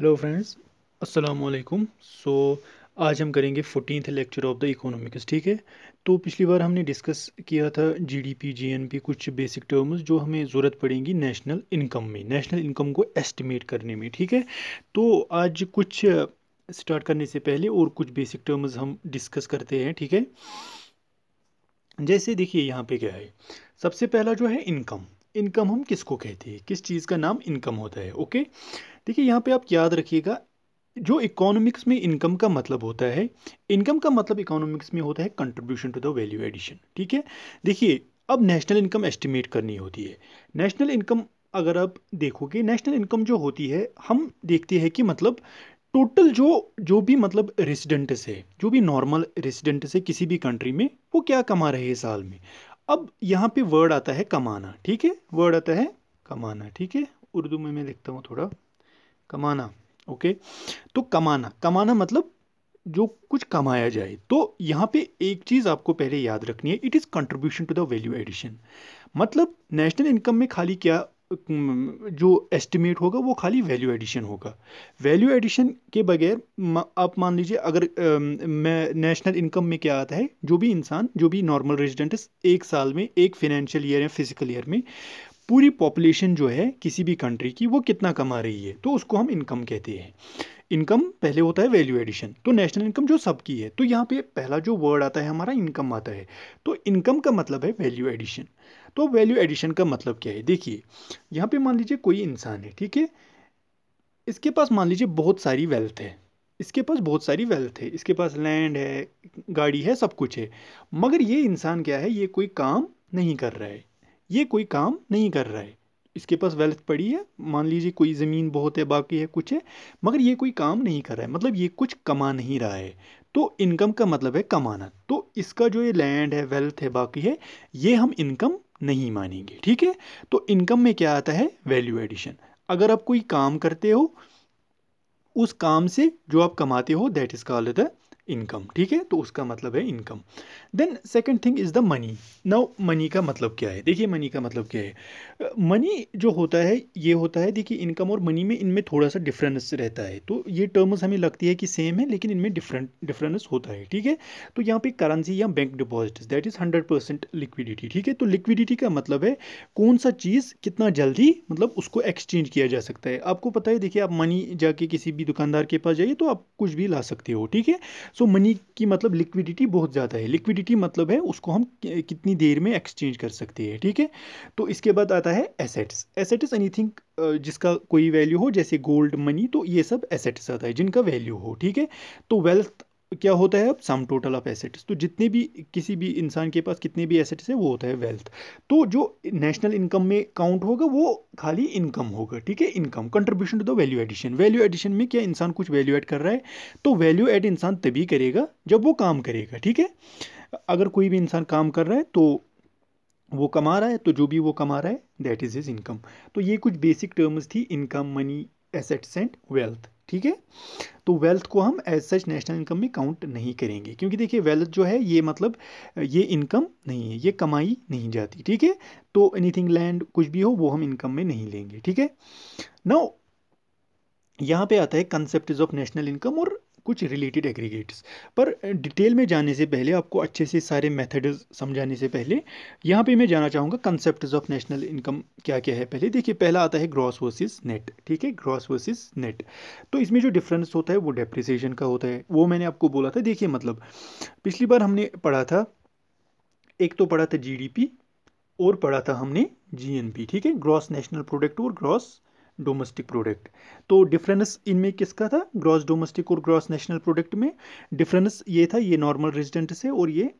Hello friends अस्सलाम वालेकुम सो आज हम करेंगे fourteen lecture of the economics ठीक है तो पिछली बार हमने डिस्कस किया था जीडीपी जीएनपी कुछ बेसिक टर्म्स जो हमें ज़रूरत पड़ेंगी नेशनल इनकम में नेशनल इनकम को एस्टिमेट करने में ठीक है तो आज कुछ स्टार्ट uh, करने से पहले और कुछ बेसिक टर्म्स हम डिस्कस करते हैं ठीक है जैसे देखिए यहाँ पर क्या है सबसे पहला जो है इनकम इनकम हम किसको कहते हैं किस चीज़ का नाम इनकम होता है ओके देखिए यहाँ पे आप याद रखिएगा जो इकोनॉमिक्स में इनकम का मतलब होता है इनकम का मतलब इकोनॉमिक्स में होता है contribution to the value addition ठीक है देखिए अब नेशनल इनकम एस्टिमेट करनी होती है नेशनल इनकम अगर आप देखोगे नेशनल इनकम जो होती है हम देखते हैं कि मतलब टोटल जो जो भी मतलब रेसिडेंट्स है जो भी नॉर्मल रेसिडेंट्स है किसी भी कंट्री में वो क्या कमा रहे हैं साल में अब यहाँ पे वर्ड आता है कमाना ठीक है वर्ड आता है कमाना ठीक है उर्दू में मैं लिखता हूँ थोड़ा कमाना ओके तो कमाना कमाना मतलब जो कुछ कमाया जाए तो यहाँ पे एक चीज़ आपको पहले याद रखनी है it is contribution to the value addition मतलब नेशनल इनकम में खाली क्या जो एस्टिमेट होगा वो खाली वैल्यू एडिशन होगा वैल्यू एडिशन के बगैर आप मान लीजिए अगर नेशनल इनकम में क्या आता है जो भी इंसान जो भी नॉर्मल रेजिडेंट एक साल में एक फिनेंशियल ईयर या फिजिकल ईयर में पूरी पॉपुलेशन जो है किसी भी कंट्री की वो कितना कमा रही है तो उसको हम इनकम कहते हैं इनकम पहले होता है वैल्यू एडिशन तो नेशनल इनकम जो सबकी है तो यहाँ पे पहला जो वर्ड आता है हमारा इनकम आता है तो इनकम का मतलब है वैल्यू एडिशन तो वैल्यू एडिशन का मतलब क्या है देखिए यहाँ पे मान लीजिए कोई इंसान है ठीक है इसके पास मान लीजिए बहुत सारी वेल्थ है इसके पास बहुत सारी वेल्थ है इसके पास लैंड है गाड़ी है सब कुछ है मगर ये इंसान क्या है ये कोई काम नहीं कर रहा है ये कोई काम नहीं कर रहा है इसके पास वेल्थ पड़ी है मान लीजिए कोई ज़मीन बहुत है बाकी है कुछ है मगर ये कोई काम नहीं कर रहा है मतलब ये कुछ कमा नहीं रहा है तो इनकम का मतलब है कमाना तो इसका जो ये लैंड है वेल्थ है बाकी है ये हम इनकम नहीं मानेंगे ठीक है तो इनकम में क्या आता है वैल्यू एडिशन अगर आप कोई काम करते हो उस काम से जो आप कमाते हो that is called the income ठीक है तो उसका मतलब है income then second thing is the money now money का मतलब क्या है देखिए मनी का मतलब क्या है मनी जो होता है ये होता है देखिए इनकम और मनी में इनमें थोड़ा सा डिफरेंस रहता है तो ये टर्म्स हमें लगती है कि सेम है लेकिन इनमें डिफरेंट डिफरेंस होता है ठीक है तो यहाँ पे करेंसी या bank deposit that is hundred percent liquidity ठीक है तो लिक्विडिटी का मतलब है कौन सा चीज़ कितना जल्दी मतलब उसको एक्सचेंज किया जा सकता है आपको पता है देखिए आप मनी जाके किसी भी दुकानदार के पास जाइए तो आप कुछ भी ला सकते हो ठीक है सो मनी की मतलब लिक्विडिटी बहुत ज़्यादा है लिक्विडिटी लिक्विडिटी मतलब है उसको हम कितनी देर में एक्सचेंज कर सकते हैं ठीक है तो इसके बाद आता है एसेट्स एसेट्स एनीथिंग जिसका कोई वैल्यू हो जैसे गोल्ड मनी तो ये सब एसेट्स आता है जिनका वैल्यू हो ठीक है तो वेल्थ क्या होता है अब सम टोटल ऑफ एसेट्स तो जितने भी किसी भी इंसान के पास कितने भी एसेट्स है वो होता है वेल्थ तो जो नेशनल इनकम में काउंट होगा वो खाली इनकम होगा ठीक है income contribution to the value addition value addition में क्या इंसान कुछ वैल्यू ऐड कर रहा है तो वैल्यू ऐड इंसान तभी करेगा जब वो काम करेगा ठीक है अगर कोई भी इंसान काम कर रहा है तो वो कमा रहा है तो जो भी वो कमा रहा है दैट इज़ हिज इनकम तो ये कुछ बेसिक टर्म्स थी income money assets and wealth ठीक है तो वेल्थ को हम एज सच नेशनल इनकम में काउंट नहीं करेंगे क्योंकि देखिए वेल्थ जो है ये मतलब ये इनकम नहीं है ये कमाई नहीं जाती ठीक है तो एनीथिंग लैंड कुछ भी हो वो हम इनकम में नहीं लेंगे ठीक है नाउ यहाँ पे आता है कंसेप्ट ऑफ नेशनल इनकम और कुछ रिलेटेड एग्रीगेट्स पर डिटेल में जाने से पहले आपको अच्छे से सारे मेथड समझाने से पहले यहाँ पे मैं जाना चाहूँगा कंसेप्ट ऑफ नेशनल इनकम क्या क्या है पहले देखिए पहला आता है ग्रॉस वर्सेस नेट ठीक है ग्रॉस वर्सेस नेट तो इसमें जो डिफरेंस होता है वो डेप्रिसिएशन का होता है वो मैंने आपको बोला था देखिए मतलब पिछली बार हमने पढ़ा था एक तो पढ़ा था जी और पढ़ा था हमने जी ठीक है ग्रॉस नेशनल प्रोडक्ट और ग्रॉस डोमेस्टिक प्रोडक्ट तो डिफरेंस इनमें किसका था ग्रॉस डोमेस्टिक और ग्रॉस नेशनल प्रोडक्ट में डिफरेंस ये था ये नॉर्मल रेजिडेंट से और ये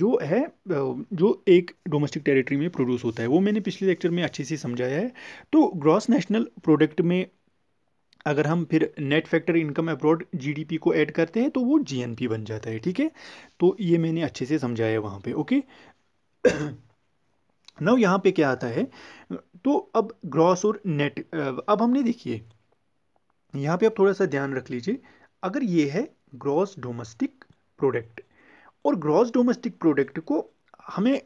जो है जो एक डोमेस्टिक टेरिटरी में प्रोड्यूस होता है वो मैंने पिछले लेक्चर में अच्छे से समझाया है तो ग्रॉस नेशनल प्रोडक्ट में अगर हम फिर net factor income abroad GDP को ऐड करते हैं तो वो जीएनपी बन जाता है ठीक है तो ये मैंने अच्छे से समझाया वहाँ पे ओके नव यहाँ पे क्या आता है तो अब ग्रॉस और नेट अब हमने देखिए यहाँ पे आप थोड़ा सा ध्यान रख लीजिए अगर ये है ग्रॉस डोमेस्टिक प्रोडक्ट और ग्रॉस डोमेस्टिक प्रोडक्ट को हमें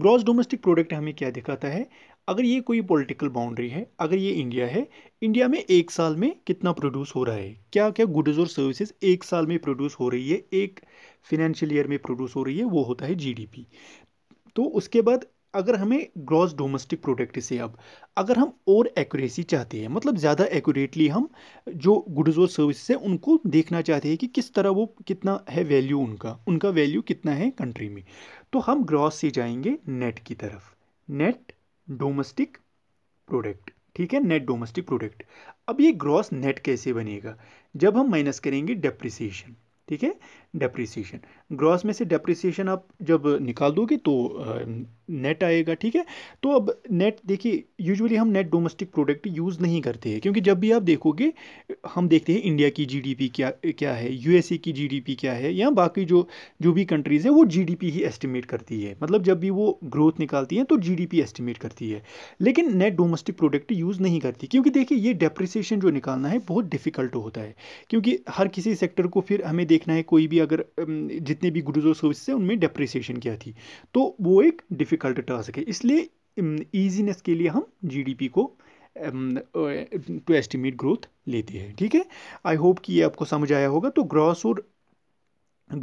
ग्रॉस डोमेस्टिक प्रोडक्ट हमें क्या दिखाता है अगर ये कोई पॉलिटिकल बाउंड्री है अगर ये इंडिया है इंडिया में एक साल में कितना प्रोड्यूस हो रहा है क्या क्या गुड्स और सर्विसेज एक साल में प्रोड्यूस हो रही है एक फिनेंशियल ईयर में प्रोड्यूस हो रही है वो होता है जीडीपी तो उसके बाद अगर हमें ग्रॉस डोमेस्टिक प्रोडक्ट से अब अगर हम और एक्यूरेसी चाहते हैं मतलब ज़्यादा एक्यूरेटली हम जो गुड्स और सर्विस है उनको देखना चाहते हैं कि किस तरह वो कितना है वैल्यू उनका उनका वैल्यू कितना है कंट्री में तो हम ग्रॉस से जाएंगे नेट की तरफ नेट डोमेस्टिक प्रोडक्ट ठीक है नेट डोमेस्टिक प्रोडक्ट अब ये ग्रॉस नेट कैसे बनेगा जब हम माइनस करेंगे डेप्रिसिएशन ठीक है डेप्रिसिएशन ग्रॉस में से डेप्रिसिएशन आप जब निकाल दोगे तो नेट आएगा ठीक है तो अब नेट देखिए यूजुअली हम नेट डोमेस्टिक प्रोडक्ट यूज़ नहीं करते हैं क्योंकि जब भी आप देखोगे हम देखते हैं इंडिया की जीडीपी क्या क्या है यूएसए की जीडीपी क्या है या बाकी जो जो भी कंट्रीज़ हैं वो जीडीपी ही एस्टिमेट करती है मतलब जब भी वो ग्रोथ निकालती हैं तो जीडीपी एस्टिमेट करती है लेकिन नेट डोमेस्टिक प्रोडक्ट यूज़ नहीं करती क्योंकि देखिए ये डेप्रिसिएशन जो निकालना है बहुत डिफ़िकल्ट होता है क्योंकि हर किसी सेक्टर को फिर हमें देखना है कोई भी अगर जितने भी गुड्स और सर्विस हैं उनमें डेप्रिसिएशन क्या थी तो वो एक डिफ़िकल्ट टास्क है इसलिए ईजीनेस के लिए हम जीडीपी को टू एस्टिमेट ग्रोथ लेते हैं ठीक है आई होप कि ये आपको समझ आया होगा तो ग्रॉस और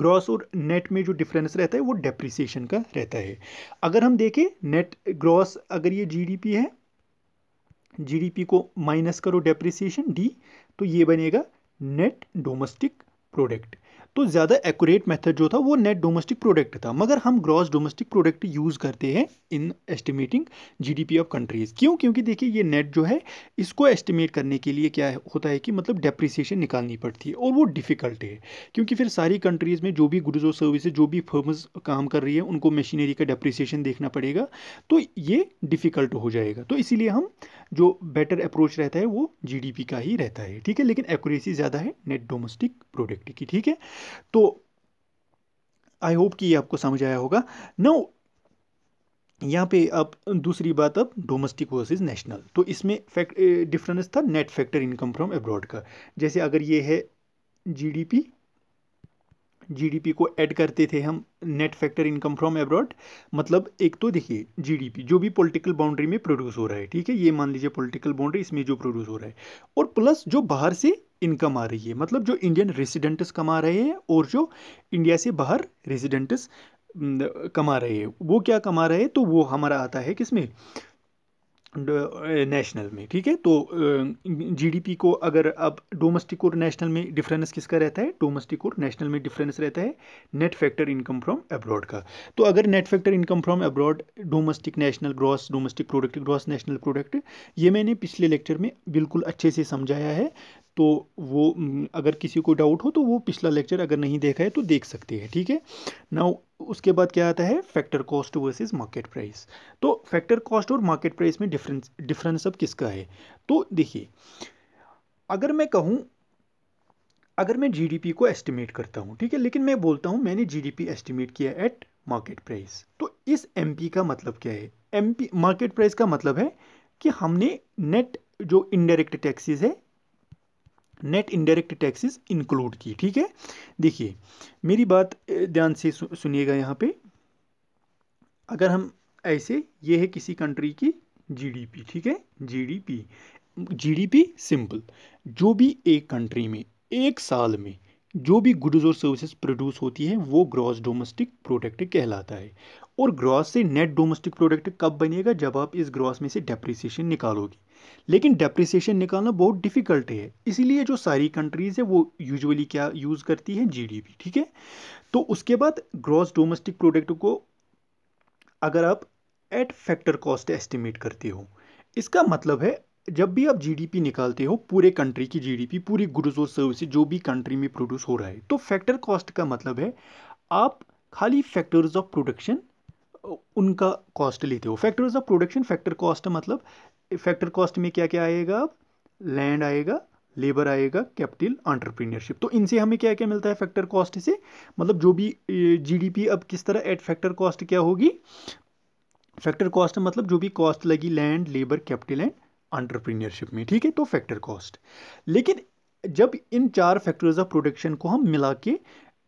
ग्रॉस और नेट में जो डिफरेंस रहता है वो डेप्रिसिएशन का रहता है अगर हम देखें नेट ग्रॉस अगर ये जीडीपी है जीडीपी को माइनस करो डेप्रिसिएशन डी तो ये बनेगा नेट डोमेस्टिक प्रोडक्ट तो ज़्यादा एक्यूरेट मेथड जो था वो नेट डोमेस्टिक प्रोडक्ट था मगर हम ग्रॉस डोमेस्टिक प्रोडक्ट यूज़ करते हैं in estimating GDP of countries क्यों क्योंकि देखिए ये नेट जो है इसको एस्टिमेट करने के लिए क्या होता है कि मतलब डेप्रिसिएशन निकालनी पड़ती है और वो डिफ़िकल्ट है क्योंकि फिर सारी कंट्रीज़ में जो भी गुड्स और सर्विसेज जो भी फर्म्स काम कर रही है उनको मशीनरी का डेप्रिसिएशन देखना पड़ेगा तो ये डिफ़िकल्ट हो जाएगा तो इसीलिए हम जो बेटर अप्रोच रहता है वो जीडीपी का ही रहता है ठीक है लेकिन एक्यूरेसी ज़्यादा है नेट डोमेस्टिक प्रोडक्ट की ठीक है तो आई होप कि ये आपको समझ आया होगा नौ यहाँ पे अब दूसरी बात अब डोमेस्टिक वर्सेस नेशनल तो इसमें फैक्ट डिफरेंस था net factor income from abroad का जैसे अगर ये है जीडीपी जीडीपी को ऐड करते थे हम net factor income from abroad मतलब एक तो देखिए जीडीपी जो भी पॉलिटिकल बाउंड्री में प्रोड्यूस हो रहा है ठीक है ये मान लीजिए पॉलिटिकल बाउंड्री इसमें जो प्रोड्यूस हो रहा है और प्लस जो बाहर से इनकम आ रही है मतलब जो इंडियन रेसिडेंट्स कमा रहे हैं और जो इंडिया से बाहर रेसिडेंट्स कमा रहे हैं वो क्या कमा रहे हैं तो वो हमारा आता है किसमें नेशनल में ठीक है तो जीडीपी को अगर अब डोमेस्टिक और नेशनल में डिफरेंस किसका रहता है डोमेस्टिक और नेशनल में डिफरेंस रहता है net factor income from abroad का तो अगर net factor income from abroad domestic national gross domestic product gross national product ये मैंने पिछले लेक्चर में बिल्कुल अच्छे से समझाया है तो वो अगर किसी को डाउट हो तो वो पिछला लेक्चर अगर नहीं देखा है तो देख सकते हैं ठीक है नाउ उसके बाद क्या आता है factor cost versus market price तो फैक्टर कॉस्ट और मार्केट प्राइस में डिफरेंस डिफरेंस अब किसका है तो देखिए अगर मैं कहूँ अगर मैं जीडीपी को एस्टिमेट करता हूँ ठीक है लेकिन मैं बोलता हूँ मैंने जीडीपी एस्टिमेट किया एट मार्केट प्राइस तो इस एमपी का मतलब क्या है एमपी मार्केट प्राइस का मतलब है कि हमने नेट जो इनडायरेक्ट टैक्सेस है नेट इनडायरेक्ट टैक्सेस इंक्लूड की ठीक है देखिए मेरी बात ध्यान से सुनिएगा यहाँ पे अगर हम ऐसे ये है किसी कंट्री की जीडीपी ठीक है जीडीपी जीडीपी सिंपल जो भी एक कंट्री में एक साल में जो भी गुड्स और सर्विसेज प्रोड्यूस होती है वो ग्रॉस डोमेस्टिक प्रोडक्ट कहलाता है और ग्रॉस से नेट डोमेस्टिक प्रोडक्ट कब बनेगा जब आप इस ग्रॉस में से डेप्रिसिएशन निकालोगे लेकिन डेप्रिसिएशन निकालना बहुत डिफ़िकल्ट है इसीलिए जो सारी कंट्रीज़ है वो यूजुअली क्या यूज़ करती है जीडीपी ठीक है तो उसके बाद ग्रॉस डोमेस्टिक प्रोडक्ट को अगर आप एट फैक्टर कॉस्ट एस्टिमेट करते हो इसका मतलब है जब भी आप जीडीपी निकालते हो पूरे कंट्री की जीडीपी पूरी गुड्स और सर्विस जो भी कंट्री में प्रोड्यूस हो रहा है तो फैक्टर कॉस्ट का मतलब है आप खाली फैक्टर्स ऑफ प्रोडक्शन उनका कॉस्ट लेते हो factors of production factor cost मतलब फैक्टर कॉस्ट में क्या क्या आएगा अब लैंड आएगा लेबर आएगा कैपिटल एंटरप्रीनियरशिप तो इनसे हमें क्या क्या मिलता है फैक्टर कॉस्ट से मतलब जो भी जीडीपी अब किस तरह एट फैक्टर कॉस्ट क्या होगी फैक्टर कॉस्ट मतलब जो भी कॉस्ट लगी land labour capital and entrepreneurship में ठीक है तो फैक्टर कॉस्ट लेकिन जब इन चार फैक्टर्स ऑफ प्रोडक्शन को हम मिला के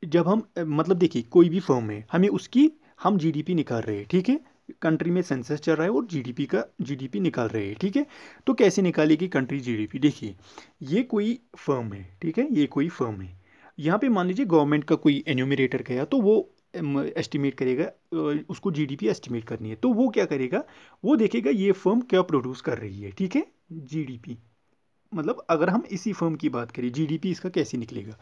जब हम मतलब देखिए कोई भी फर्म है हमें उसकी हम जी निकाल रहे हैं ठीक है कंट्री में सेंसस चल रहा है और जीडीपी का जीडीपी निकाल रहे हैं ठीक है थीके? तो कैसे निकालेगी कंट्री जीडीपी देखिए ये कोई फर्म है ठीक है ये कोई फर्म है यहाँ पे मान लीजिए गवर्नमेंट का कोई एन्यूमिनेटर गया तो वो एस्टिमेट करेगा उसको जीडीपी एस्टिमेट करनी है तो वो क्या करेगा वो देखेगा ये फर्म क्या प्रोड्यूस कर रही है ठीक है जी मतलब अगर हम इसी फर्म की बात करें जी इसका कैसे निकलेगा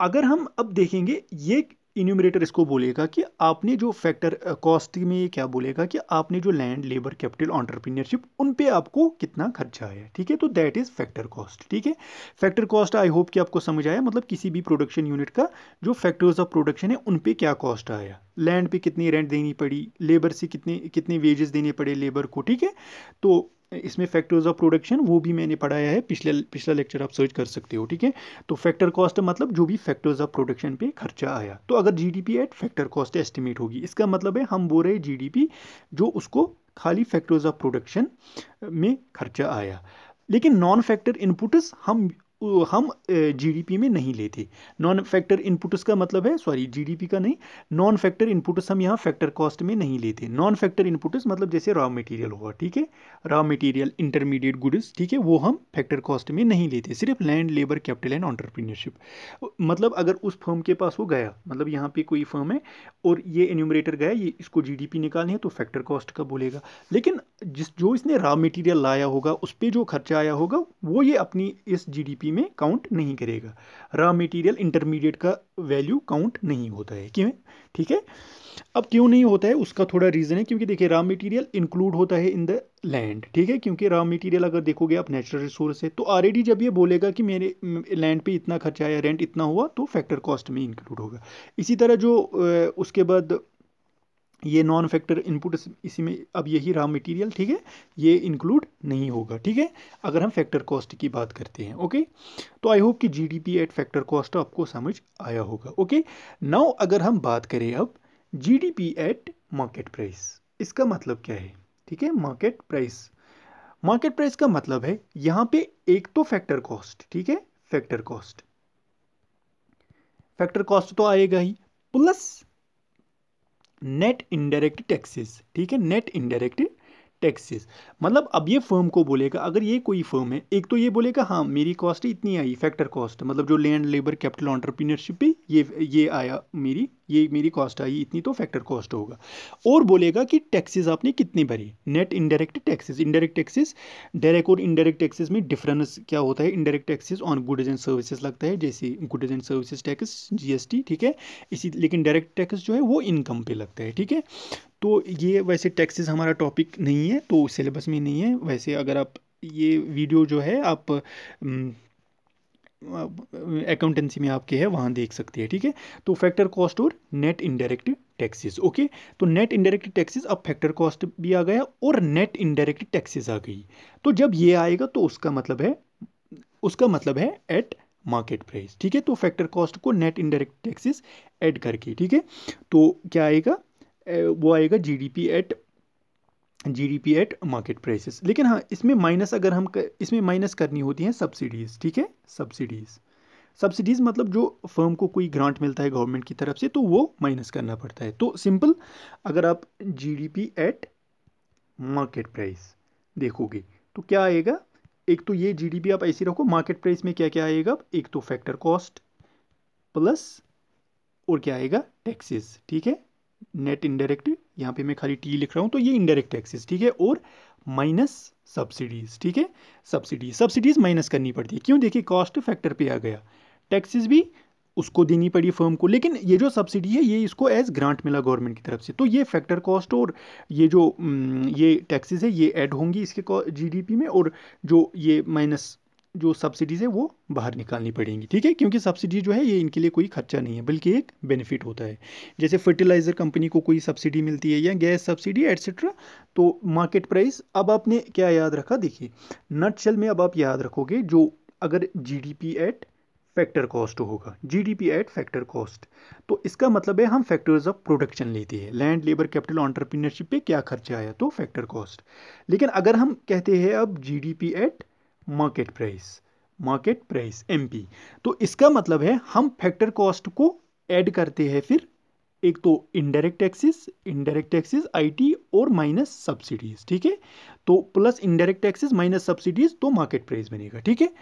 अगर हम अब देखेंगे ये इन्यूमरेटर इसको बोलेगा कि आपने जो फैक्टर कॉस्ट में ये क्या बोलेगा कि आपने जो लैंड लेबर कैपिटल ऑन्टरप्रीनियरशिप उन पे आपको कितना खर्चा आया ठीक है तो दैट इज़ फैक्टर कॉस्ट ठीक है फैक्टर कॉस्ट आई होप कि आपको समझ आया मतलब किसी भी प्रोडक्शन यूनिट का जो फैक्टर्स ऑफ प्रोडक्शन है उन पे क्या कॉस्ट आया लैंड पे कितनी रेंट देनी पड़ी लेबर से कितने कितने वेजेस देने पड़े लेबर को ठीक है तो इसमें फैक्टर्स ऑफ प्रोडक्शन वो भी मैंने पढ़ाया है पिछले पिछला लेक्चर आप सर्च कर सकते हो ठीक है तो फैक्टर कॉस्ट मतलब जो भी फैक्टर्स ऑफ प्रोडक्शन पे खर्चा आया तो अगर GDP at factor cost estimate होगी इसका मतलब है हम बोल रहे जीडीपी जो उसको खाली फैक्टर्स ऑफ प्रोडक्शन में खर्चा आया लेकिन नॉन फैक्टर इनपुट्स हम हम जीडीपी में नहीं लेते नॉन फैक्टर इनपुट्स का मतलब है सॉरी जीडीपी का नहीं नॉन फैक्टर इनपुट्स हम यहाँ फैक्टर कॉस्ट में नहीं लेते नॉन फैक्टर इनपुट्स मतलब जैसे रॉ मटेरियल हुआ ठीक है रॉ मटेरियल इंटरमीडिएट गुड्स ठीक है वो हम फैक्टर कॉस्ट में नहीं लेते सिर्फ land labour capital and entrepreneurship मतलब अगर उस फर्म के पास वो गया मतलब यहाँ पर कोई फर्म है और ये एन्यूमरेटर गया ये इसको पी निकालनी है तो फैक्टर कॉस्ट का बोलेगा लेकिन जिस जो इसने रॉ मटेरियल लाया होगा उस पर जो खर्चा आया होगा वो ये अपनी इस पी में काउंट नहीं करेगा रॉ मटेरियल इंटरमीडिएट का वैल्यू काउंट नहीं होता है क्यों ठीक है अब क्यों नहीं होता है उसका थोड़ा रीज़न है क्योंकि देखिए रॉ मटेरियल इंक्लूड होता है इन द लैंड ठीक है क्योंकि रॉ मटेरियल अगर देखोगे आप नेचुरल रिसोर्स है तो ऑलरेडी जब ये बोलेगा कि मेरे लैंड पे इतना खर्चा या रेंट इतना हुआ तो फैक्टर कॉस्ट में इंक्लूड होगा इसी तरह जो उसके बाद ये नॉन फैक्टर इनपुट इसी में अब यही रहा मटेरियल ठीक है ये इंक्लूड नहीं होगा ठीक है अगर हम फैक्टर कॉस्ट की बात करते हैं ओके तो आई होप कि जीडीपी एट फैक्टर कॉस्ट आपको समझ आया होगा ओके नाउ अगर हम बात करें अब जीडीपी एट मार्केट प्राइस इसका मतलब क्या है ठीक है मार्केट प्राइस मार्केट प्राइस का मतलब है यहाँ पे एक तो फैक्टर कॉस्ट ठीक है फैक्टर कॉस्ट फैक्टर कॉस्ट तो आएगा ही प्लस नेट इनडायरेक्ट टैक्सेस ठीक है नेट इनडायरेक्ट टैक्सेस मतलब अब ये फर्म को बोलेगा अगर ये कोई फर्म है एक तो ये बोलेगा हाँ मेरी कॉस्ट इतनी आई फैक्टर कॉस्ट मतलब जो लैंड लेबर कैपिटल ऑन्टरप्रीनरशिप पे ये ये आया मेरी ये मेरी कॉस्ट आई इतनी तो फैक्टर कॉस्ट होगा और बोलेगा कि टैक्सेस आपने कितने भरे net indirect taxes indirect taxes direct और इनडायरेक्ट टैक्सेस में डिफरेंस क्या होता है indirect taxes on goods and services लगता है जैसे goods and services tax GST ठीक है इसी लेकिन डायरेक्ट टैक्स जो है वो इनकम पे लगता है ठीक है तो ये वैसे टैक्सेस हमारा टॉपिक नहीं है तो सिलेबस में नहीं है वैसे अगर आप ये वीडियो जो है आप अकाउंटेंसी में आपके है वहाँ देख सकते हैं ठीक है थीके? तो फैक्टर कॉस्ट और नेट इनडायरेक्ट टैक्सेस ओके तो नेट इनडायरेक्ट टैक्सेस अब फैक्टर कॉस्ट भी आ गया और नेट इनडायरेक्ट टैक्सेस आ गई तो जब ये आएगा तो उसका मतलब है उसका मतलब है एट मार्केट प्राइस ठीक है तो फैक्टर कॉस्ट को नेट इनडायरेक्ट टैक्सेस ऐड करके ठीक है तो क्या आएगा वो आएगा GDP at GDP at market prices लेकिन हाँ इसमें माइनस अगर हम कर, इसमें माइनस करनी होती है सब्सिडीज़ ठीक है सब्सिडीज़ सब्सिडीज़ मतलब जो फर्म को कोई ग्रांट मिलता है गवर्नमेंट की तरफ से तो वो माइनस करना पड़ता है तो सिंपल अगर आप जीडीपी एट मार्केट प्राइस देखोगे तो क्या आएगा एक तो ये जीडीपी आप ऐसे रखो मार्केट प्राइस में क्या क्या आएगा एक तो फैक्टर कॉस्ट प्लस और क्या आएगा टैक्सेस ठीक है नेट इनडायरेक्ट यहाँ पे मैं खाली टी लिख रहा हूँ तो ये इनडायरेक्ट टैक्सेस ठीक है और माइनस सब्सिडीज ठीक है सब्सिडी सब्सिडीज माइनस करनी पड़ती है क्यों देखिए कॉस्ट फैक्टर पे आ गया टैक्सेस भी उसको देनी पड़ी फर्म को लेकिन ये जो सब्सिडी है ये इसको एज ग्रांट मिला गवर्नमेंट की तरफ से तो ये फैक्टर कॉस्ट और ये जो हम्म, ये टैक्सेस है ये ऐड होंगी इसके जीडीपी में और जो ये माइनस जो सब्सिडीज़ है वो बाहर निकालनी पड़ेंगी ठीक है क्योंकि सब्सिडी जो है ये इनके लिए कोई खर्चा नहीं है बल्कि एक बेनिफिट होता है जैसे फर्टिलाइज़र कंपनी को कोई सब्सिडी मिलती है या गैस सब्सिडी एट्सेट्रा तो मार्केट प्राइस अब आपने क्या याद रखा देखिए नटशेल में अब आप याद रखोगे जो अगर जी एट फैक्टर कॉस्ट होगा जीडीपी एट फैक्टर कॉस्ट तो इसका मतलब है हम फैक्टर्स ऑफ प्रोडक्शन लेते हैं लैंड लेबर कैपिटल ऑन्टरप्रीनरशिप पे क्या खर्चा आया तो फैक्टर कॉस्ट लेकिन अगर हम कहते हैं अब GDP at market price market price M तो इसका मतलब है हम फैक्टर कॉस्ट को ऐड करते हैं फिर एक तो indirect taxes indirect taxes IT और माइनस सब्सिडीज ठीक है तो plus indirect taxes minus subsidies तो मार्केट प्राइस बनेगा ठीक है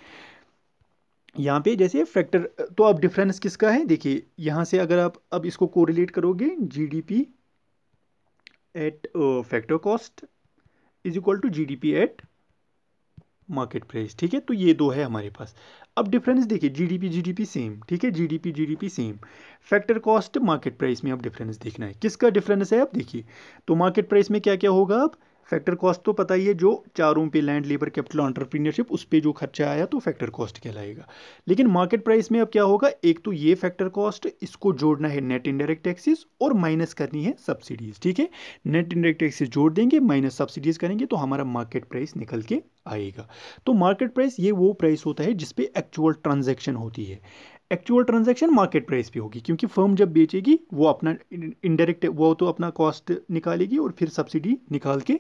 यहाँ पे जैसे फैक्टर तो अब डिफरेंस किसका है देखिए यहाँ से अगर आप अब इसको कोरिलेट करोगे GDP at factor cost is equal to GDP at market price ठीक है तो ये दो है हमारे पास अब डिफरेंस देखिए जीडीपी जीडीपी सेम ठीक है GDP GDP same factor cost market price में अब डिफरेंस देखना है किसका डिफरेंस है अब देखिए तो मार्केट प्राइस में क्या क्या होगा अब फैक्टर कॉस्ट तो पता ही है जो चारों पे लैंड लेबर कैपिटल ऑन्टरप्रीनियरशिप उस पर जो खर्चा आया तो फैक्टर कॉस्ट कहलाएगा लेकिन मार्केट प्राइस में अब क्या होगा एक तो ये फैक्टर कॉस्ट इसको जोड़ना है नेट इनडायरेक्ट टैक्सेस और माइनस करनी है सब्सिडीज ठीक है नेट इनडायरेक्ट टैक्सेस जोड़ देंगे माइनस सब्सिडीज करेंगे तो हमारा मार्केट प्राइस निकल के आएगा तो मार्केट प्राइस ये वो प्राइस होता है जिसपे एक्चुअल ट्रांजेक्शन होती है एक्चुअल ट्रांजेक्शन मार्केट प्राइस पे होगी क्योंकि फर्म जब बेचेगी वो अपना इनडायरेक्ट वो तो अपना कॉस्ट निकालेगी और फिर सब्सिडी निकाल के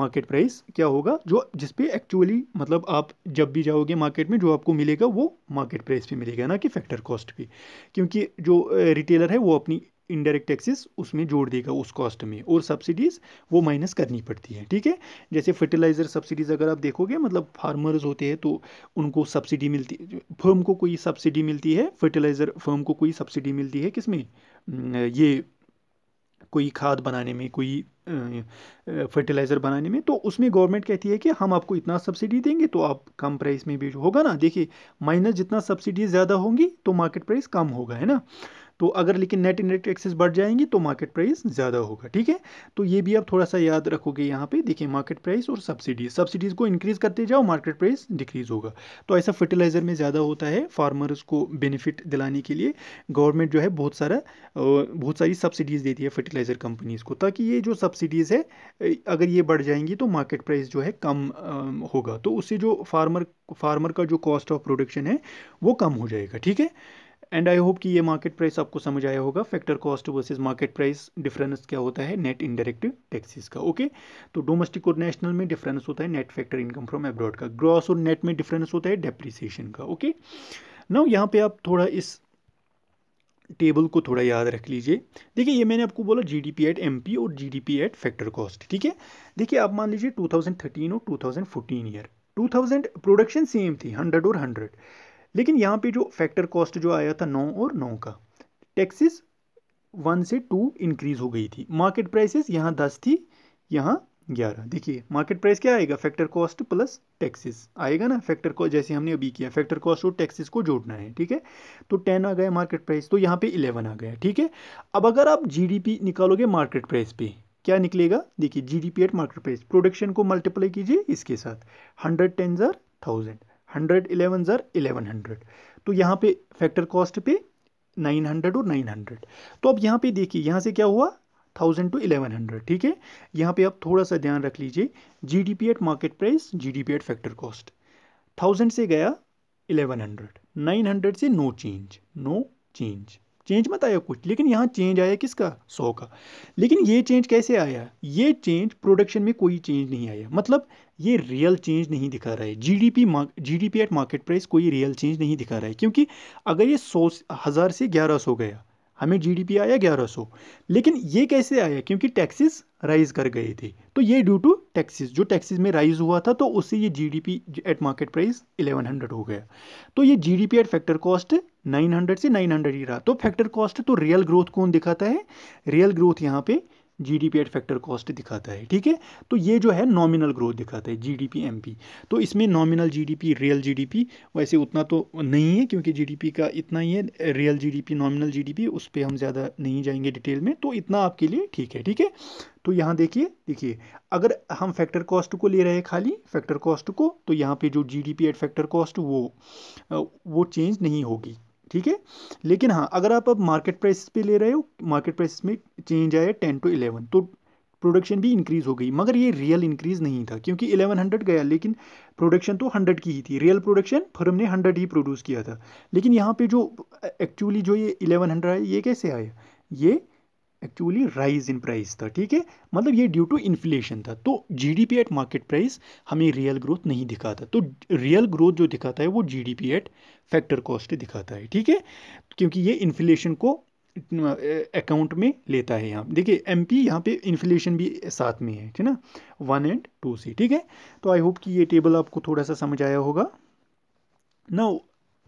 मार्केट प्राइस क्या होगा जो जिस पे एक्चुअली मतलब आप जब भी जाओगे मार्केट में जो आपको मिलेगा वो मार्केट प्राइस पे मिलेगा ना कि फैक्टर कॉस्ट पे क्योंकि जो रिटेलर है वो अपनी इनडायरेक्ट टैक्सेस उसमें जोड़ देगा उस कॉस्ट में और सब्सिडीज़ वो माइनस करनी पड़ती है ठीक है जैसे फर्टिलाइज़र सब्सिडीज़ अगर आप देखोगे मतलब फार्मर्स होते हैं तो उनको सब्सिडी मिलती फर्म को कोई सब्सिडी मिलती है फर्टिलाइज़र फर्म को कोई सब्सिडी मिलती है किसमें ये कोई खाद बनाने में कोई फर्टिलाइज़र बनाने में तो उसमें गवर्नमेंट कहती है कि हम आपको इतना सब्सिडी देंगे तो आप कम प्राइस में भी होगा ना देखिए माइनस जितना सब्सिडी ज़्यादा होंगी तो मार्केट प्राइस कम होगा है ना तो अगर लेकिन नेट इनडायरेक्ट एक्सेस बढ़ जाएंगी तो मार्केट प्राइस ज़्यादा होगा ठीक है तो ये भी आप थोड़ा सा याद रखोगे यहाँ पे देखिए मार्केट प्राइस और सब्सिडीज सब्सिडीज़ को इंक्रीज़ करते जाओ मार्केट प्राइस डिक्रीज़ होगा तो ऐसा फर्टिलाइज़र में ज़्यादा होता है फार्मर्स को बेनिफिट दिलाने के लिए गवर्नमेंट जो है बहुत सारा बहुत सारी सब्सिडीज़ देती है फर्टिलाइज़र कंपनीज़ को ताकि ये जो सब्सिडीज़ है अगर ये बढ़ जाएंगी तो मार्केट प्राइस जो है कम होगा तो उससे जो फार्मर फार्मर का जो कॉस्ट ऑफ प्रोडक्शन है वो कम हो जाएगा ठीक है एंड आई होप कि ये मार्केट प्राइस आपको समझ आया होगा factor cost versus market price difference क्या होता है नेट इनडायरेक्ट टैक्सेस का ओके तो डोमेस्टिक और नेशनल में डिफरेंस होता है net factor income from abroad का ग्रॉस और नेट में डिफरेंस होता है डेप्रिसिएशन का ओके नाउ यहाँ पे आप थोड़ा इस टेबल को थोड़ा याद रख लीजिए देखिए ये मैंने आपको बोला G D P at M P और G D P at factor cost ठीक है देखिए आप मान लीजिए टू थाउजेंड थर्टीन और two thousand fourteen year two thousand production same थी हंड्रेड और हंड्रेड लेकिन यहाँ पे जो फैक्टर कॉस्ट जो आया था नौ और नौ का टैक्सेस वन से टू इंक्रीज़ हो गई थी मार्केट प्राइसेस यहाँ दस थी यहाँ ग्यारह देखिए मार्केट प्राइस क्या आएगा फैक्टर कॉस्ट प्लस टैक्सेस आएगा ना फैक्टर कॉस्ट जैसे हमने अभी किया फैक्टर कॉस्ट और टैक्सेस को जोड़ना है ठीक है तो टेन आ गया मार्केट प्राइस तो यहाँ पे इलेवन आ गया ठीक है अब अगर आप जीडीपी निकालोगे मार्केट प्राइस पे क्या निकलेगा देखिए G D P at market price production को मल्टीप्लाई कीजिए इसके साथ हंड्रेड टेन जर थाउजेंड हंड्रेड इलेवन ज़र इलेवन हंड्रेड तो यहाँ पे फैक्टर कॉस्ट पे नाइन हंड्रेड और नाइन हंड्रेड तो अब यहाँ पे देखिए यहाँ से क्या हुआ थाउजेंड टू इलेवन हंड्रेड ठीक है यहाँ पे आप थोड़ा सा ध्यान रख लीजिए G D P at market price G D P at factor cost thousand से गया इलेवन हंड्रेड नाइन हंड्रेड से no change no change change मत आया कुछ लेकिन यहाँ चेंज आया किसका सौ का लेकिन ये चेंज कैसे आया ये चेंज प्रोडक्शन में कोई चेंज नहीं आया मतलब ये रियल चेंज नहीं दिखा रहा है GDP GDP at market price कोई रियल चेंज नहीं दिखा रहा है क्योंकि अगर ये सौ हज़ार से ग्यारह सौ गया हमें जीडीपी आया ग्यारह सौ लेकिन ये कैसे आया क्योंकि टैक्सेस राइज कर गए थे तो ये ड्यू टू टैक्सेस जो टैक्सेस में राइज हुआ था तो उससे ये जीडीपी एट मार्केट प्राइस 1100 हो गया तो ये जीडीपी एट फैक्टर कॉस्ट 900 से 900 ही रहा तो फैक्टर कॉस्ट तो रियल ग्रोथ कौन दिखाता है रियल ग्रोथ यहाँ पे जीडीपी एट फैक्टर कॉस्ट दिखाता है ठीक है तो ये जो है नॉमिनल ग्रोथ दिखाता है जीडीपी एमपी तो इसमें नॉमिनल जीडीपी रियल जीडीपी वैसे उतना तो नहीं है क्योंकि जीडीपी का इतना ही है रियल जीडीपी नॉमिनल जीडीपी उस पर हम ज़्यादा नहीं जाएंगे डिटेल में तो इतना आपके लिए ठीक है ठीक है तो यहाँ देखिए देखिए अगर हम फैक्टर कॉस्ट को ले रहे हैं खाली फैक्टर कॉस्ट को तो यहाँ पे जो G D P at factor cost वो वो चेंज नहीं होगी ठीक है लेकिन हाँ अगर आप अब मार्केट प्राइस पे ले रहे हो मार्केट प्राइस में चेंज आया टेन टू इलेवन तो प्रोडक्शन भी इंक्रीज़ हो गई मगर ये रियल इंक्रीज़ नहीं था क्योंकि 1100 गया लेकिन प्रोडक्शन तो 100 की ही थी रियल प्रोडक्शन फर्म ने 100 ही प्रोड्यूस किया था लेकिन यहाँ पे जो एक्चुअली जो ये 1100 है ये कैसे आया ये एक्चुअली राइज इन प्राइस था ठीक है मतलब ये ड्यू टू इन्फ्लेशन था तो G D P at market price हमें रियल ग्रोथ नहीं दिखाता तो रियल ग्रोथ जो दिखाता है वो G D P at factor cost दिखाता है ठीक है क्योंकि ये इन्फ्लेशन को अकाउंट में लेता है यहाँ देखिए एम पी यहाँ पे इन्फ्लेशन भी साथ में है ठीक ना वन एंड टू सी ठीक है तो आई होप कि ये टेबल आपको थोड़ा सा समझ आया होगा ना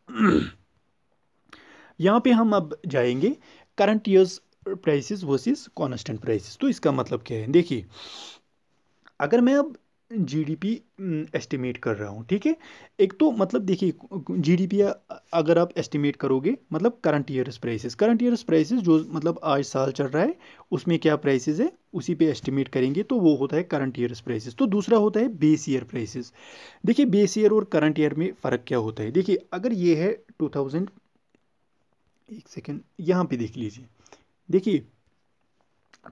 यहाँ पे हम अब जाएंगे current years prices versus constant prices तो इसका मतलब क्या है देखिए अगर मैं अब जीडीपी एस्टिमेट हम्म, कर रहा हूँ ठीक है एक तो मतलब देखिए जीडीपी अगर आप एस्टिमेट करोगे मतलब current years prices current years prices जो मतलब आज साल चल रहा है उसमें क्या प्राइसेस है उसी पे एस्टिमेट करेंगे तो वो होता है करंट ईयर्स प्राइसेस तो दूसरा होता है बेस ईयर प्राइसेस देखिए बेस ईयर और करंट ईयर में फ़र्क क्या होता है देखिए अगर ये है टू थाउजेंड एक सेकेंड यहाँ पर देख लीजिए देखिए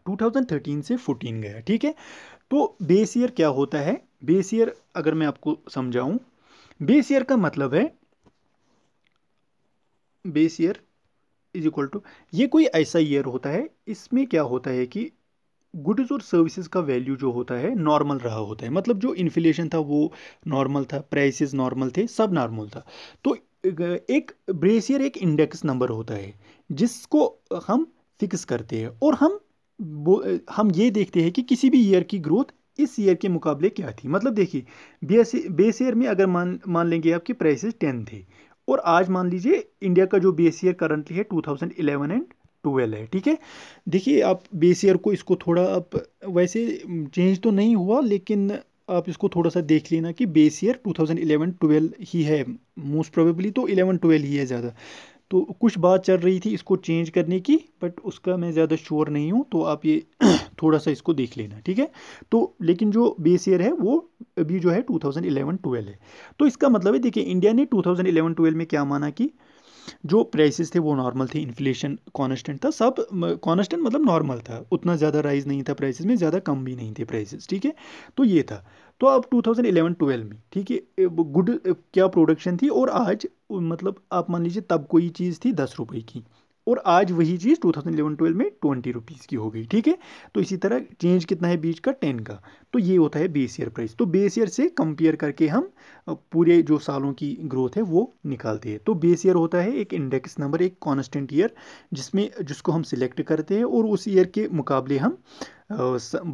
2013 से 14 गया ठीक है तो बेस ईयर क्या होता है बेस ईयर अगर मैं आपको समझाऊं बेस ईयर का मतलब है base year is equal to ये कोई ऐसा ईयर होता है इसमें क्या होता है कि गुड्स और सर्विसेज का वैल्यू जो होता है नॉर्मल रहा होता है मतलब जो इन्फ्लेशन था वो नॉर्मल था प्राइसेस नॉर्मल थे सब नॉर्मल था तो एक ब्रेसियर एक इंडेक्स नंबर होता है जिसको हम फिक्स करते हैं और हम हम ये देखते हैं कि किसी भी ईयर की ग्रोथ इस ईयर के मुकाबले क्या थी मतलब देखिए बेस बेस ईयर में अगर मान मान लेंगे आपके प्राइसेस टेन थे और आज मान लीजिए इंडिया का जो बेस ईयर करंटली है 2011 एंड 12 है ठीक है देखिए आप बेस ईयर को इसको थोड़ा आप वैसे चेंज तो नहीं हुआ लेकिन आप इसको थोड़ा सा देख लेना कि बेस ईयर 2011 12 ही है मोस्ट प्रोबेबली तो 11 12 ही है ज़्यादा तो कुछ बात चल रही थी इसको चेंज करने की बट उसका मैं ज़्यादा श्योर नहीं हूँ तो आप ये थोड़ा सा इसको देख लेना ठीक है तो लेकिन जो बेस ईयर है वो अभी जो है 2011-12 है तो इसका मतलब है देखिए इंडिया ने 2011-12 में क्या माना कि जो प्राइसेस थे वो नॉर्मल थे इन्फ्लेशन कॉन्स्टेंट था सब कॉन्स्टेंट मतलब नॉर्मल था उतना ज़्यादा राइज नहीं था प्राइसेस में ज़्यादा कम भी नहीं थे प्राइसेस ठीक है तो ये था तो आप 2011-12 में ठीक है गुड क्या प्रोडक्शन थी और आज मतलब आप मान लीजिए तब कोई चीज़ थी दस रुपये की और आज वही चीज़ 2011-12 में ट्वेंटी रुपीज़ की हो गई ठीक है तो इसी तरह चेंज कितना है बीच का टेन का तो ये होता है बेस ईयर प्राइस तो बेस ईयर से कंपेयर करके हम पूरे जो सालों की ग्रोथ है वो निकालते हैं तो बेस ईयर होता है एक इंडेक्स नंबर एक कॉन्स्टेंट ईयर जिसमें जिसको हम सिलेक्ट करते हैं और उस ईयर के मुकाबले हम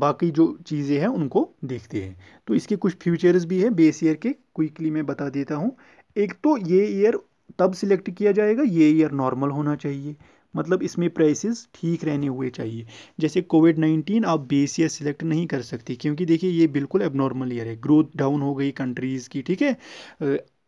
बाकी जो चीज़ें हैं उनको देखते हैं तो इसके कुछ फ्यूचर्स भी है बेस ईयर के क्विकली मैं बता देता हूँ एक तो ये ईयर तब सिलेक्ट किया जाएगा ये ईयर नॉर्मल होना चाहिए मतलब इसमें प्राइसेस ठीक रहने हुए चाहिए जैसे कोविड नाइन्टीन आप बेस ईयर सिलेक्ट नहीं कर सकती क्योंकि देखिए ये बिल्कुल एबनॉर्मल ईयर है ग्रोथ डाउन हो गई कंट्रीज़ की ठीक है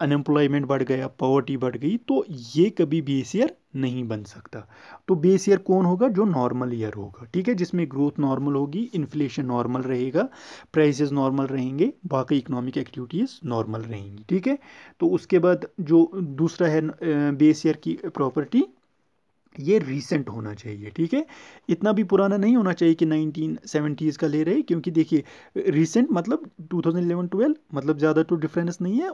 अनएम्प्लॉयमेंट बढ़ गया पॉवर्टी बढ़ गई तो ये कभी बेस ईयर नहीं बन सकता तो बेस ईयर कौन होगा जो नॉर्मल ईयर होगा ठीक है जिसमें ग्रोथ नॉर्मल होगी इन्फ्लेशन नॉर्मल रहेगा प्राइसेस नॉर्मल रहेंगे बाकी इकोनॉमिक एक्टिविटीज़ नॉर्मल रहेंगी ठीक है तो उसके बाद जो दूसरा है बेस ईयर की प्रॉपर्टी ये रीसेंट होना चाहिए ठीक है इतना भी पुराना नहीं होना चाहिए कि नाइनटीन सेवेंटीज़ का ले रहे क्योंकि देखिए रीसेंट मतलब 2011-12 मतलब ज़्यादा तो डिफरेंस नहीं है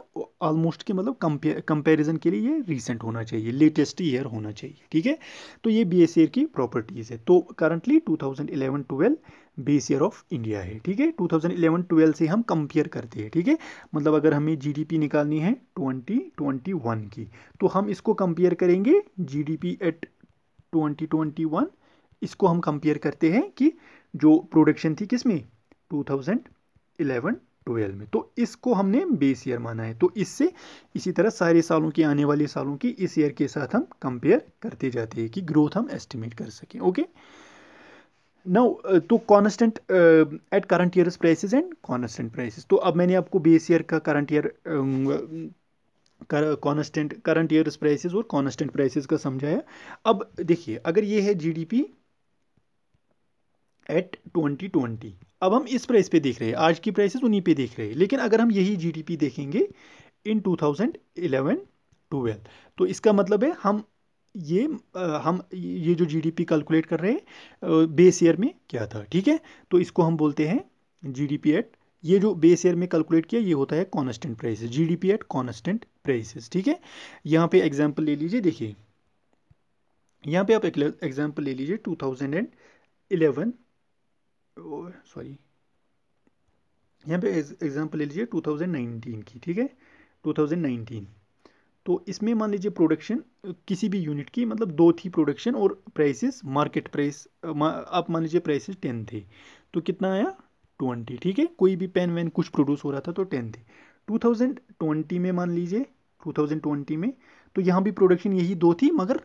ऑलमोस्ट के मतलब कंपैरिजन के लिए ये रीसेंट होना चाहिए लेटेस्ट ईयर होना चाहिए ठीक है तो ये बी एस की प्रॉपर्टीज़ है तो currently two thousand base year of India है ठीक है 2011-12 से हम कंपेयर करते हैं ठीक है थीके? मतलब अगर हमें जीडीपी निकालनी है 2021 की तो हम इसको कंपेयर करेंगे जीडीपी एट 2021 इसको हम कंपेयर करते हैं कि जो प्रोडक्शन थी किसमें 2011 12 में तो इसको हमने बेस ईयर माना है तो इससे इसी तरह सारे सालों के आने वाले सालों की इस ईयर के साथ हम कंपेयर करते जाते हैं कि ग्रोथ हम एस्टिमेट कर सकें ओके नाउ तो constant at current year prices and constant prices तो अब मैंने आपको बेस ईयर का करंट ईयर कर कॉन्स्टेंट करंट ईयर प्राइसेस और कॉन्स्टेंट प्राइसेस का समझाया अब देखिए अगर ये है जीडीपी एट ट्वेंटी ट्वेंटी अब हम इस प्राइस पे देख रहे हैं आज की प्राइसेस उन्हीं पे देख रहे हैं लेकिन अगर हम यही जीडीपी देखेंगे in two thousand eleven twelve तो इसका मतलब है हम ये आ, हम ये जो जीडीपी कैलकुलेट कर रहे हैं बेस ईयर में क्या था ठीक है तो इसको हम बोलते हैं जी एट ये जो बेस ईयर में कैलकुलेट किया ये होता है constant price G at constant prices ठीक है यहाँ पे एग्जांपल ले लीजिए देखिए यहाँ पे आप एग्जांपल ले लीजिए 2011 सॉरी यहाँ पे एग्जांपल ले लीजिए 2019 की ठीक है 2019 तो इसमें मान लीजिए प्रोडक्शन किसी भी यूनिट की मतलब दो थी प्रोडक्शन और प्राइसेस मार्केट प्राइस आप मान लीजिए प्राइसेस टेन थे तो कितना आया ट्वेंटी ठीक है कोई भी पेन वेन कुछ प्रोड्यूस हो रहा था तो टेन थे 2020 में मान लीजिए 2020 में तो यहाँ भी प्रोडक्शन यही दो थी मगर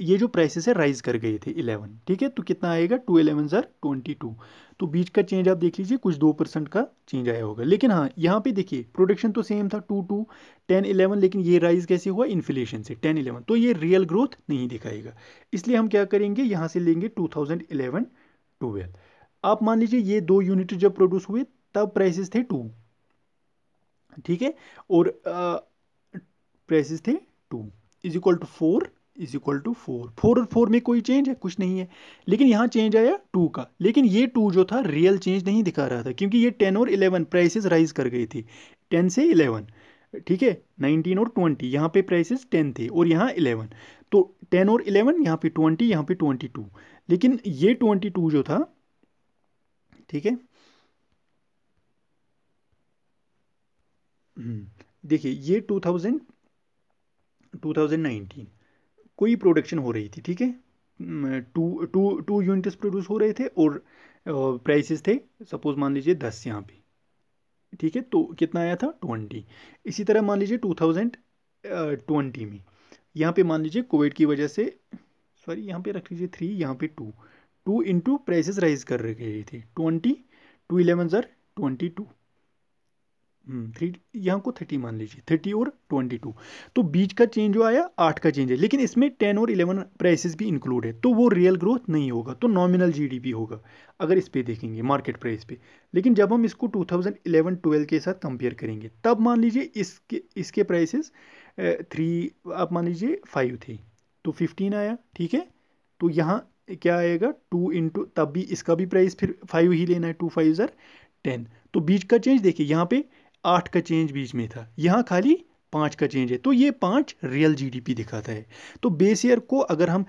ये जो प्राइसेस है राइज कर गए थे 11 ठीक है तो कितना आएगा टू एलेवन ज़र ट्वेंटी टू तो बीच का चेंज आप देख लीजिए कुछ दो परसेंट का चेंज आया होगा लेकिन हाँ यहाँ पे देखिए प्रोडक्शन तो सेम था टू टू टेन इलेवन लेकिन ये राइज कैसे हुआ इन्फ्लेशन से टेन इलेवन तो ये रियल ग्रोथ नहीं दिखाएगा इसलिए हम क्या करेंगे यहाँ से लेंगे टू थाउजेंड इलेवन आप मान लीजिए ये दो यूनिट जब प्रोड्यूस हुए तब प्राइसेस थे टू ठीक है और प्रेसेस थे two is equal to four is equal to four four और फोर में कोई चेंज है कुछ नहीं है लेकिन यहाँ चेंज आया टू का लेकिन ये टू जो था रियल चेंज नहीं दिखा रहा था क्योंकि ये टेन और इलेवन प्राइसेस राइज कर गई थी टेन से इलेवन ठीक है नाइनटीन और ट्वेंटी यहाँ पे प्राइसेस टेन थे और यहाँ इलेवन तो टेन और इलेवन यहाँ पे ट्वेंटी यहाँ पे ट्वेंटी टू लेकिन ये ट्वेंटी टू जो था ठीक है हम्म। देखिए ये two thousand two thousand nineteen कोई प्रोडक्शन हो रही थी ठीक है two two two units produce हो रहे थे और प्राइसेस थे सपोज मान लीजिए दस यहाँ पे ठीक है तो कितना आया था ट्वेंटी इसी तरह मान लीजिए टू थाउजेंड ट्वेंटी में यहाँ पे मान लीजिए कोविड की वजह से सॉरी यहाँ पे रख लीजिए थ्री यहाँ पे two two into prices rise कर रहे थे ट्वेंटी टू इलेवन ज़र ट्वेंटी टू थ्री हम्म, यहाँ को थर्टी मान लीजिए थर्टी और ट्वेंटी टू तो बीच का चेंज जो आया आठ का चेंज है लेकिन इसमें टेन और इलेवन प्राइसेस भी इंक्लूड है तो वो रियल ग्रोथ नहीं होगा तो नॉमिनल जीडीपी होगा अगर इस पर देखेंगे मार्केट प्राइस पे लेकिन जब हम इसको 2011-12 के साथ कंपेयर करेंगे तब मान लीजिए इसके इसके प्राइसेस थ्री आप मान लीजिए फाइव थे तो फिफ्टीन आया ठीक है तो यहाँ क्या आएगा टू इंटू तब भी इसका भी प्राइस फिर फाइव ही लेना है टू फाइव ज़र टेन तो बीच का चेंज देखिए यहाँ पे आठ का चेंज बीच में था यहाँ खाली पाँच का चेंज है तो ये पाँच रियल जीडीपी दिखाता है तो बेस ईयर को अगर हम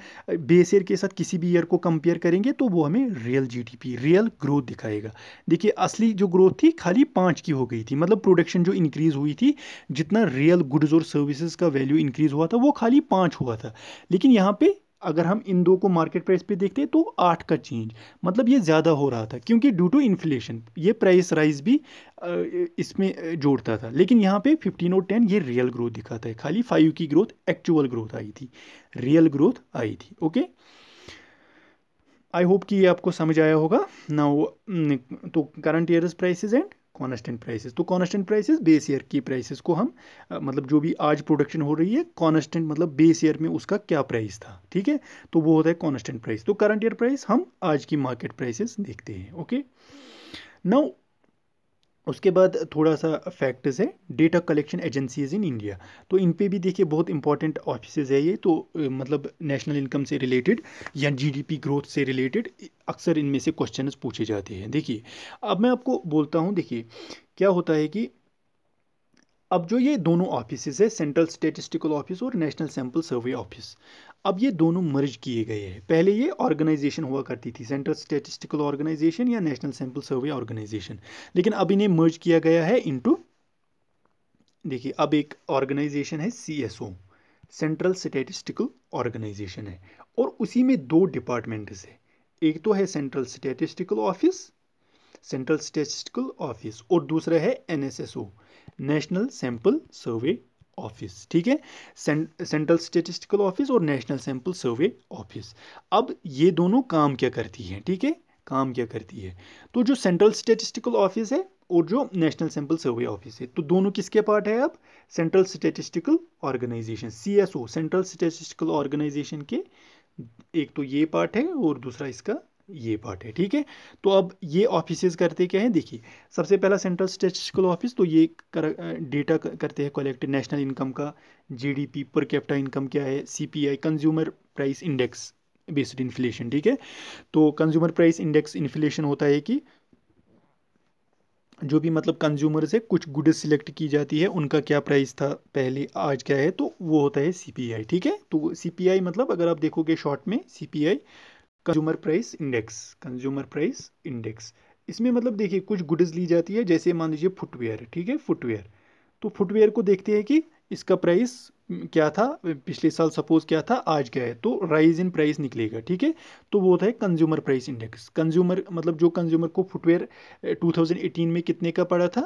बेस ईयर के साथ किसी भी ईयर को कंपेयर करेंगे तो वो हमें रियल जीडीपी रियल ग्रोथ दिखाएगा देखिए असली जो ग्रोथ थी खाली पाँच की हो गई थी मतलब प्रोडक्शन जो इंक्रीज़ हुई थी जितना रियल गुड्स और सर्विसेज का वैल्यू इंक्रीज़ हुआ था वो खाली पाँच हुआ था लेकिन यहाँ पर अगर हम इन दो को मार्केट प्राइस पे देखते हैं तो आठ का चेंज मतलब ये ज़्यादा हो रहा था क्योंकि ड्यू टू इन्फ्लेशन ये प्राइस राइज भी इसमें जोड़ता था लेकिन यहाँ पे फिफ्टीन और टेन ये रियल ग्रोथ दिखाता है खाली फाइव की ग्रोथ एक्चुअल ग्रोथ आई थी रियल ग्रोथ आई थी ओके आई होप कि ये आपको समझ आया होगा ना तो current year prices and constant prices तो कॉन्स्टेंट प्राइसेस बेस ईयर की प्राइसेस को हम आ, मतलब जो भी आज प्रोडक्शन हो रही है कॉन्स्टेंट मतलब बेस ईयर में उसका क्या प्राइस था ठीक है तो वो होता है कॉन्स्टेंट प्राइस तो करंट ईयर प्राइस हम आज की मार्केट प्राइसेस देखते हैं ओके नाउ उसके बाद थोड़ा सा फैक्ट्स है data collection agencies in India तो इन पे भी देखिए बहुत इंपॉर्टेंट ऑफिस है ये तो मतलब नेशनल इनकम से रिलेटेड या जीडीपी ग्रोथ से रिलेटेड अक्सर इनमें से क्वेश्चंस पूछे जाते हैं देखिए अब मैं आपको बोलता हूँ देखिए क्या होता है कि अब जो ये दोनों ऑफिस है सेंट्रल स्टेटिस्टिकल ऑफिस और नेशनल सैंपल सर्वे ऑफिस अब ये दोनों मर्ज किए गए हैं पहले ये ऑर्गेनाइजेशन हुआ करती थी सेंट्रल स्टेटिस्टिकल ऑर्गेनाइजेशन या नेशनल सैंपल सर्वे ऑर्गेनाइजेशन लेकिन अब इन्हें मर्ज किया गया है इनटू देखिए अब एक ऑर्गेनाइजेशन है C S O central statistical organisation है और उसी में दो डिपार्टमेंट्स है एक तो है central statistical office central statistical office और दूसरा है N S S O national sample survey office ठीक है सेंट्रल स्टेटिस्टिकल ऑफिस और नेशनल सैंपल सर्वे ऑफिस अब ये दोनों काम क्या करती हैं ठीक है थीके? काम क्या करती है तो जो सेंट्रल स्टेटिस्टिकल ऑफिस है और जो नेशनल सैंपल सर्वे ऑफिस है तो दोनों किसके पार्ट है अब central statistical organisation CSO central statistical organisation के एक तो ये पार्ट है और दूसरा इसका ये पार्ट है ठीक है तो अब ये ऑफिसेज करते क्या है देखिए सबसे पहला सेंट्रल स्टेटिस्टिकल ऑफिस तो ये कर, डेटा करते हैं कलेक्ट नेशनल इनकम का जीडीपी पर कैपिटा इनकम क्या है CPI consumer price index based inflation ठीक है तो कंज्यूमर प्राइस इंडेक्स इन्फ्लेशन होता है कि जो भी मतलब कंज्यूमर से कुछ गुड्स सिलेक्ट की जाती है उनका क्या प्राइस था पहले आज क्या है तो वो होता है सीपीआई ठीक है तो सीपीआई मतलब अगर आप देखोगे शॉर्ट में CPI consumer price index consumer price index इसमें मतलब देखिए कुछ गुड्स ली जाती है जैसे मान लीजिए फुटवेयर ठीक है फुटवेयर तो फुटवेयर को देखते हैं कि इसका प्राइस क्या था पिछले साल सपोज क्या था आज क्या है तो राइज इन प्राइस निकलेगा ठीक है तो वो होता है कंज्यूमर प्राइस इंडेक्स कंज्यूमर मतलब जो कंज्यूमर को फुटवेयर 2018 में कितने का पड़ा था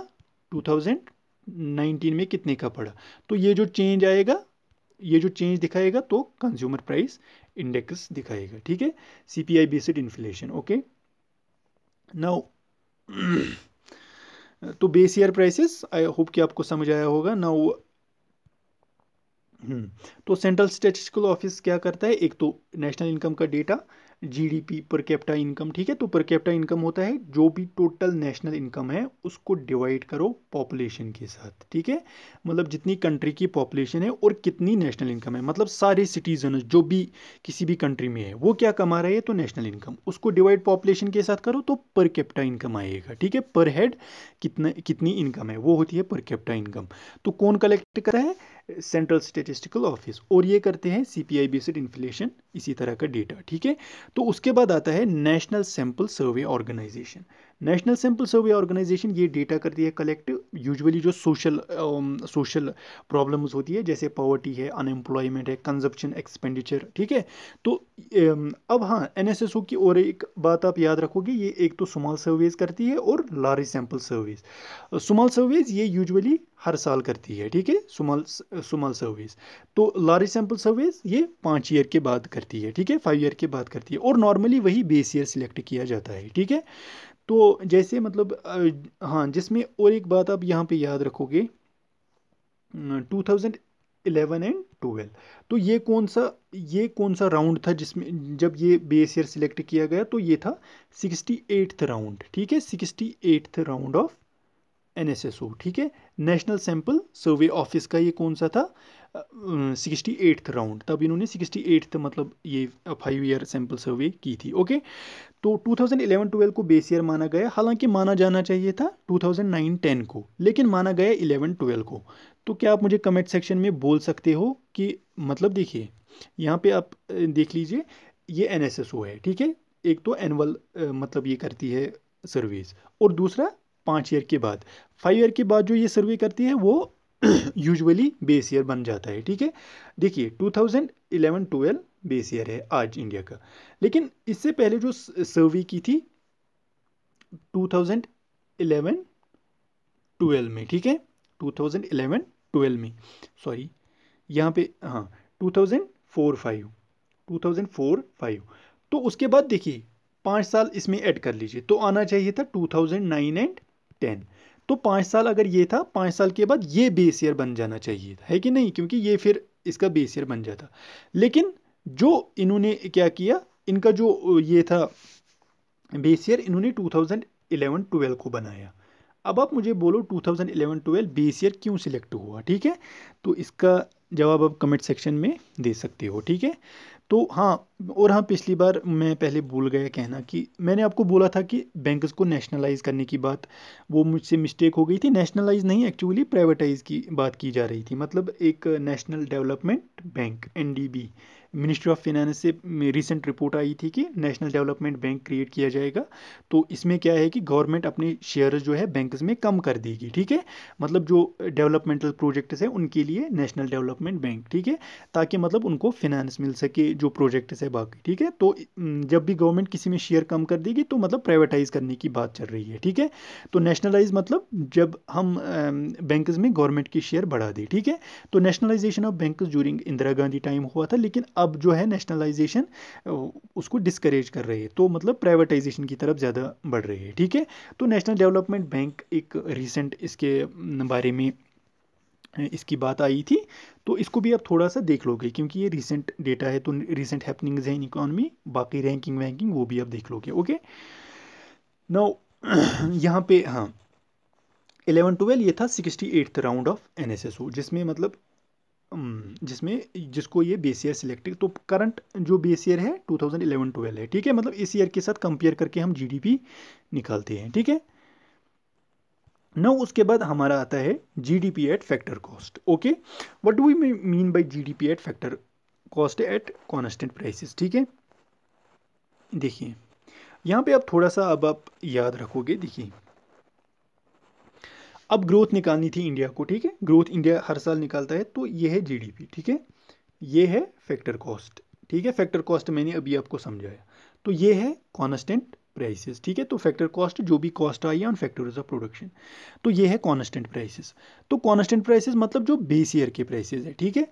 2019 में कितने का पड़ा तो ये जो चेंज आएगा ये जो चेंज दिखाएगा तो कंज्यूमर प्राइस इंडेक्स दिखाएगा ठीक है C P I based inflation okay now तो base year prices I hope कि आपको समझ आया होगा नाउ हम्म, तो सेंट्रल स्टेटिस्टिकल ऑफिस क्या करता है एक तो नेशनल इनकम का data GDP per capita income ठीक है तो पर कैपिटा इनकम होता है जो भी टोटल नेशनल इनकम है उसको डिवाइड करो पॉपुलेशन के साथ ठीक है मतलब जितनी कंट्री की पॉपुलेशन है और कितनी नेशनल इनकम है मतलब सारे सिटीजन जो भी किसी भी कंट्री में है वो क्या कमा रहे हैं तो नेशनल इनकम उसको डिवाइड पॉपुलेशन के साथ करो तो पर कैपिटा इनकम आएगा ठीक है पर हेड कितना कितनी इनकम है वो होती है पर कैपिटा इनकम तो कौन कलेक्ट कर रहा है सेंट्रल स्टेटिस्टिकल ऑफिस और ये करते हैं C P I based inflation इसी तरह का डेटा ठीक है तो उसके बाद आता है national sample survey organisation national sample survey organisation ये डेटा करती है कलेक्ट यूजुअली जो सोशल सोशल प्रॉब्लम्स होती है जैसे पॉवर्टी है अनएम्प्लॉयमेंट है कंजप्शन एक्सपेंडिचर ठीक है तो um, अब हाँ एन की और एक बात आप याद रखोगे ये एक तो स्मॉल सर्वेज करती है और large sample surveys small surveys ये यूजअली हर साल करती है ठीक है सुमल सुमल सर्विस तो लार्ज सैम्पल सर्विस ये पाँच ईयर के बाद करती है ठीक है फाइव ईयर के बाद करती है और नॉर्मली वही बेस ईयर सिलेक्ट किया जाता है ठीक है तो जैसे मतलब हाँ जिसमें और एक बात आप यहाँ पे याद रखोगे 2011 एंड 12 तो ये कौन सा ये कौन सा राउंड था जिसमें जब ये बेस ईयर सिलेक्ट किया गया तो ये था सिक्सटी एट्थ राउंड ठीक है sixty eighth round of N ठीक है नेशनल सैम्पल सर्वे ऑफिस का ये कौन सा था सिक्सटी एट्थ राउंड तब इन्होंने सिक्सटी एट्थ मतलब ये फाइव ईयर सैम्पल सर्वे की थी ओके तो 2011-12 को बेस ईयर माना गया हालांकि माना जाना चाहिए था 2009-10 को लेकिन माना गया 11-12 को तो क्या आप मुझे कमेंट सेक्शन में बोल सकते हो कि मतलब देखिए यहाँ पे आप देख लीजिए ये एन है ठीक है एक तो एनअल मतलब ये करती है सर्विस और दूसरा पाँच ईयर के बाद फाइव ईयर के बाद जो ये सर्वे करती है वो यूजुअली बेस ईयर बन जाता है ठीक है देखिए 2011 थाउजेंड बेस ईयर है आज इंडिया का लेकिन इससे पहले जो सर्वे की थी 2011-12 में ठीक है 2011-12 में सॉरी यहाँ पे हाँ 2004-5 2004-5 तो उसके बाद देखिए पाँच साल इसमें ऐड कर लीजिए तो आना चाहिए था 2009 एंड 10 तो पाँच साल अगर ये था पाँच साल के बाद ये बेस ईयर बन जाना चाहिए था है कि नहीं क्योंकि ये फिर इसका बेस ईयर बन जाता लेकिन जो इन्होंने क्या किया इनका जो ये था बेस ईयर इन्होंने 2011-12 को बनाया अब आप मुझे बोलो 2011-12 बेस ईयर क्यों सिलेक्ट हुआ ठीक है तो इसका जवाब आप कमेंट सेक्शन में दे सकते हो ठीक है तो हाँ और हाँ पिछली बार मैं पहले भूल गया कहना कि मैंने आपको बोला था कि बैंकस को नेशनलाइज करने की बात वो मुझसे मिस्टेक हो गई थी नेशनलाइज नहीं एक्चुअली प्राइवेटाइज की बात की जा रही थी मतलब एक national development bank NDB ministry of finance से रिसेंट रिपोर्ट आई थी कि नेशनल डेवलपमेंट बैंक क्रिएट किया जाएगा तो इसमें क्या है कि गवर्नमेंट अपने शेयर जो है बैंक में कम कर देगी ठीक है मतलब जो डेवलपमेंटल प्रोजेक्ट्स हैं उनके लिए नेशनल डेवलपमेंट बैंक ठीक है ताकि मतलब उनको फिनेंस मिल सके जो प्रोजेक्ट्स है बाकी ठीक है तो जब भी गवर्नमेंट किसी में शेयर कम कर देगी तो मतलब प्राइवेटाइज करने की बात चल रही है ठीक है तो नेशनलाइज मतलब जब हम बैंक में गवर्नमेंट की शेयर बढ़ा दें ठीक है तो nationalisation of bank during Indira Gandhi time हुआ था लेकिन अब जो है नेशनलाइजेशन उसको डिस्करेज कर रहे हैं तो मतलब प्राइवेटाइजेशन की तरफ ज़्यादा बढ़ रही है ठीक है तो नेशनल डेवलपमेंट बैंक एक रिसेंट इसके बारे में इसकी बात आई थी तो इसको भी आप थोड़ा सा देख लोगे क्योंकि ये रिसेंट डेटा है तो रिसेंट हैपनिंग्स हैं इन इकोनॉमी बाकी रैंकिंग वैंकिंग वो भी आप देख लोगे ओके नौ यहाँ पे हाँ 11 ट्वेल्व ये था sixty eighth round of N जिसमें मतलब जिसमें जिसको ये बेस ईयर सिलेक्ट तो करंट जो बेस ईयर है 2011-12 है ठीक है मतलब इस ईयर के साथ कंपेयर करके हम जीडीपी निकालते हैं ठीक है नौ उसके बाद हमारा आता है GDP at factor cost okay what do we mean by GDP at factor cost at constant prices ठीक है देखिए यहाँ पे आप थोड़ा सा अब आप याद रखोगे देखिए अब ग्रोथ निकालनी थी इंडिया को ठीक है ग्रोथ इंडिया हर साल निकालता है तो ये है जीडीपी ठीक है ये है फैक्टर कॉस्ट ठीक है फैक्टर कॉस्ट मैंने अभी आपको समझाया तो ये है कॉन्स्टेंट प्राइसेस ठीक है तो फैक्टर कॉस्ट जो भी कॉस्ट आई है ऑन फैक्टर्स ऑफ प्रोडक्शन तो ये है कॉन्स्टेंट प्राइसेस तो कॉन्स्टेंट प्राइसेस मतलब जो बेस ईयर के प्राइसेज है ठीक है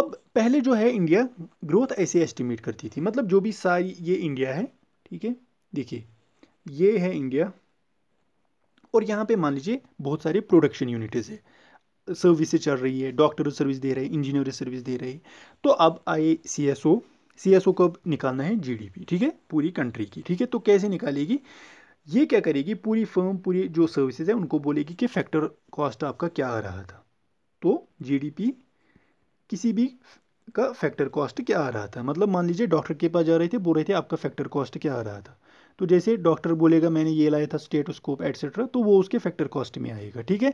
अब पहले जो है इंडिया ग्रोथ ऐसे एस्टिमेट करती थी मतलब जो भी सारी ये इंडिया है ठीक है देखिए ये है इंडिया और यहाँ पे मान लीजिए बहुत सारे प्रोडक्शन यूनिटेज है सर्विसेज चल रही है डॉक्टर सर्विस दे रहे इंजीनियर सर्विस दे रहे तो अब आए सी एस ओ सी एस ओ कब निकालना है जीडीपी ठीक है पूरी कंट्री की ठीक है तो कैसे निकालेगी ये क्या करेगी पूरी फर्म पूरी जो सर्विसेज है उनको बोलेगी कि फैक्टर कॉस्ट आपका क्या आ रहा था तो जीडीपी किसी भी का फैक्टर कॉस्ट क्या आ रहा था मतलब मान लीजिए डॉक्टर के पास जा रहे थे बोल रहे थे आपका फैक्टर कॉस्ट क्या आ रहा था तो जैसे डॉक्टर बोलेगा मैंने ये लाया था स्टेटोस्कोप एटसेट्रा तो वो उसके फैक्टर कॉस्ट में आएगा ठीक है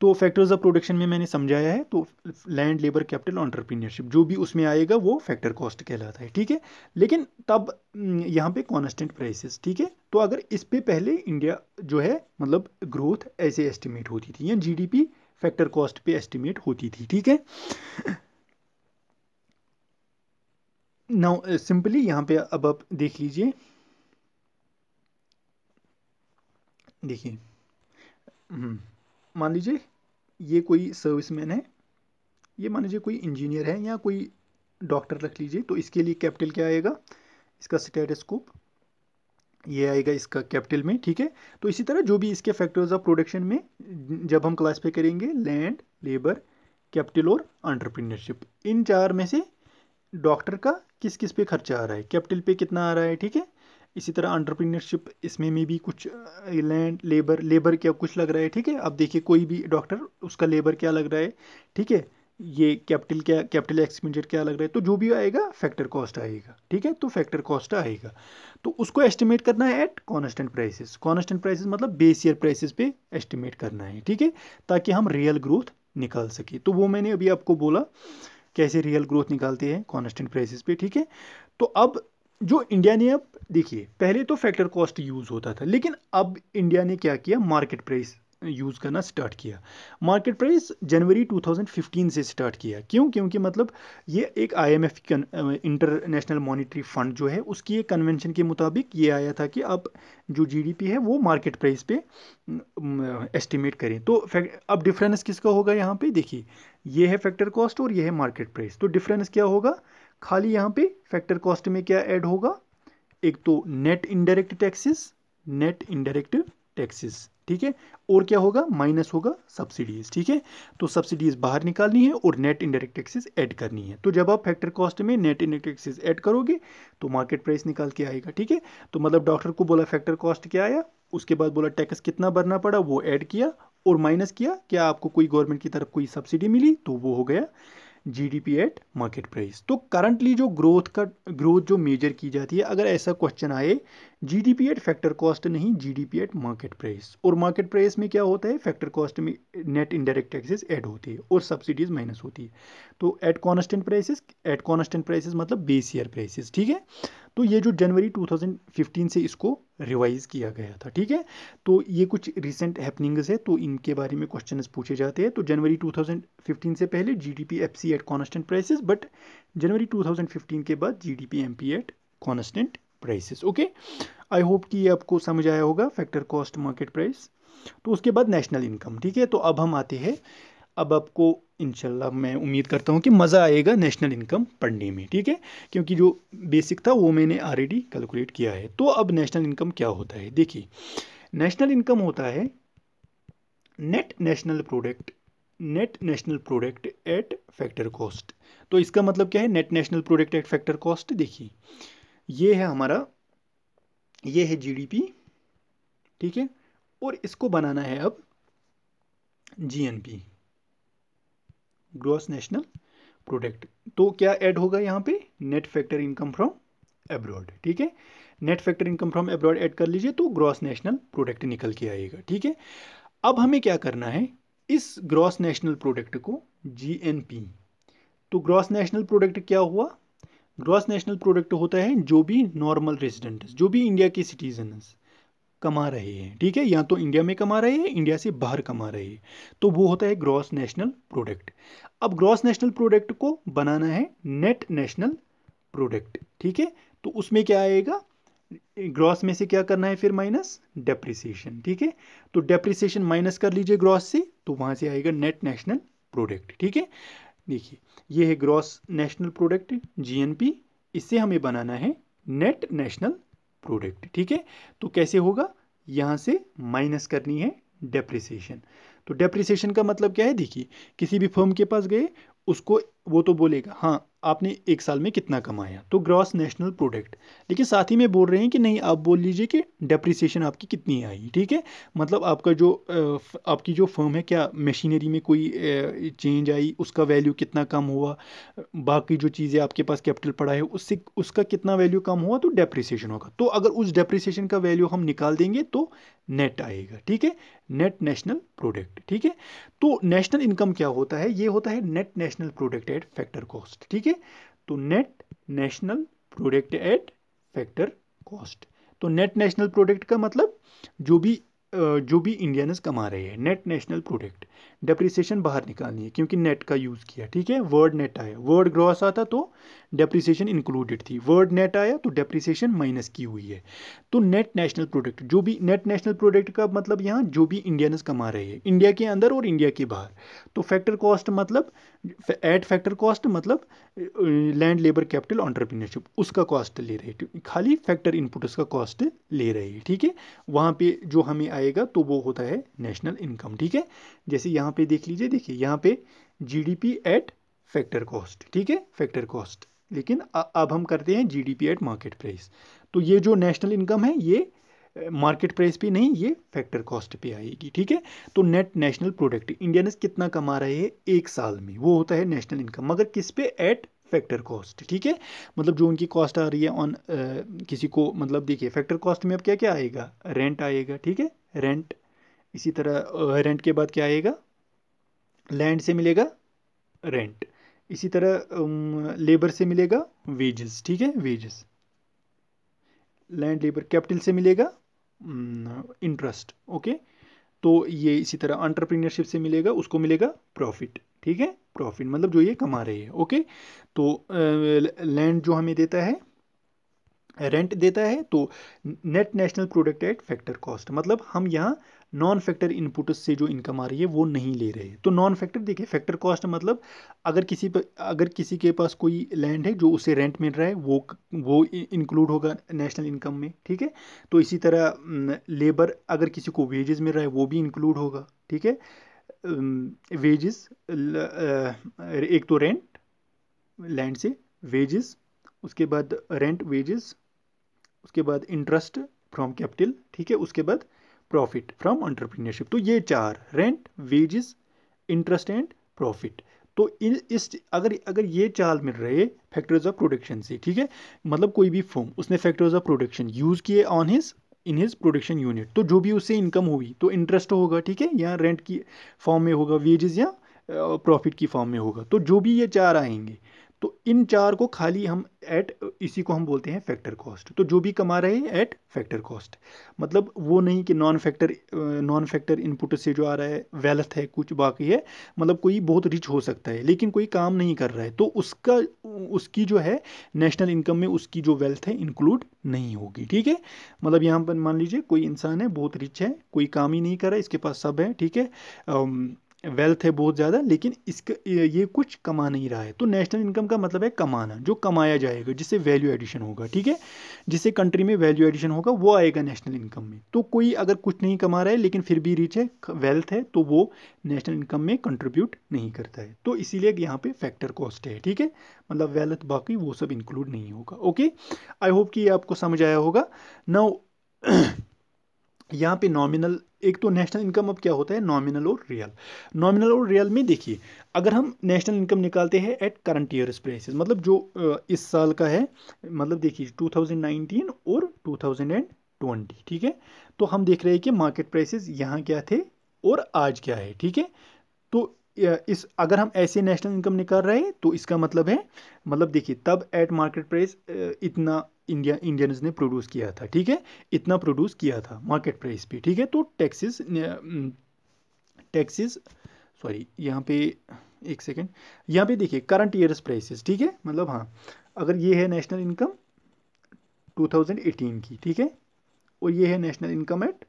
तो फैक्टर्स ऑफ प्रोडक्शन में मैंने समझाया है तो लैंड लेबर कैपिटल ऑन्टरप्रीनियरशिप जो भी उसमें आएगा वो फैक्टर कॉस्ट कहलाता है ठीक है लेकिन तब हम्म, यहाँ पे कॉन्स्टेंट प्राइसेस ठीक है तो अगर इस पे पहले इंडिया जो है मतलब ग्रोथ ऐसे एस्टिमेट होती थी या जी फैक्टर कॉस्ट पे एस्टिमेट होती थी ठीक है नाउ सिंपली यहाँ पे अब आप देख लीजिए देखिए हम्म, मान लीजिए ये कोई सर्विसमैन है ये मान लीजिए कोई इंजीनियर है या कोई डॉक्टर रख लीजिए तो इसके लिए कैपिटल क्या आएगा इसका स्टेटस्कोप ये आएगा इसका कैपिटल में ठीक है तो इसी तरह जो भी इसके फैक्टर्स ऑफ प्रोडक्शन में जब हम क्लास पे करेंगे लैंड लेबर कैपिटल और एंटरप्रीनरशिप इन चार में से डॉक्टर का किस किस पे खर्चा आ रहा है कैपिटल पे कितना आ रहा है ठीक है इसी तरह अंटरप्रीनियरशिप इसमें में भी कुछ लैंड लेबर लेबर क्या कुछ लग रहा है ठीक है अब देखिए कोई भी डॉक्टर उसका लेबर क्या लग रहा है ठीक है ये कैपिटल क्या कैपिटल एक्सपेंडिचर क्या लग रहा है तो जो भी आएगा फैक्टर कॉस्ट आएगा ठीक है तो फैक्टर कॉस्ट आएगा तो उसको एस्टिमेट करना है at constant prices constant prices मतलब बेस ईयर प्राइसेस पे एस्टिमेट करना है ठीक है ताकि हम रियल ग्रोथ निकाल सके तो वो मैंने अभी आपको बोला कैसे रियल ग्रोथ निकालते हैं कॉन्स्टेंट प्राइसेस पे ठीक है तो अब जो इंडिया ने अब देखिए पहले तो फैक्टर कॉस्ट यूज़ होता था लेकिन अब इंडिया ने क्या किया मार्केट प्राइस यूज़ करना स्टार्ट किया मार्केट प्राइस जनवरी 2015 से स्टार्ट किया क्यों क्योंकि मतलब ये एक आईएमएफ इंटरनेशनल मॉनिटरी फंड जो है उसकी एक कन्वेंशन के मुताबिक ये आया था कि अब जो जीडीपी है वो मार्केट प्राइस पे एस्टिमेट करें तो अब डिफरेंस किसका होगा यहाँ पे देखिए ये है फैक्टर कॉस्ट और ये है मार्केट प्राइस तो डिफरेंस क्या होगा खाली यहाँ पे फैक्टर कॉस्ट में क्या ऐड होगा एक तो net indirect taxes net indirect taxes ठीक है और क्या होगा माइनस होगा सब्सिडीज ठीक है तो सब्सिडीज बाहर निकालनी है और नेट इनडायरेक्ट टैक्सेस ऐड करनी है तो जब आप फैक्टर कॉस्ट में नेट इनडायरेक्ट टैक्सेस ऐड करोगे तो मार्केट प्राइस निकाल के आएगा ठीक है तो मतलब डॉक्टर को बोला फैक्टर कॉस्ट क्या आया उसके बाद बोला टैक्स कितना भरना पड़ा वो ऐड किया और माइनस किया क्या आपको कोई गवर्नमेंट की तरफ कोई सब्सिडी मिली तो वो हो गया जीडीपी एट मार्केट प्राइस तो करंटली जो ग्रोथ का ग्रोथ जो मेजर की जाती है अगर ऐसा क्वेश्चन आए जीडीपी एट फैक्टर कॉस्ट नहीं जीडीपी एट मार्केट प्राइस और मार्केट प्राइस में क्या होता है फैक्टर कॉस्ट में नेट इनडायरेक्ट टैक्सेस ऐड होती है और सब्सिडीज माइनस होती है तो at constant prices at constant prices मतलब बेस ईयर प्राइसेस ठीक है तो ये जो जनवरी 2015 से इसको रिवाइज किया गया था ठीक है तो ये कुछ रिसेंट हैपनिंग्स है तो इनके बारे में क्वेश्चन पूछे जाते हैं तो जनवरी 2015 से पहले G D P F C at constant prices but जनवरी 2015 के बाद G D P M P at constant prices okay I hope कि ये आपको समझ आया होगा फैक्टर कॉस्ट मार्केट प्राइस तो उसके बाद नेशनल इनकम ठीक है तो अब हम आते हैं अब आपको इनशाला मैं उम्मीद करता हूँ कि मज़ा आएगा नेशनल इनकम पढ़ने में ठीक है क्योंकि जो बेसिक था वो मैंने ऑलरेडी कैलकुलेट किया है तो अब नेशनल इनकम क्या होता है देखिए नेशनल इनकम होता है net national product net national product at factor cost तो इसका मतलब क्या है net national product at factor cost देखिए ये है हमारा ये है जीडीपी ठीक है और इसको बनाना है अब जीएनपी ग्रॉस नेशनल प्रोडक्ट तो क्या ऐड होगा यहाँ पे net factor income from abroad ठीक है net factor income from abroad add कर लीजिए तो ग्रॉस नेशनल प्रोडक्ट निकल के आएगा ठीक है अब हमें क्या करना है इस ग्रॉस नेशनल प्रोडक्ट को जी तो ग्रॉस नेशनल प्रोडक्ट क्या हुआ ग्रॉस नेशनल प्रोडक्ट होता है जो भी नॉर्मल रेजिडेंट जो भी इंडिया के सिटीजन कमा रहे हैं ठीक है या तो इंडिया में कमा रहे हैं इंडिया से बाहर कमा रहे हैं तो वो होता है ग्रॉस नेशनल प्रोडक्ट अब ग्रॉस नेशनल प्रोडक्ट को बनाना है नेट नेशनल प्रोडक्ट ठीक है तो उसमें क्या आएगा ग्रॉस में से क्या करना है फिर माइनस डेप्रिसिएशन ठीक है तो डेप्रिसिएशन माइनस कर लीजिए ग्रॉस से तो वहां से आएगा नेट नेशनल प्रोडक्ट ठीक है देखिए ये है ग्रॉस नेशनल प्रोडक्ट जीएनपी इससे हमें बनाना है नेट नेशनल प्रोडक्ट ठीक है तो कैसे होगा यहाँ से माइनस करनी है डेप्रिसिएशन तो डेप्रिसिएशन का मतलब क्या है देखिए किसी भी फर्म के पास गए उसको वो तो बोलेगा हाँ आपने एक साल में कितना कमाया तो ग्रॉस नेशनल प्रोडक्ट लेकिन साथ ही में बोल रहे हैं कि नहीं आप बोल लीजिए कि डेप्रिसिएशन आपकी कितनी आई ठीक है मतलब आपका जो आपकी जो फर्म है क्या मशीनरी में कोई चेंज आई उसका वैल्यू कितना कम हुआ बाकी जो चीज़ें आपके पास कैपिटल पड़ा है उससे उसका कितना वैल्यू कम हुआ तो डेप्रिसिएशन होगा तो अगर उस डेप्रिसिएशन का वैल्यू हम निकाल देंगे तो नेट आएगा ठीक है नेट नेशनल प्रोडक्ट ठीक है तो नेशनल इनकम क्या होता है ये होता है net national product at factor cost ठीक है तो net national product at factor cost तो नेट नेशनल प्रोडक्ट का मतलब जो भी जो भी इंडियन कमा रहे हैं नेट नेशनल प्रोडक्ट डेप्रिसिएशन बाहर निकालनी है क्योंकि नेट का यूज़ किया ठीक है वर्ड नेट आया वर्ड ग्रॉस आता तो डेप्रिसिएशन इंक्लूडेड थी वर्ड नेट आया तो डेप्रिसिएशन माइनस की हुई है तो नेट नेशनल प्रोडक्ट जो भी नेट नेशनल प्रोडक्ट का मतलब यहाँ जो भी इंडियनस कमा रहे हैं इंडिया के अंदर और इंडिया के बाहर तो फैक्टर कॉस्ट मतलब एट फैक्टर कॉस्ट मतलब लैंड लेबर कैपिटल ऑन्टरप्रीनरशिप उसका कॉस्ट ले रहे खाली फैक्टर इनपुट का कॉस्ट ले रहे ठीक है वहाँ पर जो हमें आएगा तो वो होता है नेशनल इनकम ठीक है जैसे यहाँ यहाँ पे देख लीजिए देखिए यहाँ पे जीडीपी एट फैक्टर कॉस्ट ठीक है फैक्टर कॉस्ट लेकिन अब हम करते हैं जीडीपी एट मार्केट प्राइस तो ये जो नेशनल इनकम है ये मार्केट प्राइस पे नहीं ये फैक्टर कॉस्ट पे आएगी ठीक है तो नेट नेशनल प्रोडक्ट इंडियन कितना कमा रहे हैं एक साल में वो होता है नेशनल इनकम मगर किस पे एट फैक्टर कॉस्ट ठीक है मतलब जो उनकी कॉस्ट आ रही है ऑन किसी को मतलब देखिए फैक्टर कॉस्ट में अब क्या क्या आएगा रेंट आएगा ठीक है रेंट इसी तरह रेंट के बाद क्या आएगा लैंड से मिलेगा रेंट इसी तरह लेबर um, से मिलेगा वेजेस ठीक है वेजेस लैंड लेबर कैपिटल से मिलेगा इंटरेस्ट um, ओके तो ये इसी तरह अंटरप्रीनियरशिप से मिलेगा उसको मिलेगा प्रॉफिट ठीक है प्रॉफिट मतलब जो ये कमा रहे हैं ओके तो लैंड uh, जो हमें देता है रेंट देता है तो net national product at factor cost मतलब हम यहाँ नॉन फैक्टर इनपुट से जो इनकम आ रही है वो नहीं ले रहे तो नॉन फैक्टर देखिए फैक्टर कॉस्ट मतलब अगर किसी पर अगर किसी के पास कोई लैंड है जो उसे रेंट मिल रहा है वो वो इंक्लूड होगा नेशनल इनकम में ठीक है तो इसी तरह लेबर अगर किसी को वेजेस मिल रहा है वो भी इंक्लूड होगा ठीक है वेजेस एक तो रेंट लैंड से वेजेस उसके बाद रेंट वेजेस उसके बाद इंटरेस्ट फ्रॉम कैपिटल ठीक है उसके बाद प्रॉफिट फ्रॉम एंटरप्रीनियरशिप तो ये चार rent wages interest and profit तो इन इस अगर अगर ये चाल मिल रहे फैक्टर्स ऑफ प्रोडक्शन से ठीक है मतलब कोई भी फॉर्म उसने फैक्टर्स ऑफ प्रोडक्शन यूज़ किए on his in his production unit तो जो भी उससे इनकम हुई तो इंटरेस्ट होगा ठीक है या रेंट की फॉर्म में होगा वेजेस या प्रॉफिट की फॉर्म में होगा तो जो भी ये चार आएंगे तो इन चार को खाली हम एट इसी को हम बोलते हैं फैक्टर कॉस्ट तो जो भी कमा रहे हैं एट फैक्टर कॉस्ट मतलब वो नहीं कि non factor non factor input से जो आ रहा है वेल्थ है कुछ बाकी है मतलब कोई बहुत रिच हो सकता है लेकिन कोई काम नहीं कर रहा है तो उसका उसकी जो है नेशनल इनकम में उसकी जो वेल्थ है इंक्लूड नहीं होगी ठीक है मतलब यहाँ पर मान लीजिए कोई इंसान है बहुत रिच है कोई काम ही नहीं कर रहा है इसके पास सब है ठीक है वेल्थ है बहुत ज़्यादा लेकिन इसका ये कुछ कमा नहीं रहा है तो नेशनल इनकम का मतलब है कमाना जो कमाया जाएगा जिससे वैल्यू एडिशन होगा ठीक है जिससे कंट्री में वैल्यू एडिशन होगा वो आएगा नेशनल इनकम में तो कोई अगर कुछ नहीं कमा रहा है लेकिन फिर भी रिच है वेल्थ है तो वो नेशनल इनकम में कंट्रीब्यूट नहीं करता है तो इसीलिए यहाँ पर फैक्टर कॉस्ट है ठीक है मतलब वेल्थ बाकी वो सब इंक्लूड नहीं होगा ओके आई होप कि ये आपको समझ आया होगा नाउ यहाँ पे नॉमिनल एक तो नेशनल इनकम अब क्या होता है नॉमिनल और रियल नॉमिनल और रियल में देखिए अगर हम नेशनल इनकम निकालते हैं एट करंट ईयर्स प्राइसेस मतलब जो इस साल का है मतलब देखिए 2019 और 2020 ठीक है तो हम देख रहे हैं कि मार्केट प्राइसेस यहाँ क्या थे और आज क्या है ठीक है तो इस अगर हम ऐसे नेशनल इनकम निकाल रहे हैं तो इसका मतलब है मतलब देखिए तब एट मार्केट प्राइस इतना इंडिया इंडियंस ने प्रोड्यूस किया था ठीक है इतना प्रोड्यूस किया था मार्केट प्राइस पे ठीक है तो टैक्सेस टैक्सेस सॉरी यहाँ पे एक सेकेंड यहाँ पे देखिए करंट ईयर्स प्राइसेस ठीक है मतलब हाँ अगर ये है नेशनल इनकम 2018 की ठीक है और ये है नेशनल इनकम एट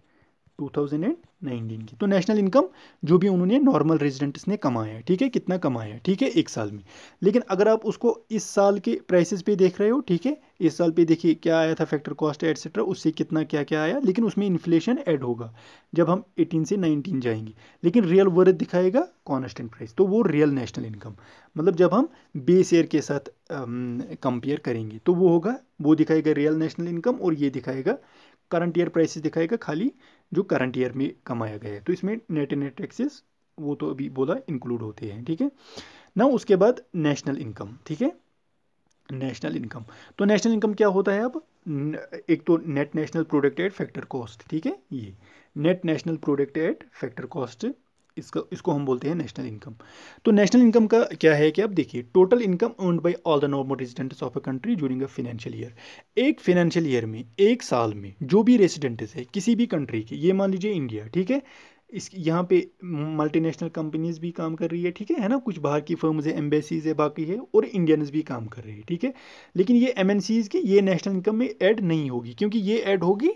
2019 की तो नेशनल इनकम जो भी उन्होंने नॉर्मल रेजिडेंट्स ने कमाया है ठीक है कितना कमाया है ठीक है एक साल में लेकिन अगर आप उसको इस साल के प्राइसेस पे देख रहे हो ठीक है इस साल पे देखिए क्या आया था फैक्टर कॉस्ट एटसेट्रा उससे कितना क्या क्या आया लेकिन उसमें इन्फ्लेशन ऐड होगा जब हम 18 से 19 जाएंगे लेकिन रियल वर्थ दिखाएगा कॉन्स्टेंट प्राइस तो वो रियल नेशनल इनकम मतलब जब हम बेस ईयर के साथ कंपेयर करेंगे तो वो होगा वो दिखाएगा रियल नेशनल इनकम और ये दिखाएगा करंट ईयर प्राइसेस दिखाएगा खाली जो करंट ईयर में कमाया गया है तो इसमें नेट नेट टैक्सेस वो तो अभी बोला इंक्लूड होते हैं ठीक है ना उसके बाद नेशनल इनकम ठीक है नेशनल इनकम तो नेशनल इनकम क्या होता है अब एक तो net national product at factor cost ठीक है ये net national product at factor cost इसको इसको हम बोलते हैं नेशनल इनकम तो नेशनल इनकम का क्या है कि आप देखिए total income earn by all the normal residents of a country during a financial year एक फाइनेंशियल ईयर में एक साल में जो भी रेजिडेंट्स है किसी भी कंट्री के ये मान लीजिए इंडिया ठीक है इस यहाँ पे मल्टीनेशनल कंपनीज भी काम कर रही है ठीक है है ना कुछ बाहर की फर्म्स है एम्बेसीज है बाकी है और इंडियंस भी काम कर रहे हैं ठीक है लेकिन ये एम की ये नेशनल इनकम में ऐड नहीं होगी क्योंकि ये ऐड होगी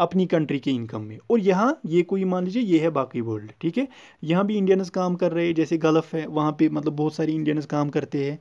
अपनी कंट्री की इनकम में और यहाँ ये कोई मान लीजिए ये है बाकी वर्ल्ड ठीक है यहाँ भी इंडियंस काम कर रहे हैं जैसे गल्फ है वहाँ पे मतलब बहुत सारे इंडियंस काम करते हैं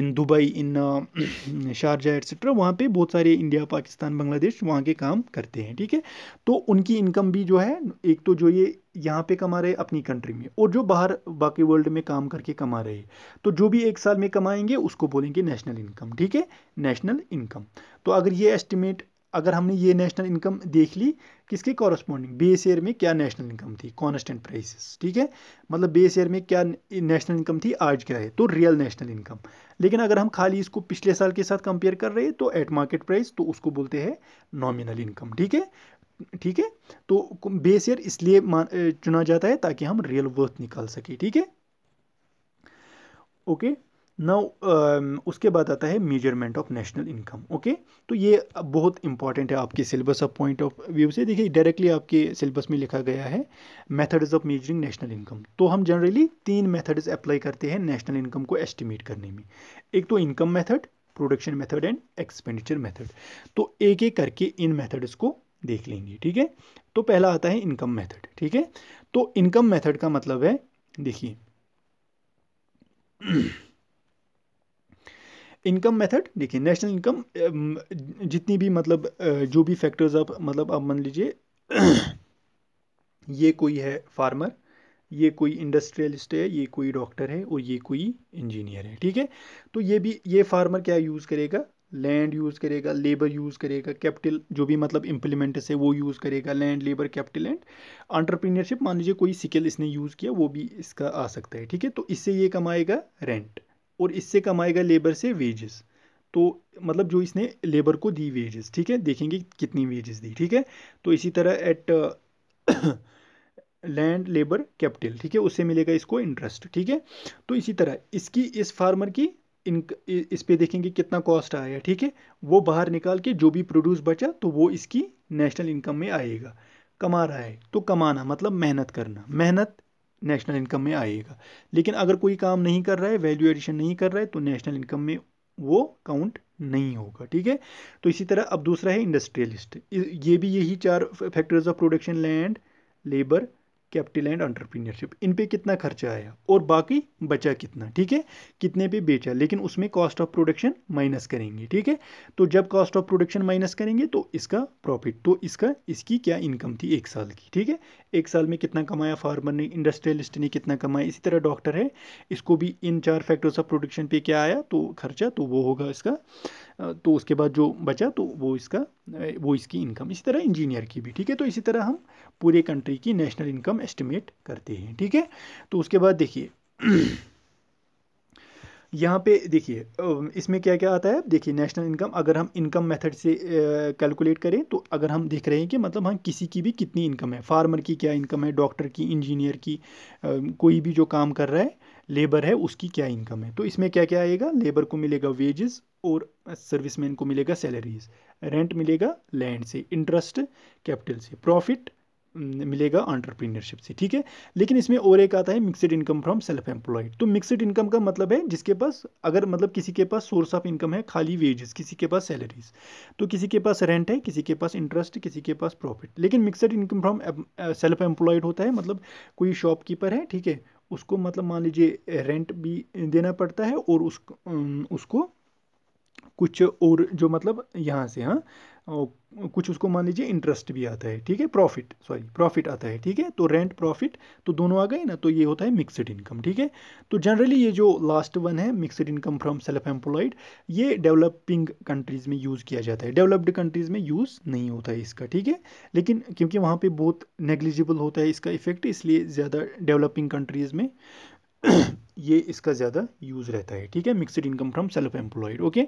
in Dubai in Sharjah etcetera वहाँ पे बहुत सारे इंडिया पाकिस्तान बांग्लादेश वहाँ के काम करते हैं ठीक है तो उनकी इनकम भी जो है एक तो जो ये यहाँ पे कमा रहे अपनी कंट्री में और जो बाहर बाकी वर्ल्ड में काम करके कमा रहे हैं तो जो भी एक साल में कमाएंगे उसको बोलेंगे नेशनल इनकम ठीक है नेशनल इनकम तो अगर ये एस्टिमेट अगर हमने ये नेशनल इनकम देख ली किसके कॉरस्पॉन्डिंग बेस ईयर में क्या नेशनल इनकम थी कॉन्स्टेंट प्राइसेस ठीक है मतलब बेस ईयर में क्या नेशनल इनकम थी आज क्या है तो रियल नेशनल इनकम लेकिन अगर हम खाली इसको पिछले साल के साथ कंपेयर कर रहे हैं तो एट मार्केट प्राइस तो उसको बोलते हैं नॉमिनल इनकम ठीक है ठीक है तो बेस ईयर इसलिए चुना जाता है ताकि हम रियल वर्थ निकाल सके ठीक है ओके नाउ um, उसके बाद आता है measurement of national income okay तो ये बहुत इंपॉर्टेंट है आपके syllabus of point of view से देखिए डायरेक्टली आपके सिलेबस में लिखा गया है methods of measuring national income तो हम जनरली तीन मेथड्स अप्लाई करते हैं नेशनल इनकम को एस्टिमेट करने में एक तो income method production method and expenditure method तो एक एक करके इन मेथड्स को देख लेंगे ठीक है तो पहला आता है इनकम मेथड ठीक है तो इनकम मेथड का मतलब है देखिए इनकम मेथड देखिए नेशनल इनकम जितनी भी मतलब जो भी फैक्टर्स आप मतलब आप मान लीजिए ये कोई है फार्मर ये कोई इंडस्ट्रियलिस्ट है ये कोई डॉक्टर है और ये कोई इंजीनियर है ठीक है तो ये भी ये फार्मर क्या यूज़ करेगा लैंड यूज़ करेगा लेबर यूज़ करेगा कैपिटल जो भी मतलब इम्प्लीमेंट्स है वो यूज़ करेगा land labour capital and entrepreneurship मान लीजिए कोई स्किल इसने यूज़ किया वो भी इसका आ सकता है ठीक है तो इससे ये कमाएगा रेंट और इससे कमाएगा लेबर से वेजेस तो मतलब जो इसने लेबर को दी वेजेस ठीक है देखेंगे कितनी वेजेस दी ठीक है तो इसी तरह एट लैंड लेबर कैपिटल ठीक है उससे मिलेगा इसको इंटरेस्ट ठीक है तो इसी तरह इसकी इस फार्मर की इन इस पे देखेंगे कितना कॉस्ट आया ठीक है वो बाहर निकाल के जो भी प्रोड्यूस बचा तो वो इसकी नेशनल इनकम में आएगा कमा रहा है तो कमाना मतलब मेहनत करना मेहनत नेशनल इनकम में आएगा लेकिन अगर कोई काम नहीं कर रहा है वैल्यू एडिशन नहीं कर रहा है तो नेशनल इनकम में वो काउंट नहीं होगा ठीक है तो इसी तरह अब दूसरा है इंडस्ट्रियलिस्ट ये भी यही चार factors of production land labour capital and entrepreneurship इन पे कितना खर्चा आया और बाकी बचा कितना ठीक है कितने पे बेचा लेकिन उसमें कॉस्ट ऑफ प्रोडक्शन माइनस करेंगे ठीक है तो जब कॉस्ट ऑफ प्रोडक्शन माइनस करेंगे तो इसका प्रॉफिट तो इसका इसकी क्या इनकम थी एक साल की ठीक है एक साल में कितना कमाया फार्मर ने इंडस्ट्रियलिस्ट ने कितना कमाया इसी तरह डॉक्टर है इसको भी इन चार फैक्टर्स ऑफ प्रोडक्शन पर क्या आया तो खर्चा तो वो होगा इसका तो उसके बाद जो बचा तो वो इसका वो इसकी इनकम इसी तरह इंजीनियर की भी ठीक है तो इसी तरह हम पूरे कंट्री की नेशनल इनकम एस्टिमेट करते हैं ठीक है तो उसके बाद देखिए यहाँ पे देखिए इसमें क्या क्या आता है देखिए नेशनल इनकम अगर हम इनकम मेथड से कैलकुलेट करें तो अगर हम देख रहे हैं कि मतलब हम किसी की भी कितनी इनकम है फार्मर की क्या इनकम है डॉक्टर की इंजीनियर की कोई भी जो काम कर रहा है लेबर है उसकी क्या इनकम है तो इसमें क्या क्या आएगा लेबर को मिलेगा वेजेस और सर्विसमैन को मिलेगा सैलरीज रेंट मिलेगा लैंड से इंटरेस्ट कैपिटल से प्रॉफिट हम्म, मिलेगा ऑन्टरप्रीनियरशिप से ठीक है लेकिन इसमें और एक आता है mixed income from self employed तो मिक्सड इनकम का मतलब है जिसके पास अगर मतलब किसी के पास सोर्स ऑफ इनकम है खाली वेजेस किसी के पास सैलरीज तो किसी के पास रेंट है किसी के पास इंटरेस्ट किसी के पास प्रॉफिट लेकिन mixed income from self employed होता है मतलब कोई शॉपकीपर है ठीक है उसको मतलब मान लीजिए रेंट भी देना पड़ता है और उस उसको कुछ और जो मतलब यहाँ से हाँ कुछ उसको मान लीजिए इंटरेस्ट भी आता है ठीक है प्रॉफिट सॉरी प्रॉफिट आता है ठीक है तो रेंट प्रॉफिट तो दोनों आ गए ना तो ये होता है मिक्सड इनकम ठीक है तो जनरली ये जो लास्ट वन है mixed income from self employed ये डेवलपिंग कंट्रीज़ में यूज़ किया जाता है डेवलप्ड कंट्रीज़ में यूज़ नहीं होता है इसका ठीक है लेकिन क्योंकि वहाँ पर बहुत नेग्लिजिबल होता है इसका इफेक्ट इसलिए ज़्यादा डेवलपिंग कंट्रीज़ में ये इसका ज़्यादा यूज़ रहता है ठीक है mixed income from self employed okay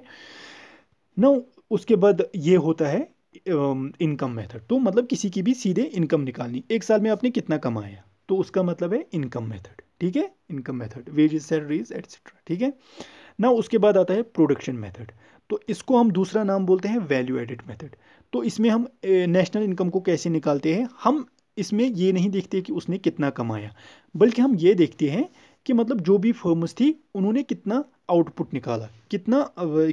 now उसके बाद ये होता है इनकम um, मेथड तो मतलब किसी की भी सीधे इनकम निकालनी एक साल में आपने कितना कमाया तो उसका मतलब है इनकम मेथड ठीक है income method wages salaries etcetera ठीक है ना उसके बाद आता है प्रोडक्शन मेथड तो इसको हम दूसरा नाम बोलते हैं वैल्यू एडिड मेथड तो इसमें हम नेशनल इनकम को कैसे निकालते हैं हम इसमें ये नहीं देखते कि उसने कितना कमाया बल्कि हम ये देखते हैं कि मतलब जो भी फर्म्स थी उन्होंने कितना आउटपुट निकाला कितना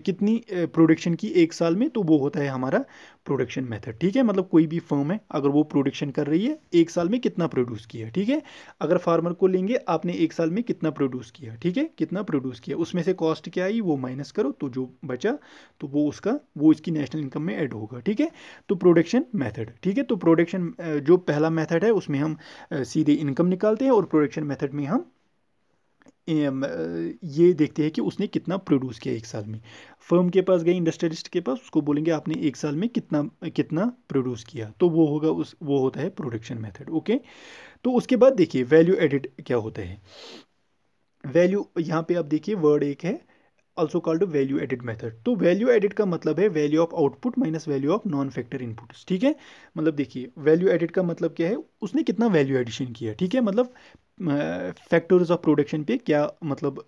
कितनी प्रोडक्शन की एक साल में तो वो होता है हमारा प्रोडक्शन मेथड ठीक है मतलब कोई भी फर्म है अगर वो प्रोडक्शन कर रही है एक साल में कितना प्रोड्यूस किया ठीक है अगर फार्मर को लेंगे आपने एक साल में कितना प्रोड्यूस किया ठीक है कितना प्रोड्यूस किया उसमें से कॉस्ट क्या आई वो माइनस करो तो जो बचा तो वो उसका वो इसकी नेशनल इनकम में एड होगा ठीक है तो प्रोडक्शन मैथड ठीक है तो प्रोडक्शन जो पहला मैथड है उसमें हम सीधे इनकम निकालते हैं और प्रोडक्शन मैथड में हम ये देखते हैं कि उसने कितना प्रोड्यूस किया एक साल में फर्म के पास गए इंडस्ट्रियलिस्ट के पास उसको बोलेंगे आपने एक साल में कितना कितना प्रोड्यूस किया तो वो होगा उस वो होता है प्रोडक्शन मेथड ओके तो उसके बाद देखिए वैल्यू एडिड क्या होता है वैल्यू यहाँ पे आप देखिए वर्ड एक है also called value added method तो वैल्यू एडिड का मतलब है value of output minus value of non factor inputs ठीक है मतलब देखिए वैल्यू एडिड का मतलब क्या है उसने कितना वैल्यू एडिशन किया ठीक है मतलब फैक्टर्स ऑफ प्रोडक्शन पे क्या मतलब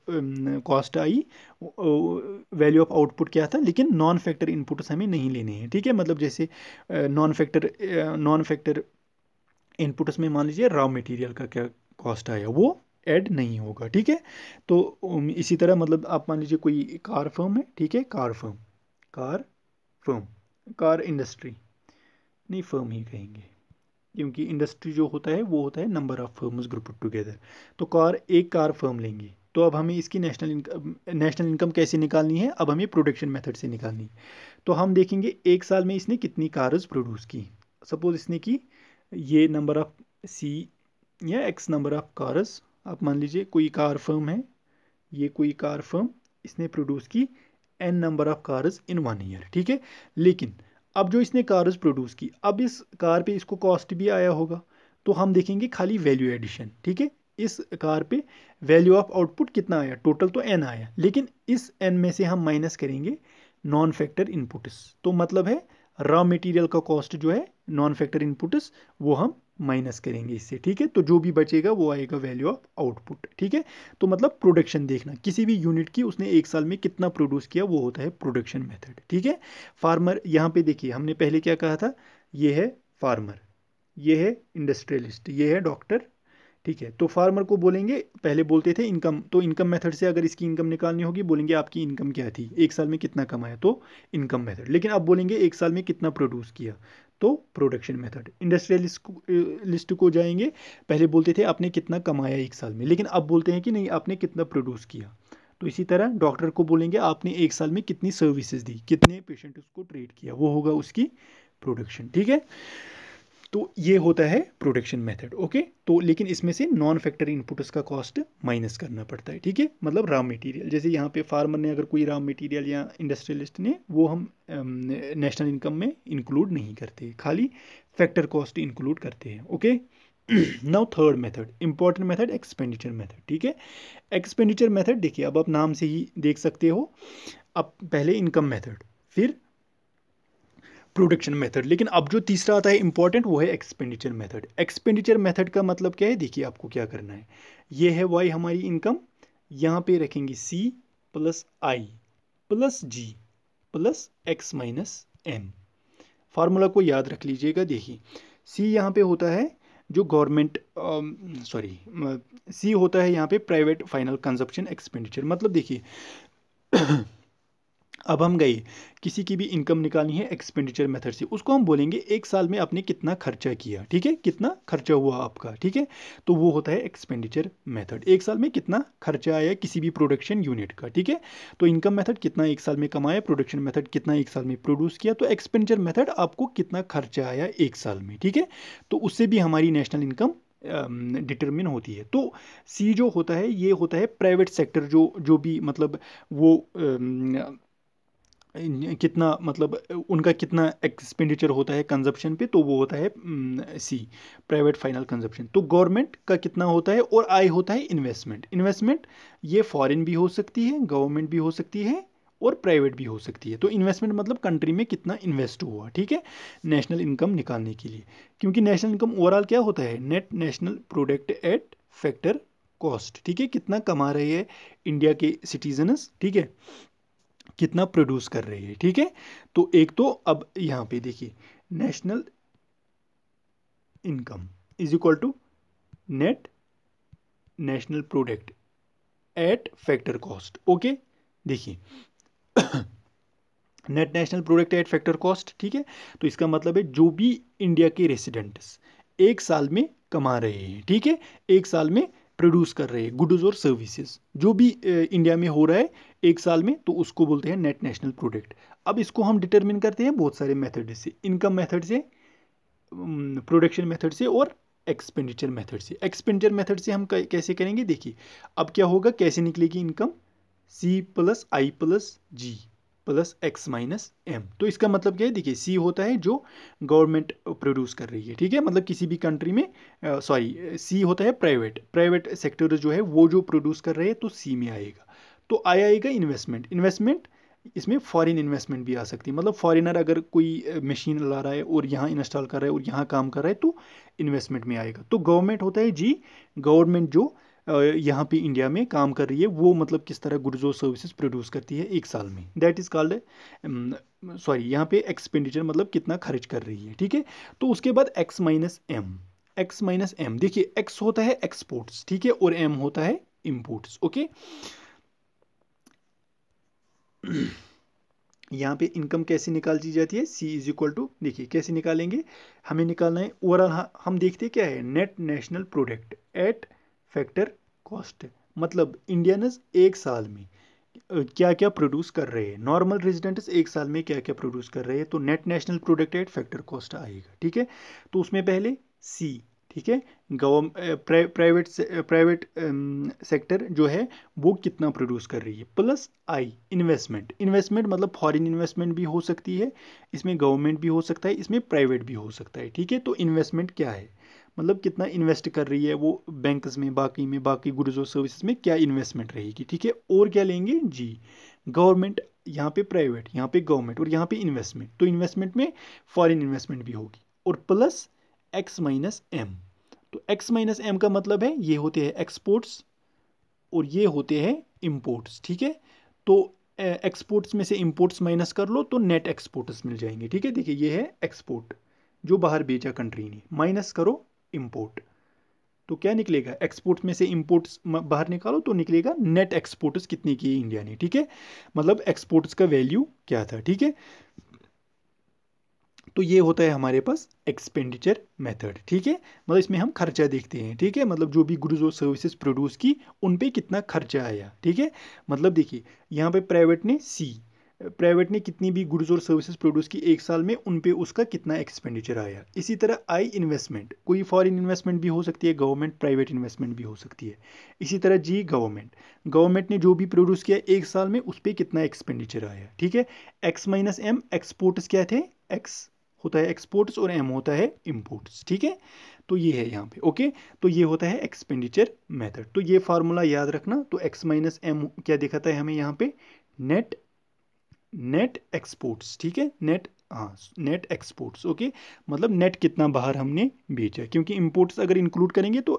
कॉस्ट आई वैल्यू ऑफ आउटपुट क्या था लेकिन नॉन फैक्टर इनपुट्स हमें नहीं लेने हैं ठीक है मतलब जैसे non factor non factor inputs में मान लीजिए रॉ मटेरियल का क्या कॉस्ट आया वो ऐड नहीं होगा ठीक है तो इसी तरह मतलब आप मान लीजिए कोई कार फर्म है ठीक है car firm car firm car industry नहीं फर्म ही कहेंगे क्योंकि इंडस्ट्री जो होता है वो होता है number of firms group together तो कार एक कार फर्म लेंगे तो अब हमें इसकी नेशनल इनकम नेशनल इनकम कैसे निकालनी है अब हमें प्रोडक्शन मेथड से निकालनी है तो हम देखेंगे एक साल में इसने कितनी कार्स प्रोड्यूस की सपोज़ इसने की ये नंबर ऑफ़ सी या एक्स नंबर ऑफ़ कार्स आप मान लीजिए कोई कार फर्म है ये कोई कार फर्म इसने प्रोड्यूस की N number of cars in one year ठीक है लेकिन अब जो इसने कार्स प्रोड्यूस की अब इस कार पे इसको कॉस्ट भी आया होगा तो हम देखेंगे खाली वैल्यू एडिशन ठीक है इस कार पे वैल्यू ऑफ आउटपुट कितना आया टोटल तो एन आया लेकिन इस एन में से हम माइनस करेंगे नॉन फैक्टर इनपुट्स तो मतलब है रॉ मटेरियल का कॉस्ट जो है नॉन फैक्टर इनपुट्स वो हम माइनस करेंगे इससे ठीक है तो जो भी बचेगा वो आएगा वैल्यू ऑफ आउटपुट ठीक है तो मतलब प्रोडक्शन देखना किसी भी यूनिट की उसने एक साल में कितना प्रोड्यूस किया वो होता है प्रोडक्शन मेथड ठीक है फार्मर यहाँ पे देखिए हमने पहले क्या कहा था ये है फार्मर ये है इंडस्ट्रियलिस्ट ये है डॉक्टर ठीक है तो फार्मर को बोलेंगे पहले बोलते थे इनकम तो इनकम मेथड से अगर इसकी इनकम निकालनी होगी बोलेंगे आपकी इनकम क्या थी एक साल में कितना कमाया तो इनकम मेथड लेकिन अब बोलेंगे एक साल में कितना प्रोड्यूस किया तो प्रोडक्शन मेथड इंडस्ट्रियलिस्ट को जाएंगे पहले बोलते थे आपने कितना कमाया एक साल में लेकिन अब बोलते हैं कि नहीं आपने कितना प्रोड्यूस किया तो इसी तरह डॉक्टर को बोलेंगे आपने एक साल में कितनी सर्विसेज दी कितने पेशेंट उसको ट्रीट किया वो होगा उसकी प्रोडक्शन ठीक है तो ये होता है प्रोडक्शन मेथड ओके तो लेकिन इसमें से नॉन फैक्टर इनपुट्स का कॉस्ट माइनस करना पड़ता है ठीक है मतलब रॉ मटेरियल जैसे यहाँ पे फार्मर ने अगर कोई रॉ मटेरियल या इंडस्ट्रियलिस्ट ने वो हम नेशनल इनकम में इंक्लूड नहीं करते खाली फैक्टर कॉस्ट इंक्लूड करते हैं okay now third method important method expenditure method ठीक है एक्सपेंडिचर मेथड देखिए अब आप नाम से ही देख सकते हो अब पहले इनकम मेथड फिर प्रोडक्शन मेथड लेकिन अब जो तीसरा आता है इंपॉर्टेंट वो है एक्सपेंडिचर मेथड एक्सपेंडिचर मेथड का मतलब क्या है देखिए आपको क्या करना है ये है वाई हमारी इनकम यहाँ पे रखेंगे C plus I plus G plus X minus M formula को याद रख लीजिएगा देखिए सी यहाँ पे होता है जो गवर्नमेंट सॉरी सी होता है यहाँ पे प्राइवेट फाइनल कंजप्शन एक्सपेंडिचर मतलब देखिए अब हम गए किसी की भी इनकम निकालनी है एक्सपेंडिचर मेथड से उसको हम बोलेंगे एक साल में आपने कितना खर्चा किया ठीक है कितना खर्चा हुआ आपका ठीक है तो वो होता है एक्सपेंडिचर मेथड एक साल में कितना खर्चा आया किसी भी प्रोडक्शन यूनिट का ठीक है तो इनकम मेथड कितना एक साल में कमाया प्रोडक्शन मेथड कितना एक साल में प्रोड्यूस किया तो एक्सपेंडिचर मेथड आपको कितना खर्चा आया एक साल में ठीक है तो उससे भी हमारी नेशनल इनकम डिटरमिन होती है तो सी जो होता है ये होता है प्राइवेट सेक्टर जो जो भी मतलब वो कितना मतलब उनका कितना एक्सपेंडिचर होता है कंजप्शन पे तो वो होता है सी प्राइवेट फाइनल कंजप्शन तो गवर्नमेंट का कितना होता है और आई होता है इन्वेस्टमेंट इन्वेस्टमेंट ये फॉरेन भी हो सकती है गवर्नमेंट भी हो सकती है और प्राइवेट भी हो सकती है तो इन्वेस्टमेंट मतलब कंट्री में कितना इन्वेस्ट हुआ ठीक है नेशनल इनकम निकालने के लिए क्योंकि नेशनल इनकम ओवरऑल क्या होता है net national product at factor cost ठीक है कितना कमा रहे हैं इंडिया के सिटीजनस ठीक है कितना प्रोड्यूस कर रही है ठीक है तो एक तो अब यहां पे देखिए national income is equal to net national product at factor cost okay देखिए net national product at factor cost ठीक है तो इसका मतलब है जो भी इंडिया के रेसिडेंट्स एक साल में कमा रहे हैं ठीक है एक साल में प्रोड्यूस कर रहे हैं गुड्स और सर्विसेज जो भी इंडिया में हो रहा है एक साल में तो उसको बोलते हैं नेट नेशनल प्रोडक्ट अब इसको हम डिटरमिन करते हैं बहुत सारे मेथड से इनकम मेथड से प्रोडक्शन मेथड से और एक्सपेंडिचर मेथड से एक्सपेंडिचर मेथड से हम कैसे करेंगे देखिए अब क्या होगा कैसे निकलेगी income C plus I plus G plus X minus M तो इसका मतलब क्या है देखिए सी होता है जो गवर्नमेंट प्रोड्यूस कर रही है ठीक है मतलब किसी भी कंट्री में सॉरी सी होता है प्राइवेट प्राइवेट सेक्टर जो है वो जो प्रोड्यूस कर रहे हैं तो सी में आएगा तो आया आएगा इन्वेस्टमेंट इन्वेस्टमेंट इसमें फॉरेन इन्वेस्टमेंट भी आ सकती है मतलब फॉरेनर अगर कोई मशीन ला रहा है और यहाँ इंस्टॉल कर रहा है और यहाँ काम कर रहा है तो इन्वेस्टमेंट में आएगा तो गवर्नमेंट होता है जी गवर्नमेंट जो यहाँ पे इंडिया में काम कर रही है वो मतलब किस तरह गुड्स और सर्विसेज प्रोड्यूस करती है एक साल में दैट इज़ कॉल्ड सॉरी यहाँ पे एक्सपेंडिचर मतलब कितना खर्च कर रही है ठीक है तो उसके बाद X minus M X minus M देखिए एक्स होता है एक्सपोर्ट्स ठीक है और एम होता है इम्पोर्ट्स ओके यहाँ पे इनकम कैसे निकाल दी जाती है सी इज इक्वल टू देखिए कैसे निकालेंगे हमें निकालना है ओवरऑल हाँ, हम देखते क्या है net national product at factor cost मतलब इंडियन एक साल में क्या क्या प्रोड्यूस कर रहे हैं नॉर्मल रेजिडेंट्स एक साल में क्या क्या प्रोड्यूस कर रहे हैं तो net national product at factor cost आएगा ठीक है तो उसमें पहले सी ठीक है प्राइवेट प्राइवेट सेक्टर जो है वो कितना प्रोड्यूस कर रही है प्लस आई इन्वेस्टमेंट इन्वेस्टमेंट मतलब फॉरेन इन्वेस्टमेंट भी हो सकती है इसमें गवर्नमेंट भी हो सकता है इसमें प्राइवेट भी हो सकता है ठीक है तो इन्वेस्टमेंट क्या है मतलब कितना इन्वेस्ट कर रही है वो बैंक्स में बाकी में बाकी गुड्स और सर्विसेज में क्या इन्वेस्टमेंट रहेगी ठीक है और क्या लेंगे जी गवर्नमेंट यहाँ पे प्राइवेट यहाँ पे गवर्नमेंट और यहाँ पे इन्वेस्टमेंट तो इन्वेस्टमेंट में फॉरेन इन्वेस्टमेंट भी होगी और प्लस एक्स माइनस एम तो एक्स माइनस एम का मतलब है ये होते हैं एक्सपोर्ट्स और ये होते हैं इम्पोर्ट्स ठीक है तो एक्सपोर्ट्स में से इम्पोर्ट्स माइनस कर लो तो नेट एक्सपोर्ट्स मिल जाएंगे ठीक है देखिए ये है एक्सपोर्ट जो बाहर बेचा कंट्री ने माइनस करो इम्पोर्ट तो क्या निकलेगा एक्सपोर्ट में से इम्पोर्ट्स बाहर निकालो तो निकलेगा नेट एक्सपोर्ट्स कितने की इंडिया ने ठीक है मतलब एक्सपोर्ट्स का वैल्यू क्या था ठीक है तो ये होता है हमारे पास एक्सपेंडिचर मेथड ठीक है मतलब इसमें हम खर्चा देखते हैं ठीक है मतलब जो भी गुड्स और सर्विसेज प्रोड्यूस की उन पे कितना खर्चा आया ठीक है मतलब देखिए यहाँ पे प्राइवेट ने सी प्राइवेट ने कितनी भी गुड्स और सर्विसेज प्रोड्यूस की एक साल में उन पे उसका कितना एक्सपेंडिचर आया इसी तरह आई इन्वेस्टमेंट कोई फॉरेन इन्वेस्टमेंट भी हो सकती है गवर्नमेंट प्राइवेट इन्वेस्टमेंट भी हो सकती है इसी तरह जी गवर्नमेंट गवर्नमेंट ने जो भी प्रोड्यूस किया एक साल में उस पर कितना एक्सपेंडिचर आया ठीक है एक्स माइनस एम एक्सपोर्ट्स क्या थे एक्स होता है एक्सपोर्ट्स और एम होता है इम्पोर्ट्स ठीक है तो ये है यहाँ पे ओके तो ये होता है एक्सपेंडिचर मेथड तो ये फार्मूला याद रखना तो एक्स माइनस एम क्या दिखाता है हमें यहाँ पे नेट नेट एक्सपोर्ट्स ठीक है नेट हाँ नेट एक्सपोर्ट्स ओके मतलब नेट कितना बाहर हमने बेचा क्योंकि इम्पोर्ट्स अगर इंक्लूड करेंगे तो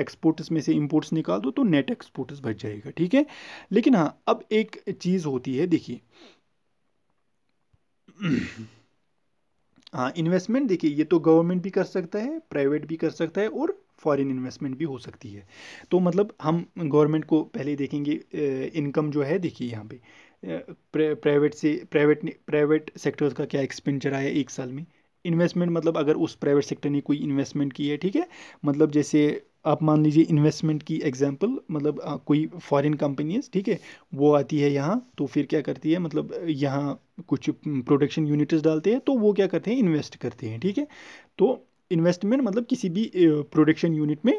एक्सपोर्ट्स में से इम्पोर्ट्स निकाल दो तो नेट एक्सपोर्ट्स बच जाएगा ठीक है लेकिन हाँ अब एक चीज़ होती है देखिए हाँ इन्वेस्टमेंट देखिए ये तो गवर्नमेंट भी कर सकता है प्राइवेट भी कर सकता है और फॉरेन इन्वेस्टमेंट भी हो सकती है तो मतलब हम गवर्नमेंट को पहले देखेंगे इनकम जो है देखिए यहाँ पे प्राइवेट से प्राइवेट प्राइवेट सेक्टर्स का क्या एक्सपेंचर आया एक साल में इन्वेस्टमेंट मतलब अगर उस प्राइवेट सेक्टर ने कोई इन्वेस्टमेंट की है ठीक है मतलब जैसे आप मान लीजिए इन्वेस्टमेंट की एग्जांपल मतलब कोई फॉरेन कंपनीज ठीक है वो आती है यहाँ तो फिर क्या करती है मतलब यहाँ कुछ प्रोडक्शन यूनिट्स डालते हैं तो वो क्या करते हैं इन्वेस्ट करते हैं ठीक है तो इन्वेस्टमेंट मतलब किसी भी प्रोडक्शन यूनिट में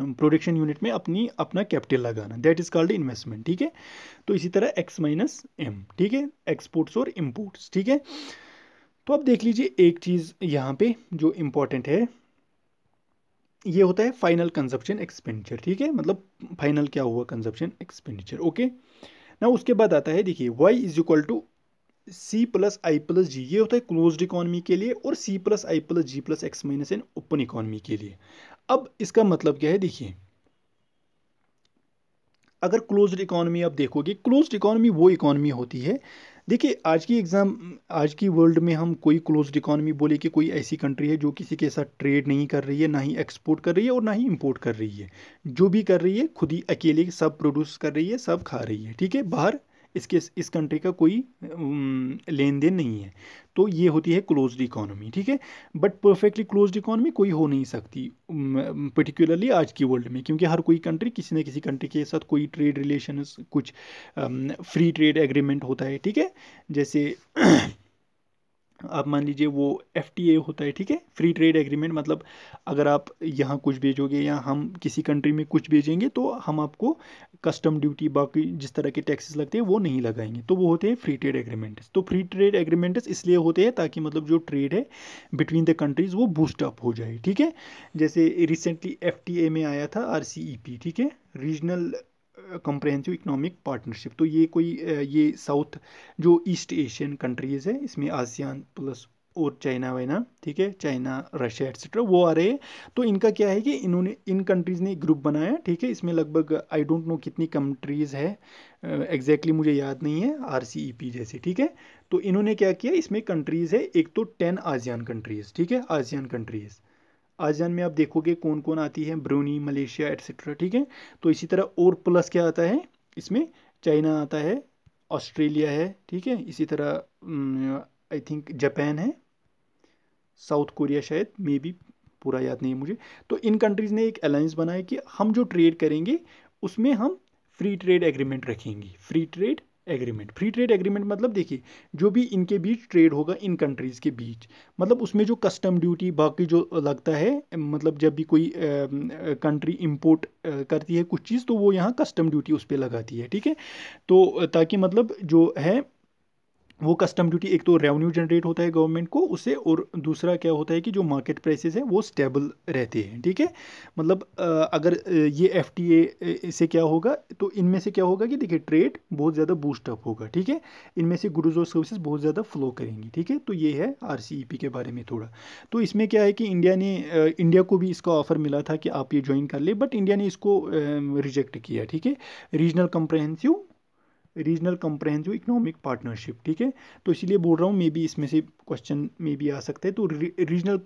प्रोडक्शन यूनिट में अपनी अपना कैपिटल लगाना दैट इज़ कॉल्ड इन्वेस्टमेंट ठीक है तो इसी तरह एक्स माइनस एम ठीक है एक्सपोर्ट्स और इम्पोर्ट्स ठीक है तो आप देख लीजिए एक चीज़ यहाँ पे जो इम्पोर्टेंट है ये होता है फाइनल कंजप्शन एक्सपेंडिचर ठीक है मतलब फाइनल क्या हुआ कंजप्शन एक्सपेंडिचर ओके ना उसके बाद आता है देखिए Y is equal to C plus I plus G ये होता है क्लोज्ड इकोनॉमी के लिए और C plus I plus G plus X minus N open economy के लिए अब इसका मतलब क्या है देखिए अगर क्लोज्ड इकोनॉमी आप देखोगे क्लोज इकोनॉमी वो इकोनॉमी होती है देखिए आज की एग्ज़ाम आज की वर्ल्ड में हम कोई क्लोज इकोनॉमी बोले कि कोई ऐसी कंट्री है जो किसी के साथ ट्रेड नहीं कर रही है ना ही एक्सपोर्ट कर रही है और ना ही इंपोर्ट कर रही है जो भी कर रही है खुद ही अकेले सब प्रोड्यूस कर रही है सब खा रही है ठीक है बाहर इसके इस कंट्री का कोई लेन देन नहीं है तो ये होती है क्लोज्ड इकोनॉमी ठीक है बट परफेक्टली क्लोज्ड इकोनॉमी कोई हो नहीं सकती पर्टिकुलरली आज की वर्ल्ड में क्योंकि हर कोई कंट्री किसी न किसी कंट्री के साथ कोई ट्रेड रिलेशन कुछ फ्री ट्रेड एग्रीमेंट होता है ठीक है जैसे आप मान लीजिए वो एफ होता है ठीक है फ्री ट्रेड एग्रीमेंट मतलब अगर आप यहाँ कुछ भेजोगे या हम किसी कंट्री में कुछ भेजेंगे तो हम आपको कस्टम ड्यूटी बाकी जिस तरह के टैक्सेस लगते हैं वो नहीं लगाएंगे तो वो होते हैं फ्री ट्रेड एग्रीमेंट्स तो फ्री ट्रेड एग्रीमेंट्स इसलिए होते हैं ताकि मतलब जो ट्रेड है बिटवीन द कंट्रीज़ वो बूस्ट अप हो जाए ठीक है जैसे रिसेंटली एफ में आया था आर e ठीक है रीजनल कंप्रहेंसिव इकोनॉमिक पार्टनरशिप तो ये कोई ये साउथ जो ईस्ट एशियन कंट्रीज़ है इसमें आसियान प्लस और चाइना वाइना ठीक है चाइना रशिया एट्सेट्रा वो आ रहे हैं तो इनका क्या है कि इन्होंने इन कंट्रीज़ ने एक ग्रुप बनाया ठीक है इसमें लगभग आई डोंट नो कितनी कंट्रीज़ है एग्जैक्टली exactly मुझे याद नहीं है आर e जैसे ठीक है तो इन्होंने क्या किया इसमें कंट्रीज़ है एक तो टेन आसियान कंट्रीज़ ठीक है आसियान कंट्रीज़ आसियान में आप देखोगे कौन कौन आती है ब्रूनी मलेशिया एटसेट्रा ठीक है तो इसी तरह और प्लस क्या आता है इसमें चाइना आता है ऑस्ट्रेलिया है ठीक है इसी तरह आई थिंक जापान है साउथ कोरिया शायद मे बी पूरा याद नहीं है मुझे तो इन कंट्रीज़ ने एक अलायंस बनाया कि हम जो ट्रेड करेंगे उसमें हम फ्री ट्रेड एग्रीमेंट रखेंगे free trade agreement free trade agreement मतलब देखिए जो भी इनके बीच ट्रेड होगा इन कंट्रीज़ के बीच मतलब उसमें जो कस्टम ड्यूटी बाकी जो लगता है मतलब जब भी कोई कंट्री इंपोर्ट करती है कुछ चीज़ तो वो यहाँ कस्टम ड्यूटी उस पर लगाती है ठीक है तो ताकि मतलब जो है वो कस्टम ड्यूटी एक तो रेवेन्यू जनरेट होता है गवर्नमेंट को उससे और दूसरा क्या होता है कि जो मार्केट प्राइसेस हैं वो स्टेबल रहते हैं ठीक है मतलब अगर ये एफ से क्या होगा तो इनमें से क्या होगा कि देखिए ट्रेड बहुत ज़्यादा बूस्ट अप होगा ठीक है इनमें से गुड्स और सर्विसेज बहुत ज़्यादा फ्लो करेंगी ठीक है तो ये है आर e के बारे में थोड़ा तो इसमें क्या है कि इंडिया ने इंडिया को भी इसका ऑफर मिला था कि आप ये ज्वाइन कर ले बट इंडिया ने इसको रिजेक्ट किया ठीक है regional comprehensive regional comprehensive economic partnership ठीक है तो इसीलिए बोल रहा हूँ मे बी इसमें से क्वेश्चन मे बी आ सकते हैं तो रीजनल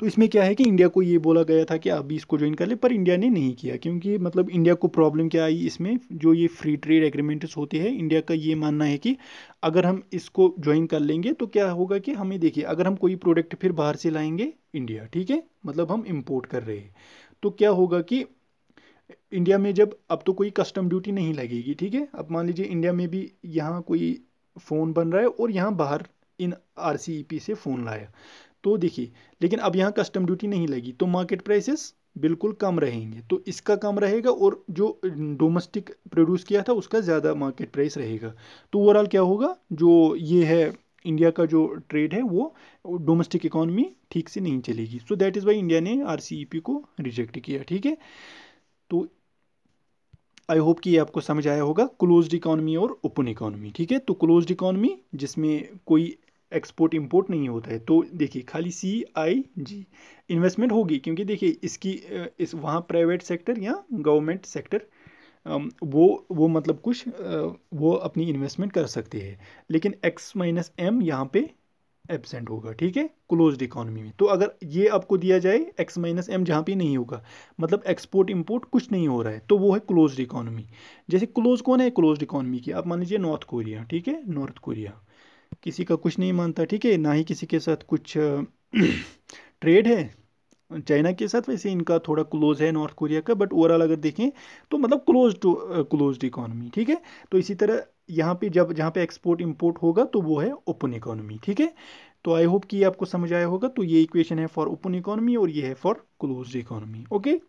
तो इसमें क्या है कि इंडिया को ये बोला गया था कि आप भी इसको ज्वाइन कर ले पर इंडिया ने नहीं किया क्योंकि मतलब इंडिया को प्रॉब्लम क्या आई इसमें जो ये फ्री ट्रेड एग्रीमेंट्स होते हैं इंडिया का ये मानना है कि अगर हम इसको ज्वाइन कर लेंगे तो क्या होगा कि हमें देखिए अगर हम कोई प्रोडक्ट फिर बाहर से लाएंगे इंडिया ठीक है मतलब हम इम्पोर्ट कर रहे हैं तो क्या होगा कि इंडिया में जब अब तो कोई कस्टम ड्यूटी नहीं लगेगी ठीक है अब मान लीजिए इंडिया में भी यहाँ कोई फ़ोन बन रहा है और यहाँ बाहर इन आर e से फ़ोन लाया तो देखिए लेकिन अब यहाँ कस्टम ड्यूटी नहीं लगी तो मार्केट प्राइसेस बिल्कुल कम रहेंगे तो इसका कम रहेगा और जो डोमेस्टिक प्रोड्यूस किया था उसका ज़्यादा मार्केट प्राइस रहेगा तो ओवरऑल क्या होगा जो ये है इंडिया का जो ट्रेड है वो डोमेस्टिक इकोनॉमी ठीक से नहीं चलेगी so that is why India ने आर e को रिजेक्ट किया ठीक है तो आई होप कि ये आपको समझ आया होगा क्लोज्ड इकोनॉमी और ओपन इकॉनमी ठीक है तो क्लोज्ड इकोनॉमी जिसमें कोई एक्सपोर्ट इंपोर्ट नहीं होता है तो देखिए खाली सी आई जी इन्वेस्टमेंट होगी क्योंकि देखिए इसकी इस वहाँ प्राइवेट सेक्टर या गवर्नमेंट सेक्टर वो वो मतलब कुछ वो अपनी इन्वेस्टमेंट कर सकते हैं लेकिन एक्स माइनस एम यहाँ पे एबसेंट होगा ठीक है क्लोज इकोनॉमी में तो अगर ये आपको दिया जाए एक्स माइनस एम जहाँ पे नहीं होगा मतलब एक्सपोर्ट इंपोर्ट कुछ नहीं हो रहा है तो वो है क्लोज इकोनॉमी जैसे क्लोज कौन है क्लोज इकोनॉमी की आप मान लीजिए नॉर्थ कोरिया ठीक है नॉर्थ कोरिया किसी का कुछ नहीं मानता ठीक है ना ही किसी के साथ कुछ ट्रेड है चाइना के साथ वैसे इनका थोड़ा क्लोज है नॉर्थ कोरिया का बट ओवरऑल अगर देखें तो मतलब क्लोज टू क्लोज इकोनॉमी ठीक है तो इसी तरह यहाँ पे जब जहाँ पे एक्सपोर्ट इंपोर्ट होगा तो वो है ओपन इकोनॉमी ठीक है तो आई होप कि ये आपको समझ आया होगा तो ये इक्वेशन है फॉर ओपन इकोनॉमी और ये है फॉर क्लोज इकोनॉमी ओके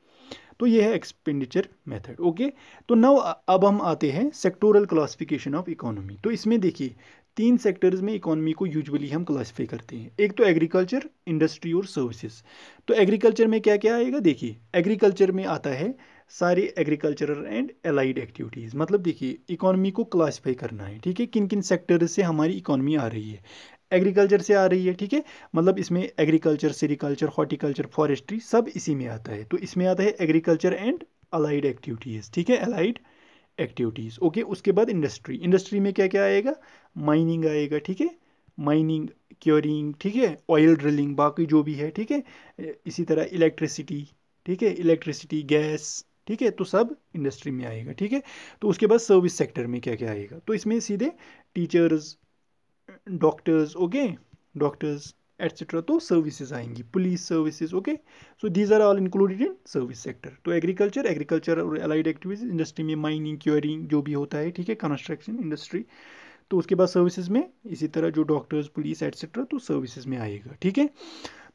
तो ये है एक्सपेंडिचर मेथड ओके तो नव uh, अब हम आते हैं सेक्टोरल क्लासिफिकेशन ऑफ इकोनॉमी तो इसमें देखिए तीन सेक्टर्स में इकोनॉमी को यूजुअली हम क्लासीफाई करते हैं एक तो एग्रीकल्चर इंडस्ट्री और सर्विसेज तो एग्रीकल्चर में क्या क्या आएगा देखिए एग्रीकल्चर में आता है सारे एग्रीकल्चरल एंड एलाइड एक्टिविटीज़ मतलब देखिए इकोनॉमी को क्लासीफाई करना है ठीक है किन किन सेक्टर से हमारी इकोनॉमी आ रही है एग्रीकल्चर से आ रही है ठीक है मतलब इसमें एग्रीकल्चर सेरिकल्चर हॉर्टिकल्चर फॉरेस्ट्री सब इसी में आता है तो इसमें आता है एग्रीकल्चर एंड अलाइड एक्टिविटीज़ ठीक है अलाइड एक्टिविटीज़ ओके उसके बाद इंडस्ट्री इंडस्ट्री में क्या क्या आएगा माइनिंग आएगा ठीक है माइनिंग क्योरिंग ठीक है ऑयल ड्रिलिंग बाकी जो भी है ठीक है इसी तरह इलेक्ट्रिसिटी ठीक है इलेक्ट्रिसिटी गैस ठीक है तो सब इंडस्ट्री में आएगा ठीक है तो उसके बाद सर्विस सेक्टर में क्या क्या आएगा तो इसमें सीधे teachers doctors okay doctors etcetera तो सर्विसेज आएंगी police services okay so these are all included in service sector तो एग्रीकल्चर एग्रीकल्चर और अलाइड एक्टिविटीज इंडस्ट्री में माइनिंग क्योरिंग जो भी होता है ठीक है कंस्ट्रक्शन इंडस्ट्री तो उसके बाद सर्विसेज में इसी तरह जो डॉक्टर्स पुलिस एटसेट्रा तो सर्विसेज में आएगा ठीक है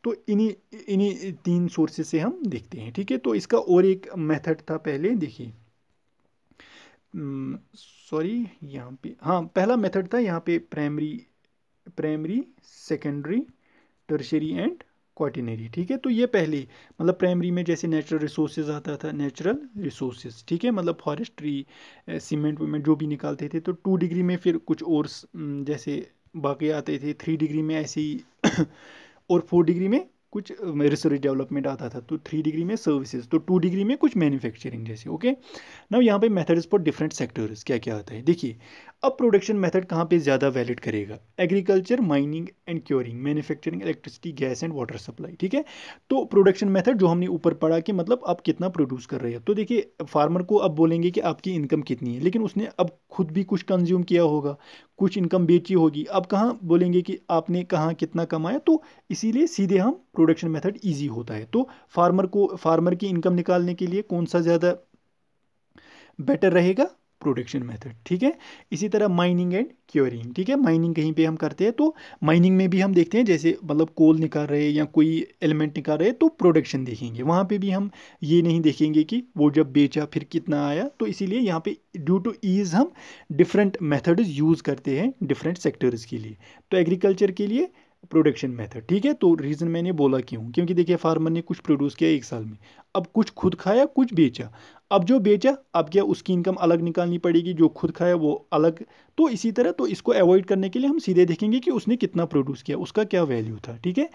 तो इन्हीं इन्हीं तीन सोर्सेज से हम देखते हैं ठीक है तो इसका और एक मेथड था पहले देखिए सॉरी hmm, यहाँ पे हाँ पहला मेथड था यहाँ पे primary primary secondary tertiary and quaternary ठीक है तो ये पहले मतलब प्राइमरी में जैसे नेचुरल रिसोर्सेज आता था नेचुरल रिसोर्सेज ठीक है मतलब फॉरेस्ट्री सीमेंट वीमेंट जो भी निकालते थे तो टू डिग्री में फिर कुछ और जैसे बाकी आते थे थ्री डिग्री में ऐसे ही और फोर डिग्री में कुछ रिसर्च डेवलपमेंट आता था तो थ्री डिग्री में सर्विसेज तो टू डिग्री में कुछ मैन्युफैक्चरिंग जैसे ओके ना यहाँ पे मेथड्स फॉर डिफरेंट सेक्टर्स क्या क्या आता है देखिए अब प्रोडक्शन मेथड कहाँ पे ज़्यादा वैलिड करेगा agriculture mining and quarrying manufacturing electricity gas and water supply ठीक है तो प्रोडक्शन मेथड जो हमने ऊपर पढ़ा कि मतलब आप कितना प्रोड्यूस कर रहे हैं तो देखिए फार्मर को अब बोलेंगे कि आपकी इनकम कितनी है लेकिन उसने अब खुद भी कुछ कंज्यूम किया होगा कुछ इनकम बेची होगी अब कहाँ बोलेंगे कि आपने कहाँ कितना कमाया तो इसीलिए सीधे हम प्रोडक्शन मेथड ईजी होता है तो फार्मर को फार्मर की इनकम निकालने के लिए कौन सा ज़्यादा बेटर रहेगा प्रोडक्शन मेथड ठीक है इसी तरह माइनिंग एंड क्योरिंग ठीक है माइनिंग कहीं पे हम करते हैं तो माइनिंग में भी हम देखते हैं जैसे मतलब कोल निकाल रहे हैं या कोई एलिमेंट निकाल रहे हैं तो प्रोडक्शन देखेंगे वहाँ पे भी हम ये नहीं देखेंगे कि वो जब बेचा फिर कितना आया तो इसीलिए यहाँ पे ड्यू टू ईज़ हम डिफरेंट मेथड्स यूज़ करते हैं डिफरेंट सेक्टर्स के लिए तो एग्रीकल्चर के लिए प्रोडक्शन मेथड ठीक है तो रीज़न मैंने बोला क्यों क्योंकि देखिए फार्मर ने कुछ प्रोड्यूस किया एक साल में अब कुछ खुद खाया कुछ बेचा अब जो बेचा अब क्या उसकी इनकम अलग निकालनी पड़ेगी जो खुद खाया वो अलग तो इसी तरह तो इसको अवॉइड करने के लिए हम सीधे देखेंगे कि उसने कितना प्रोड्यूस किया उसका क्या वैल्यू था ठीक है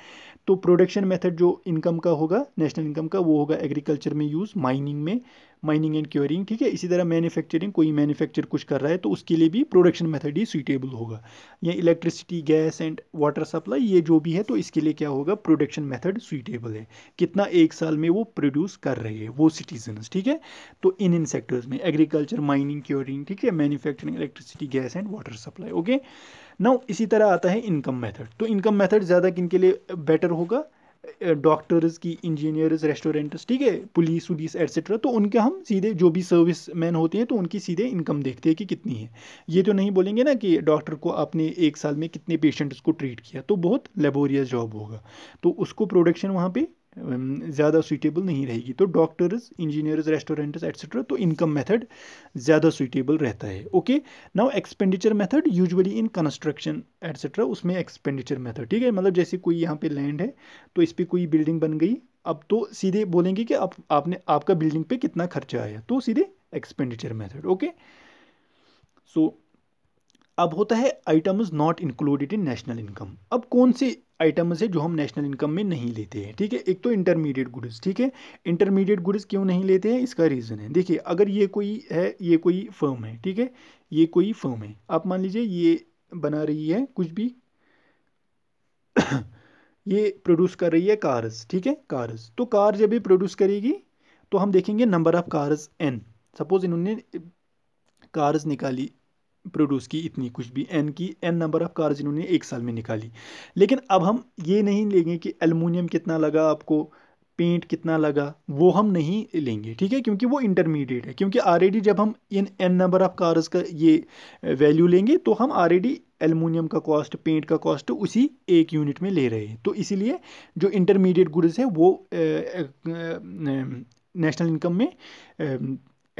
तो प्रोडक्शन मेथड जो इनकम का होगा नेशनल इनकम का वो होगा एग्रीकल्चर में यूज़ माइनिंग में माइनिंग एंड क्योरिंग ठीक है इसी तरह मैन्युफैक्चरिंग कोई मैन्युफैक्चर कुछ कर रहा है तो उसके लिए भी प्रोडक्शन मेथड ही सुइटेबल होगा या electricity gas and water supply ये जो भी है तो इसके लिए क्या होगा प्रोडक्शन मेथड सुइटेबल है कितना एक साल में वो प्रोड्यूस यूज़ कर रहे हैं वो सिटीजन्स ठीक है तो इन इन सेक्टर्स में एग्रीकल्चर माइनिंग क्योरिंग ठीक है manufacturing electricity gas and water supply okay now इसी तरह आता है इनकम मेथड तो इनकम मेथड ज़्यादा किन के लिए बेटर होगा डॉक्टर्स की इंजीनियर्स रेस्टोरेंट्स ठीक है पुलिस वुलिस एट्सेट्रा तो उनके हम सीधे जो भी सर्विस मैन होते हैं तो उनकी सीधे इनकम देखते हैं कि कितनी है ये तो नहीं बोलेंगे ना कि डॉक्टर को आपने एक साल में कितने पेशेंट्स को ट्रीट किया तो बहुत लेबोरियस जॉब होगा तो उसको प्रोडक्शन वहाँ पे ज़्यादा सुइटेबल नहीं रहेगी तो डॉक्टर्स इंजीनियर्स रेस्टोरेंट्स एट्सेट्रा तो इनकम मेथड ज़्यादा सुइटेबल रहता है okay now expenditure method usually in construction etcetera उसमें एक्सपेंडिचर मेथड ठीक है मतलब जैसे कोई यहाँ पे लैंड है तो इस पर कोई बिल्डिंग बन गई अब तो सीधे बोलेंगे कि आप आपने आपका बिल्डिंग पे कितना खर्चा आया तो सीधे एक्सपेंडिचर मैथड ओके सो अब होता है items not included in national income अब कौन से आइटम्स है जो हम नेशनल इनकम में नहीं लेते हैं ठीक है एक तो इंटरमीडिएट गुड्स ठीक है इंटरमीडिएट गुड्स क्यों नहीं लेते हैं इसका रीज़न है देखिए अगर ये कोई है ये कोई फर्म है ठीक है ये कोई फर्म है आप मान लीजिए ये बना रही है कुछ भी ये प्रोड्यूस कर रही है कार्स ठीक है कार्स तो कार जब ये प्रोड्यूस करेगी तो हम देखेंगे number of cars N suppose इन्होंने कार्स निकाली प्रोड्यूस की इतनी कुछ भी एन की एन नंबर ऑफ़ कार्स इन्होंने एक साल में निकाली लेकिन अब हम ये नहीं लेंगे कि एलमिनियम कितना लगा आपको पेंट कितना लगा वो हम नहीं लेंगे ठीक है क्योंकि वो इंटरमीडिएट है क्योंकि ऑलरेडी जब हम इन एन नंबर ऑफ़ कार्स का ये वैल्यू लेंगे तो हम ऑलरेडी एलमिनियम का कॉस्ट पेंट का कॉस्ट उसी एक यूनिट में ले रहे हैं तो इसीलिए जो इंटरमीडिएट गुड्स है वो नेशनल इनकम में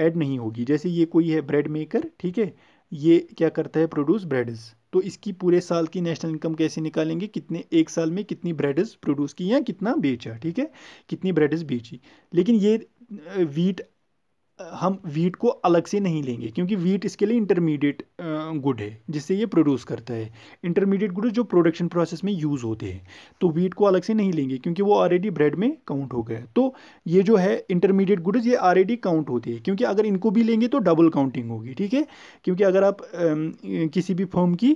ऐड नहीं होगी जैसे ये कोई है ब्रेड मेकर ठीक है ये क्या करता है प्रोड्यूस ब्रेडस तो इसकी पूरे साल की नेशनल इनकम कैसे निकालेंगे कितने एक साल में कितनी ब्रेडस प्रोड्यूस की या कितना बेचा ठीक है कितनी ब्रेडस बेची लेकिन ये वीट हम वीट को अलग से नहीं लेंगे क्योंकि वीट इसके लिए इंटरमीडिएट गुड है जिससे ये प्रोड्यूस करता है इंटरमीडिएट गुड जो प्रोडक्शन प्रोसेस में यूज़ होते हैं तो वीट को अलग से नहीं लेंगे क्योंकि वो ऑलरेडी ब्रेड में काउंट हो गया तो ये जो है इंटरमीडिएट गुड्स ये ऑलरेडी काउंट होती है क्योंकि अगर इनको भी लेंगे तो डबल काउंटिंग होगी ठीक है क्योंकि अगर आप किसी भी फर्म की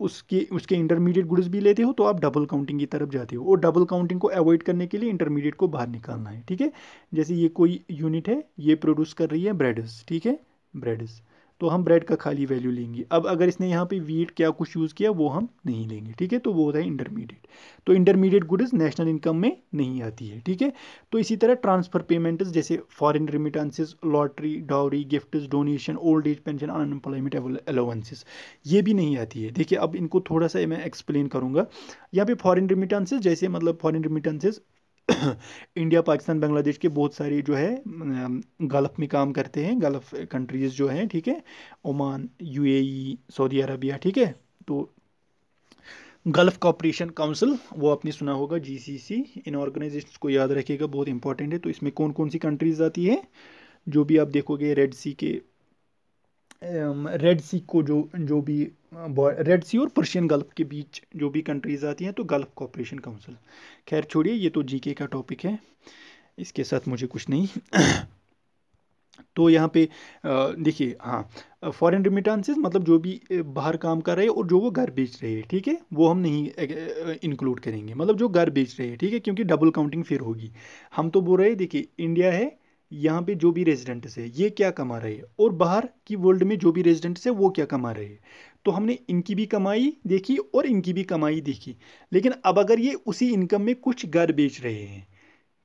उसके उसके इंटरमीडिएट गुड्स भी लेते हो तो आप डबल काउंटिंग की तरफ जाते हो और डबल काउंटिंग को अवॉइड करने के लिए इंटरमीडिएट को बाहर निकालना है ठीक है जैसे ये कोई यूनिट है ये प्रोड्यूस प्रोड्यूस कर रही है ब्रेडस ठीक है ब्रेडस तो हम ब्रेड का खाली वैल्यू लेंगे अब अगर इसने यहाँ पे वीट क्या कुछ यूज़ किया वो हम नहीं लेंगे ठीक है तो वो होता है इंटरमीडिएट तो इंटरमीडिएट गुड्स नेशनल इनकम में नहीं आती है ठीक है तो इसी तरह ट्रांसफ़र पेमेंट्स जैसे foreign remittances lottery dowry gifts donation old age pension unemployment allowances ये भी नहीं आती है देखिए अब इनको थोड़ा सा मैं एक्सप्लेन करूँगा यहाँ पे फॉरन रिमिटेंसेज जैसे मतलब foreign remittances India Pakistan Bangladesh के बहुत सारे जो है गल्फ में काम करते हैं गल्फ कंट्रीज़ जो हैं ठीक है ओमान यूएई सऊदी अरबिया ठीक है तो गल्फ कॉपरेशन काउंसिल वो आपने सुना होगा जीसीसी इन ऑर्गेनाइजेशन को याद रखिएगा बहुत इंपॉर्टेंट है तो इसमें कौन कौन सी कंट्रीज़ आती है जो भी आप देखोगे रेड सी के रेड सी को जो जो भी रेड सी और पर्शियन गल्फ के बीच जो भी कंट्रीज़ आती हैं तो गल्फ कॉपरेशन काउंसिल खैर छोड़िए ये तो जीके का टॉपिक है इसके साथ मुझे कुछ नहीं तो यहाँ पे देखिए हाँ फॉरेन रिमिटांसेस मतलब जो भी बाहर काम कर रहे हैं और जो वो घर बेच रहे हैं ठीक है वो हम नहीं इंक्लूड करेंगे मतलब जो घर बेच रहे हैं ठीक है क्योंकि डबल काउंटिंग फिर होगी हम तो बोल रहे हैं देखिए इंडिया है यहाँ पे जो भी रेजिडेंट्स है ये क्या कमा रहे हैं और बाहर की वर्ल्ड में जो भी रेजिडेंट्स है वो क्या कमा रहे हैं तो हमने इनकी भी कमाई देखी और इनकी भी कमाई देखी लेकिन अब अगर ये उसी इनकम में कुछ घर बेच रहे हैं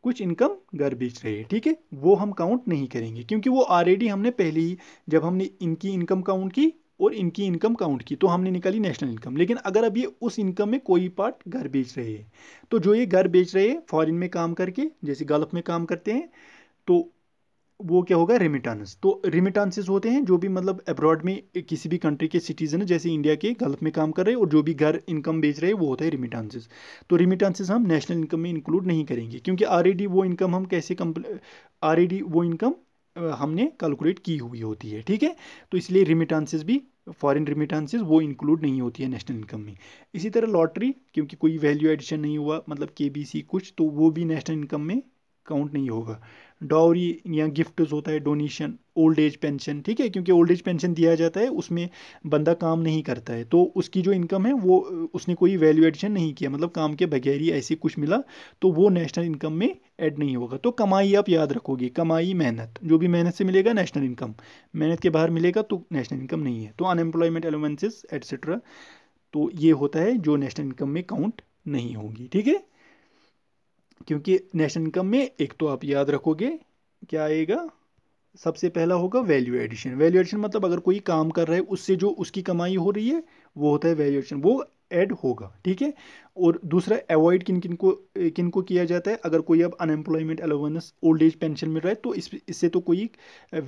कुछ इनकम घर बेच रहे हैं ठीक है वो हम काउंट नहीं करेंगे क्योंकि वो ऑलरेडी हमने पहले ही जब हमने इनकी इनकम काउंट की और इनकी इनकम काउंट की तो हमने निकाली नेशनल इनकम लेकिन अगर अब ये उस इनकम में कोई पार्ट घर बेच रहे हैं तो जो ये घर बेच रहे हैं फॉरेन में काम करके जैसे गल्फ में काम करते हैं तो वो क्या होगा रेमिटांस तो रेमिटांसेस होते हैं जो भी मतलब अब्रॉड में किसी भी कंट्री के सिटीजन जैसे इंडिया के गल्फ में काम कर रहे हैं और जो भी घर इनकम बेच रहे हैं वो होता है रेमिटांसेस तो रेमिटांसेस हम नेशनल इनकम में इंक्लूड नहीं करेंगे क्योंकि आर वो इनकम हम कैसे ऑलरेडी वो इनकम हमने कैलकुलेट की हुई होती है ठीक है तो इसलिए रिमिटांसिस भी फॉरेन रिमिटांसिस वो इंक्लूड नहीं होती है नेशनल इनकम में इसी तरह लॉटरी क्योंकि कोई वैल्यू एडिशन नहीं हुआ मतलब के कुछ तो वो भी नेशनल इनकम में काउंट नहीं होगा डाउरी या गिफ्ट होता है डोनेशन ओल्ड एज पेंशन ठीक है क्योंकि ओल्ड एज पेंशन दिया जाता है उसमें बंदा काम नहीं करता है तो उसकी जो इनकम है वो उसने कोई वैल्यू एडिशन नहीं किया मतलब काम के बगैर ही ऐसे कुछ मिला तो वो नेशनल इनकम में ऐड नहीं होगा तो कमाई आप याद रखोगे कमाई मेहनत जो भी मेहनत से मिलेगा नेशनल इनकम मेहनत के बाहर मिलेगा तो नेशनल इनकम नहीं है तो अनएम्प्लॉयमेंट एलोवेंसेज एट्सेट्रा तो ये होता है जो नेशनल इनकम में काउंट नहीं होगी ठीक है क्योंकि नेशनल इनकम में एक तो आप याद रखोगे क्या आएगा सबसे पहला होगा वैल्यू एडिशन वैल्यू एडिशन मतलब अगर कोई काम कर रहा है उससे जो उसकी कमाई हो रही है वो होता है वैल्यू एडिशन वो ऐड होगा ठीक है और दूसरा अवॉइड किन किन को किन को किया जाता है अगर कोई अब unemployment allowance old age pension मिल रहा है तो इस इससे तो कोई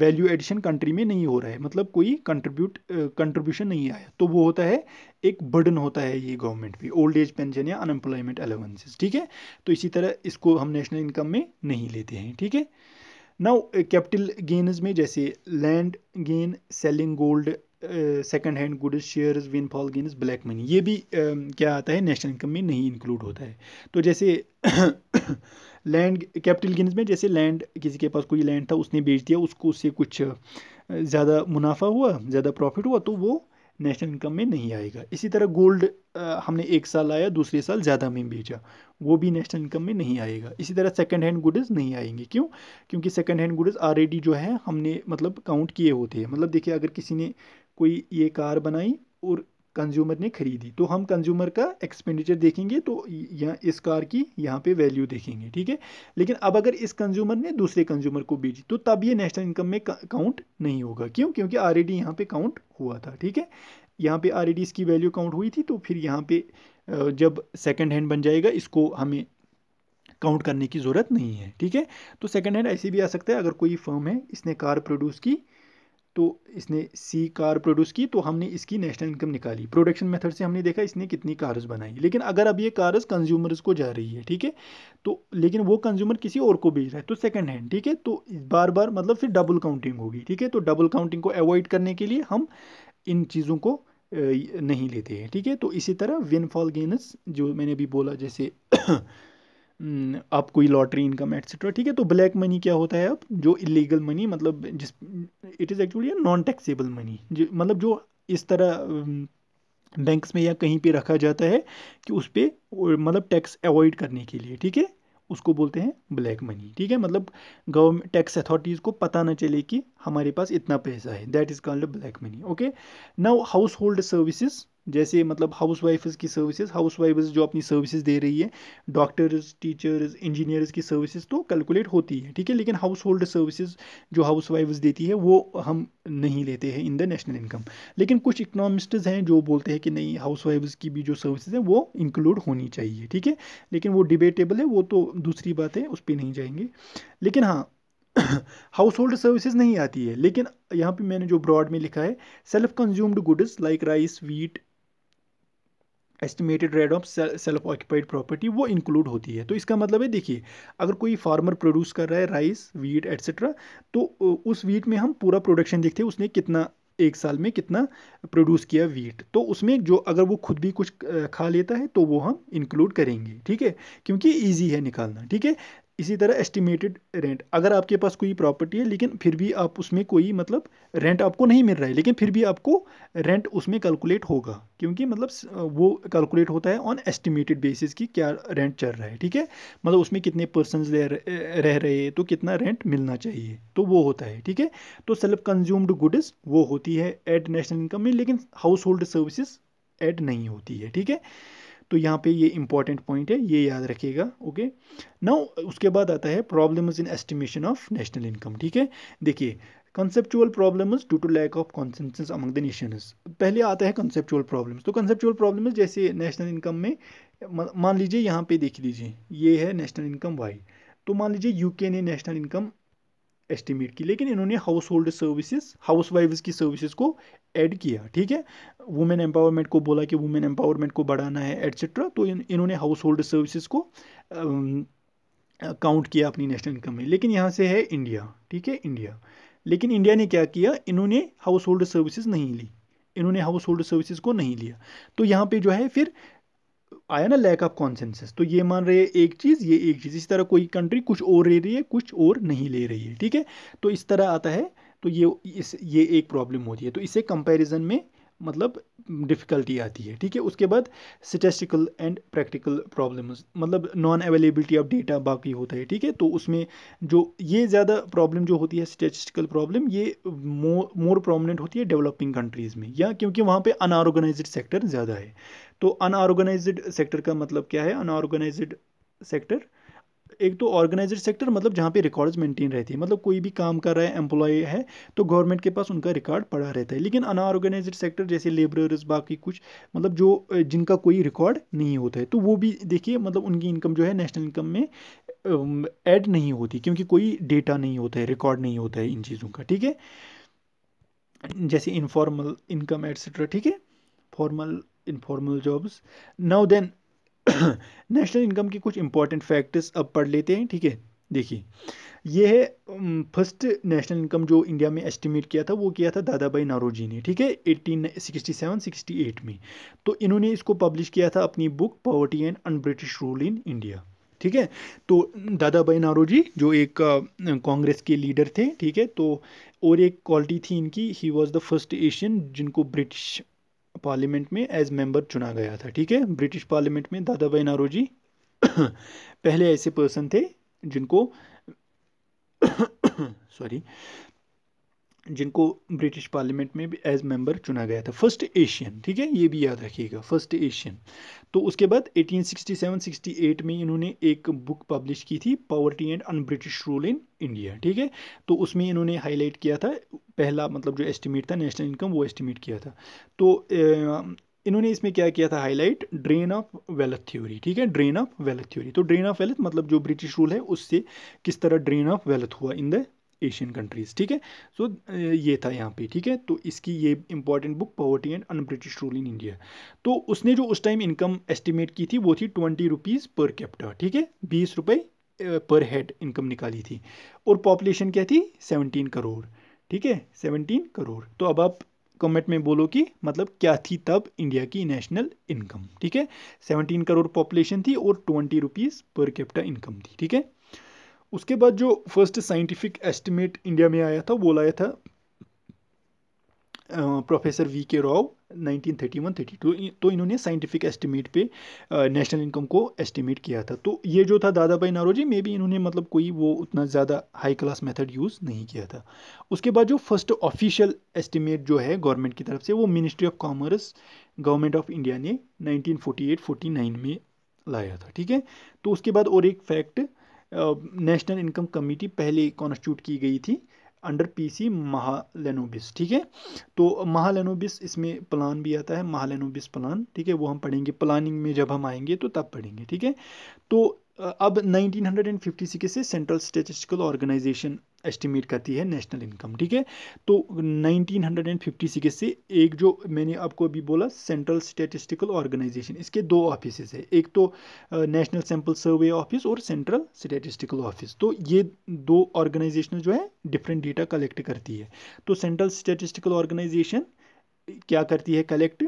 वैल्यू एडिशन कंट्री में नहीं हो रहा है मतलब कोई कंट्रीब्यूट कंट्रीब्यूशन नहीं आया तो वो होता है एक बर्डन होता है ये गवर्नमेंट भी ओल्ड एज पेंशन या अनएम्प्लॉयमेंट अलाउंसेज ठीक है तो इसी तरह इसको हम नेशनल इनकम में नहीं लेते हैं ठीक है नाउ कैपिटल गेन्स में जैसे land gain selling gold second hand goods shares windfall gains black money ये भी uh, क्या आता है नेशनल इनकम में नहीं इंक्लूड होता है तो जैसे लैंड कैपिटल गेन्स में जैसे लैंड किसी के पास कोई लैंड था उसने बेच दिया उसको उससे कुछ uh, ज़्यादा मुनाफा हुआ ज़्यादा प्रॉफिट हुआ तो वो नेशनल इनकम में नहीं आएगा इसी तरह गोल्ड हमने एक साल लाया दूसरे साल ज़्यादा में बेचा वो भी नेशनल इनकम में नहीं आएगा इसी तरह सेकंड हैंड गुड्स नहीं आएंगे क्यों क्योंकि सेकंड हैंड गुड्स ऑलरेडी जो है हमने मतलब काउंट किए होते हैं मतलब देखिए अगर किसी ने कोई ये कार बनाई और कंज्यूमर ने खरीदी तो हम कंज्यूमर का एक्सपेंडिचर देखेंगे तो यहाँ इस कार की यहाँ पे वैल्यू देखेंगे ठीक है लेकिन अब अगर इस कंज्यूमर ने दूसरे कंज्यूमर को बेची तो तब ये नेशनल इनकम में काउंट नहीं होगा क्यों क्योंकि ऑलरेडी यहाँ पे काउंट हुआ था ठीक है यहाँ पे ऑलरेडी इसकी वैल्यू काउंट हुई थी तो फिर यहाँ पे जब सेकेंड हैंड बन जाएगा इसको हमें काउंट करने की ज़रूरत नहीं है ठीक है तो सेकेंड हैंड ऐसे भी आ सकता है अगर कोई फर्म है इसने कार प्रोड्यूस की तो इसने सी कार प्रोड्यूस की तो हमने इसकी नेशनल इनकम निकाली प्रोडक्शन मेथड से हमने देखा इसने कितनी कार्स बनाई लेकिन अगर अब ये कार्स कंज्यूमर्स को जा रही है ठीक है तो लेकिन वो कंज्यूमर किसी और को बेच रहा है तो सेकंड हैंड ठीक है तो बार बार मतलब फिर डबल काउंटिंग होगी ठीक है तो डबल काउंटिंग को अवॉइड करने के लिए हम इन चीज़ों को नहीं लेते हैं ठीक है तो इसी तरह विनफॉल गेनस जो मैंने अभी बोला जैसे हम्म, आप कोई लॉटरी इनकम एट्सेट्रा ठीक है तो ब्लैक मनी क्या होता है अब जो इलीगल मनी मतलब जिस it is actually non taxable money मतलब जो इस तरह बैंक्स हम्म, में या कहीं पे रखा जाता है कि उस पर मतलब टैक्स अवॉइड करने के लिए ठीक है उसको बोलते हैं ब्लैक मनी ठीक है मतलब गवर्नमेंट टैक्स अथॉरिटीज़ को पता ना चले कि हमारे पास इतना पैसा है that is called black money okay now household services जैसे मतलब हाउस वाइफ़ की सर्विसेज हाउस वाइफ जो अपनी सर्विसेज दे रही है डॉक्टर्स टीचर्स इंजीनियर्स की सर्विसेज तो कैलकुलेट होती है ठीक है लेकिन हाउस होल्ड सर्विसेज जो हाउस वाइफ देती है वो हम नहीं लेते हैं इन द नेशनल इनकम लेकिन कुछ इकनॉमिस्ट्स हैं जो बोलते हैं कि नहीं हाउस वाइफ की भी जो सर्विसेज हैं वो इंक्लूड होनी चाहिए ठीक है लेकिन वो डिबेटेबल है वो तो दूसरी बात है उस पर नहीं जाएंगे लेकिन हाँ हाउस होल्ड सर्विसेज नहीं आती है लेकिन यहाँ पे मैंने जो ब्रॉड में लिखा है self consumed goods like rice wheat estimated rate of self occupied property वो इंक्लूड होती है तो इसका मतलब है देखिए अगर कोई फार्मर प्रोड्यूस कर रहा है राइस वीट एट्सेट्रा तो उस वीट में हम पूरा प्रोडक्शन देखते हैं उसने कितना एक साल में कितना प्रोड्यूस किया वीट तो उसमें जो अगर वो खुद भी कुछ खा लेता है तो वो हम इंक्लूड करेंगे ठीक है क्योंकि ईजी है निकालना ठीक है इसी तरह एस्टिमेटेड रेंट अगर आपके पास कोई प्रॉपर्टी है लेकिन फिर भी आप उसमें कोई मतलब रेंट आपको नहीं मिल रहा है लेकिन फिर भी आपको रेंट उसमें कैलकुलेट होगा क्योंकि मतलब वो कैलकुलेट होता है ऑन एस्टिमेटेड बेसिस की क्या रेंट चल रहा है ठीक है मतलब उसमें कितने पर्सन रह रहे हैं तो कितना रेंट मिलना चाहिए तो वो होता है ठीक है तो सेल्फ कंज्यूम्ड गुड्स वो होती है एट नेशनल इनकम में लेकिन हाउस होल्ड सर्विसेज एड नहीं होती है ठीक है तो यहाँ पे ये इंपॉर्टेंट पॉइंट है ये याद रखिएगा ओके नाउ उसके बाद आता है problems in estimation of national income ठीक है देखिए conceptual problems due to lack of consensus among the nations पहले आता है कंसेप्चुअल प्रॉब्लम्स तो कंसेप्चुअल प्रॉब्लम्स जैसे नेशनल इनकम में मान लीजिए यहाँ पे देख लीजिए ये है नेशनल इनकम वाई तो मान लीजिए यूके ने नेशनल इनकम एस्टिमेट की लेकिन इन्होंने हाउस होल्ड सर्विसेज हाउस वाइफ्स की सर्विसेज को ऐड किया ठीक है वुमेन एम्पावरमेंट को बोला कि वुमेन एम्पावरमेंट को बढ़ाना है एटसेट्रा तो इन, इन्होंने हाउस होल्ड सर्विसेज को काउंट um, किया अपनी नेशनल इनकम में लेकिन यहाँ से है इंडिया ठीक है इंडिया लेकिन इंडिया ने क्या किया इन्होंने हाउस होल्ड सर्विसेज नहीं ली इन्होंने हाउस होल्ड सर्विसेज को नहीं लिया तो यहाँ पे जो है फिर आया ना लैक ऑफ कॉन्सेंसस तो ये मान रहे हैं एक चीज़ ये एक चीज़ इस तरह कोई कंट्री कुछ और ले रही है कुछ और नहीं ले रही है ठीक है तो इस तरह आता है तो ये इस ये एक प्रॉब्लम होती है तो इसे कंपैरिजन में मतलब डिफ़िकल्टी आती है ठीक है उसके बाद स्टेस्टिकल एंड प्रैक्टिकल प्रॉब्लम्स मतलब नॉन अवेलेबिलिटी ऑफ डेटा बाकी होता है ठीक है तो उसमें जो ये ज़्यादा प्रॉब्लम जो होती है स्टेस्टिकल प्रॉब्लम ये मोर मोर प्रोमिनेंट होती है डेवलपिंग कंट्रीज़ में या क्योंकि वहाँ पर अनऑर्गेनाइज सेक्टर ज़्यादा है तो अनऑर्गेनाइज सेक्टर का मतलब क्या है अनऑर्गेनाइज सेक्टर एक तो ऑर्गेनाइज सेक्टर मतलब जहाँ पे रिकॉर्ड्स मेंटेन रहती है मतलब कोई भी काम कर रहा है एम्प्लॉय है तो गवर्नमेंट के पास उनका रिकॉर्ड पड़ा रहता है लेकिन अनऑर्गेनाइज सेक्टर जैसे लेबरर्स बाकी कुछ मतलब जो जिनका कोई रिकॉर्ड नहीं होता है तो वो भी देखिए मतलब उनकी इनकम जो है नेशनल इनकम में ऐड नहीं होती क्योंकि कोई डेटा नहीं होता है रिकॉर्ड नहीं होता है इन चीज़ों का ठीक है जैसे इनफॉर्मल इनकम एट्सट्रा ठीक है formal informal jobs now then national income के कुछ इंपॉर्टेंट फैक्टर्स अब पढ़ लेते हैं ठीक है देखिए यह है फर्स्ट नेशनल इनकम जो इंडिया में एस्टिमेट किया था वो किया था दादाबाई नारोजी ने ठीक है eighteen sixty seven sixty eight में तो इन्होंने इसको पब्लिश किया था अपनी book poverty and un British rule in India ठीक है तो दादाबाई नारोजी जो एक कांग्रेस के लीडर थे ठीक है तो और एक क्वालिटी थी इनकी he was the first Asian जिनको ब्रिटिश पार्लियामेंट में एज मेंबर चुना गया था ठीक है ब्रिटिश पार्लियामेंट में दादा भाई नारोजी पहले ऐसे पर्सन थे जिनको सॉरी जिनको ब्रिटिश पार्लियामेंट में भी एज मेंबर चुना गया था फर्स्ट एशियन ठीक है ये भी याद रखिएगा फर्स्ट एशियन तो उसके बाद 1867-68 में इन्होंने एक बुक पब्लिश की थी poverty and un British rule in India ठीक है तो उसमें इन्होंने हाईलाइट किया था पहला मतलब जो एस्टिमेट था नेशनल इनकम वो एस्टिमेट किया था तो ए, इन्होंने इसमें क्या किया था highlight drain of wealth theory ठीक है ड्रेन ऑफ वेल्थ थ्योरी तो ड्रेन ऑफ वेल्थ मतलब जो ब्रिटिश रूल है उससे किस तरह ड्रेन ऑफ वेल्थ हुआ इन द एशियन कंट्रीज़ ठीक है सो ये था यहाँ पे ठीक है तो इसकी ये important book poverty and un British rule in India तो उसने जो उस टाइम इनकम एस्टिमेट की थी वो थी ट्वेंटी रुपीज़ पर कैप्टा ठीक है बीस रुपये पर हेड इनकम निकाली थी और पॉपुलेशन क्या थी सेवनटीन करोड़ ठीक है सेवनटीन करोड़ तो अब आप कमेंट में बोलो कि मतलब क्या थी तब इंडिया की नेशनल इनकम ठीक है सेवनटीन करोड़ पॉपुलेशन थी और twenty rupees per capita income थी ठीक है उसके बाद जो फर्स्ट साइंटिफिक एस्टिमेट इंडिया में आया था वो लाया था प्रोफेसर वी के राव 1931-32 तो इन्होंने साइंटिफिक एस्टिमेट पे नेशनल इनकम को एस्टिमेट किया था तो ये जो था दादा भाई नारोजी मे भी इन्होंने मतलब कोई वो उतना ज़्यादा हाई क्लास मेथड यूज़ नहीं किया था उसके बाद जो फर्स्ट ऑफिशियल एस्टिमेट जो है गवर्नमेंट की तरफ से वो ministry of commerce government of India ने नाइनटीन फोर्टी में लाया था ठीक है तो उसके बाद और एक फैक्ट नेशनल इनकम कमेटी पहले कॉन्स्टिट्यूट की गई थी अंडर पीसी महालेनोबिस ठीक है तो महालेनोबिस इसमें प्लान भी आता है महालेनोबिस प्लान ठीक है वो हम पढ़ेंगे प्लानिंग में जब हम आएंगे तो तब पढ़ेंगे ठीक है तो अब 1956 से सेंट्रल स्टेटिस्टिकल ऑर्गेनाइजेशन एस्टिमेट करती है नेशनल इनकम ठीक है तो 1956 से एक जो मैंने आपको अभी बोला सेंट्रल स्टैटिस्टिकल ऑर्गेनाइजेशन इसके दो ऑफिस है एक तो नेशनल सैम्पल सर्वे ऑफिस और सेंट्रल स्टैटिस्टिकल ऑफिस तो ये दो ऑर्गेनाइजेशन जो है डिफरेंट डेटा कलेक्ट करती है तो सेंट्रल स्टैटिस्टिकल ऑर्गेनाइजेशन क्या करती है कलेक्ट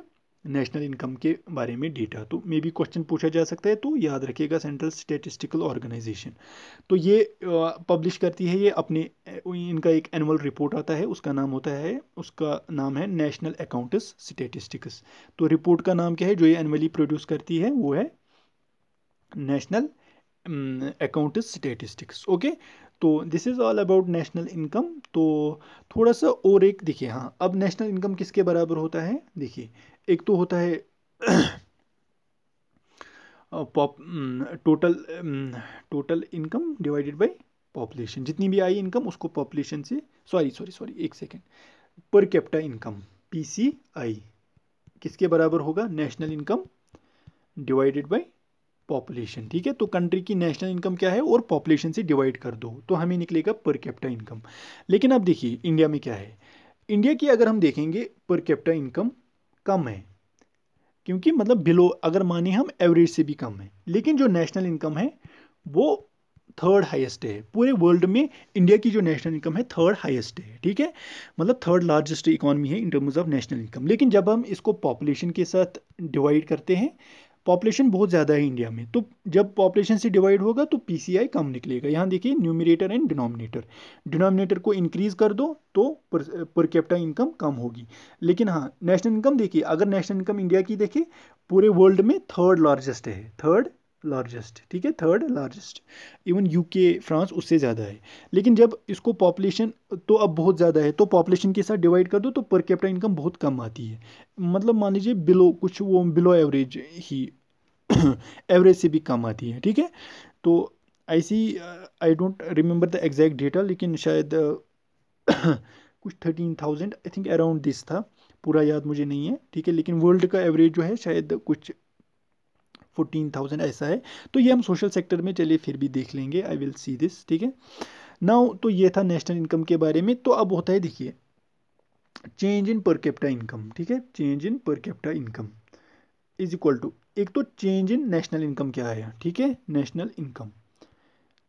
नेशनल इनकम के बारे में डेटा तो मे बी क्वेश्चन पूछा जा सकता है तो याद रखिएगा सेंट्रल स्टेटिस्टिकल ऑर्गेनाइजेशन तो ये पब्लिश करती है ये अपने इनका एक एनुअल रिपोर्ट आता है उसका नाम होता है उसका नाम है नेशनल अकाउंटस स्टेटिस्टिक्स तो रिपोर्ट का नाम क्या है जो ये एनुअली प्रोड्यूस करती है वो है नेशनल अकाउंटस स्टेटिस्टिक्स ओके तो this is all about national income तो थोड़ा सा और एक देखिए हाँ अब नेशनल इनकम किसके बराबर होता है देखिए एक तो होता है pop total total income divided by population जितनी भी आई इनकम उसको पॉपुलेशन से सॉरी सॉरी सॉरी एक second per capita income PCI किसके बराबर होगा national income divided by population ठीक है तो कंट्री की नेशनल इनकम क्या है और पॉपुलेशन से डिवाइड कर दो तो हमें निकलेगा पर कैपिटा इनकम लेकिन अब देखिए इंडिया में क्या है इंडिया की अगर हम देखेंगे पर कैपिटा इनकम कम है क्योंकि मतलब बिलो अगर माने हम एवरेज से भी कम है लेकिन जो नेशनल इनकम है वो थर्ड हाईएस्ट है पूरे वर्ल्ड में इंडिया की जो नेशनल इनकम है थर्ड हाईएस्ट है ठीक है मतलब थर्ड लार्जेस्ट इकोनॉमी है in terms of national income लेकिन जब हम इसको पॉपुलेशन के साथ डिवाइड करते हैं पॉपुलेशन बहुत ज़्यादा है इंडिया में तो जब पॉपुलेशन से डिवाइड होगा तो पीसीआई कम निकलेगा यहाँ देखिए न्यूमिनेटर एंड डिनोमिनेटर डिनोमिनेटर को इंक्रीज़ कर दो तो पर कैपिटा इनकम कम होगी लेकिन हाँ नेशनल इनकम देखिए अगर नेशनल इनकम इंडिया की देखिए पूरे वर्ल्ड में थर्ड लार्जेस्ट है थर्ड लार्जेस्ट ठीक है third largest even UK France उससे ज़्यादा है लेकिन जब इसको पॉपुलेशन तो अब बहुत ज़्यादा है तो पॉपुलेशन के साथ डिवाइड कर दो तो पर कैपिटा इनकम बहुत कम आती है मतलब मान लीजिए बिलो कुछ वो बिलो एवरेज ही एवरेज से भी कम आती है ठीक है तो I see I don't remember the exact data लेकिन शायद कुछ thirteen thousand I think around this था पूरा याद मुझे नहीं है ठीक है लेकिन वर्ल्ड का एवरेज जो है शायद कुछ फोर्टीन थाउजेंड ऐसा है तो ये हम सोशल सेक्टर में चलिए फिर भी देख लेंगे आई विल सी दिस ठीक है नाउ तो ये था नेशनल इनकम के बारे में तो अब होता है देखिए change in per capita income ठीक है change in per capita income is equal to एक तो चेंज इन नेशनल इनकम क्या आया ठीक है नेशनल इनकम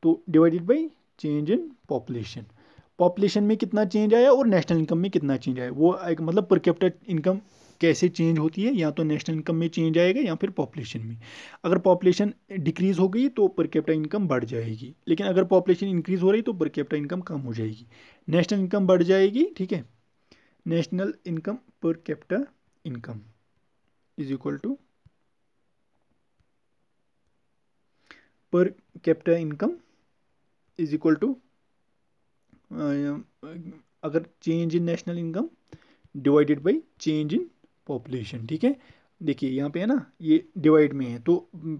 तो divided by change in population population में कितना चेंज आया और नेशनल इनकम में कितना चेंज आया वो एक मतलब पर कैपिटा इनकम कैसे चेंज होती है या तो नेशनल इनकम में चेंज आएगा या फिर पॉपुलेशन में अगर पॉपुलेशन डिक्रीज़ हो गई तो पर कैपिटा इनकम बढ़ जाएगी लेकिन अगर पॉपुलेशन इंक्रीज़ हो रही तो पर कैपिटा इनकम कम हो जाएगी नेशनल इनकम बढ़ जाएगी ठीक है national income per capita income is equal to per capita income is equal to अगर change in national income divided by change in population ठीक है देखिए यहाँ पे है ना ये डिवाइड में है तो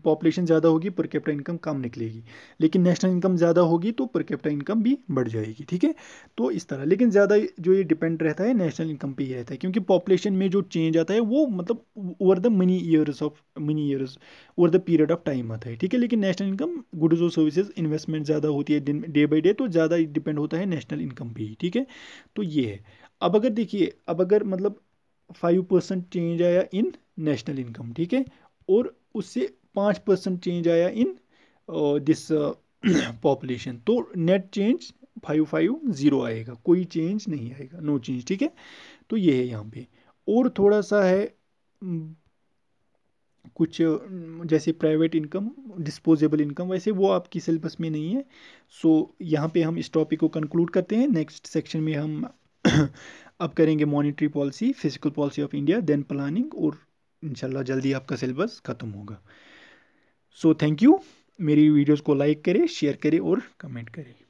पॉपुलेशन ज़्यादा होगी पर कैपिटा इनकम कम निकलेगी लेकिन नेशनल इनकम ज़्यादा होगी तो पर कैपिटा इनकम भी बढ़ जाएगी ठीक है तो इस तरह लेकिन ज़्यादा जो ये डिपेंड रहता है नेशनल इनकम पे ही रहता है क्योंकि पॉपुलेशन में जो चेंज आता है वो मतलब over the many years of many years over the period of time आता है ठीक है लेकिन नेशनल इनकम गुड्स और सर्विसेज इन्वेस्टमेंट ज़्यादा होती है डे बाई डे तो ज़्यादा डिपेंड होता है नेशनल इनकम पर ही ठीक है तो ये है अब अगर देखिए अब अगर मतलब फाइव परसेंट चेंज आया इन नेशनल इनकम ठीक है और उससे पाँच परसेंट चेंज आया इन दिस पॉपुलेशन तो net change five five zero आएगा कोई चेंज नहीं आएगा नो चेंज ठीक है तो ये है यहाँ पे और थोड़ा सा है कुछ जैसे प्राइवेट इनकम डिस्पोजेबल इनकम वैसे वो आपकी सिलेबस में नहीं है सो यहाँ पे हम इस टॉपिक को कंक्लूड करते हैं नेक्स्ट सेक्शन में हम अब करेंगे monetary policy physical policy of India then planning और इंशाल्लाह जल्दी आपका सिलेबस ख़त्म होगा सो थैंक यू मेरी वीडियोस को लाइक करें शेयर करें और कमेंट करें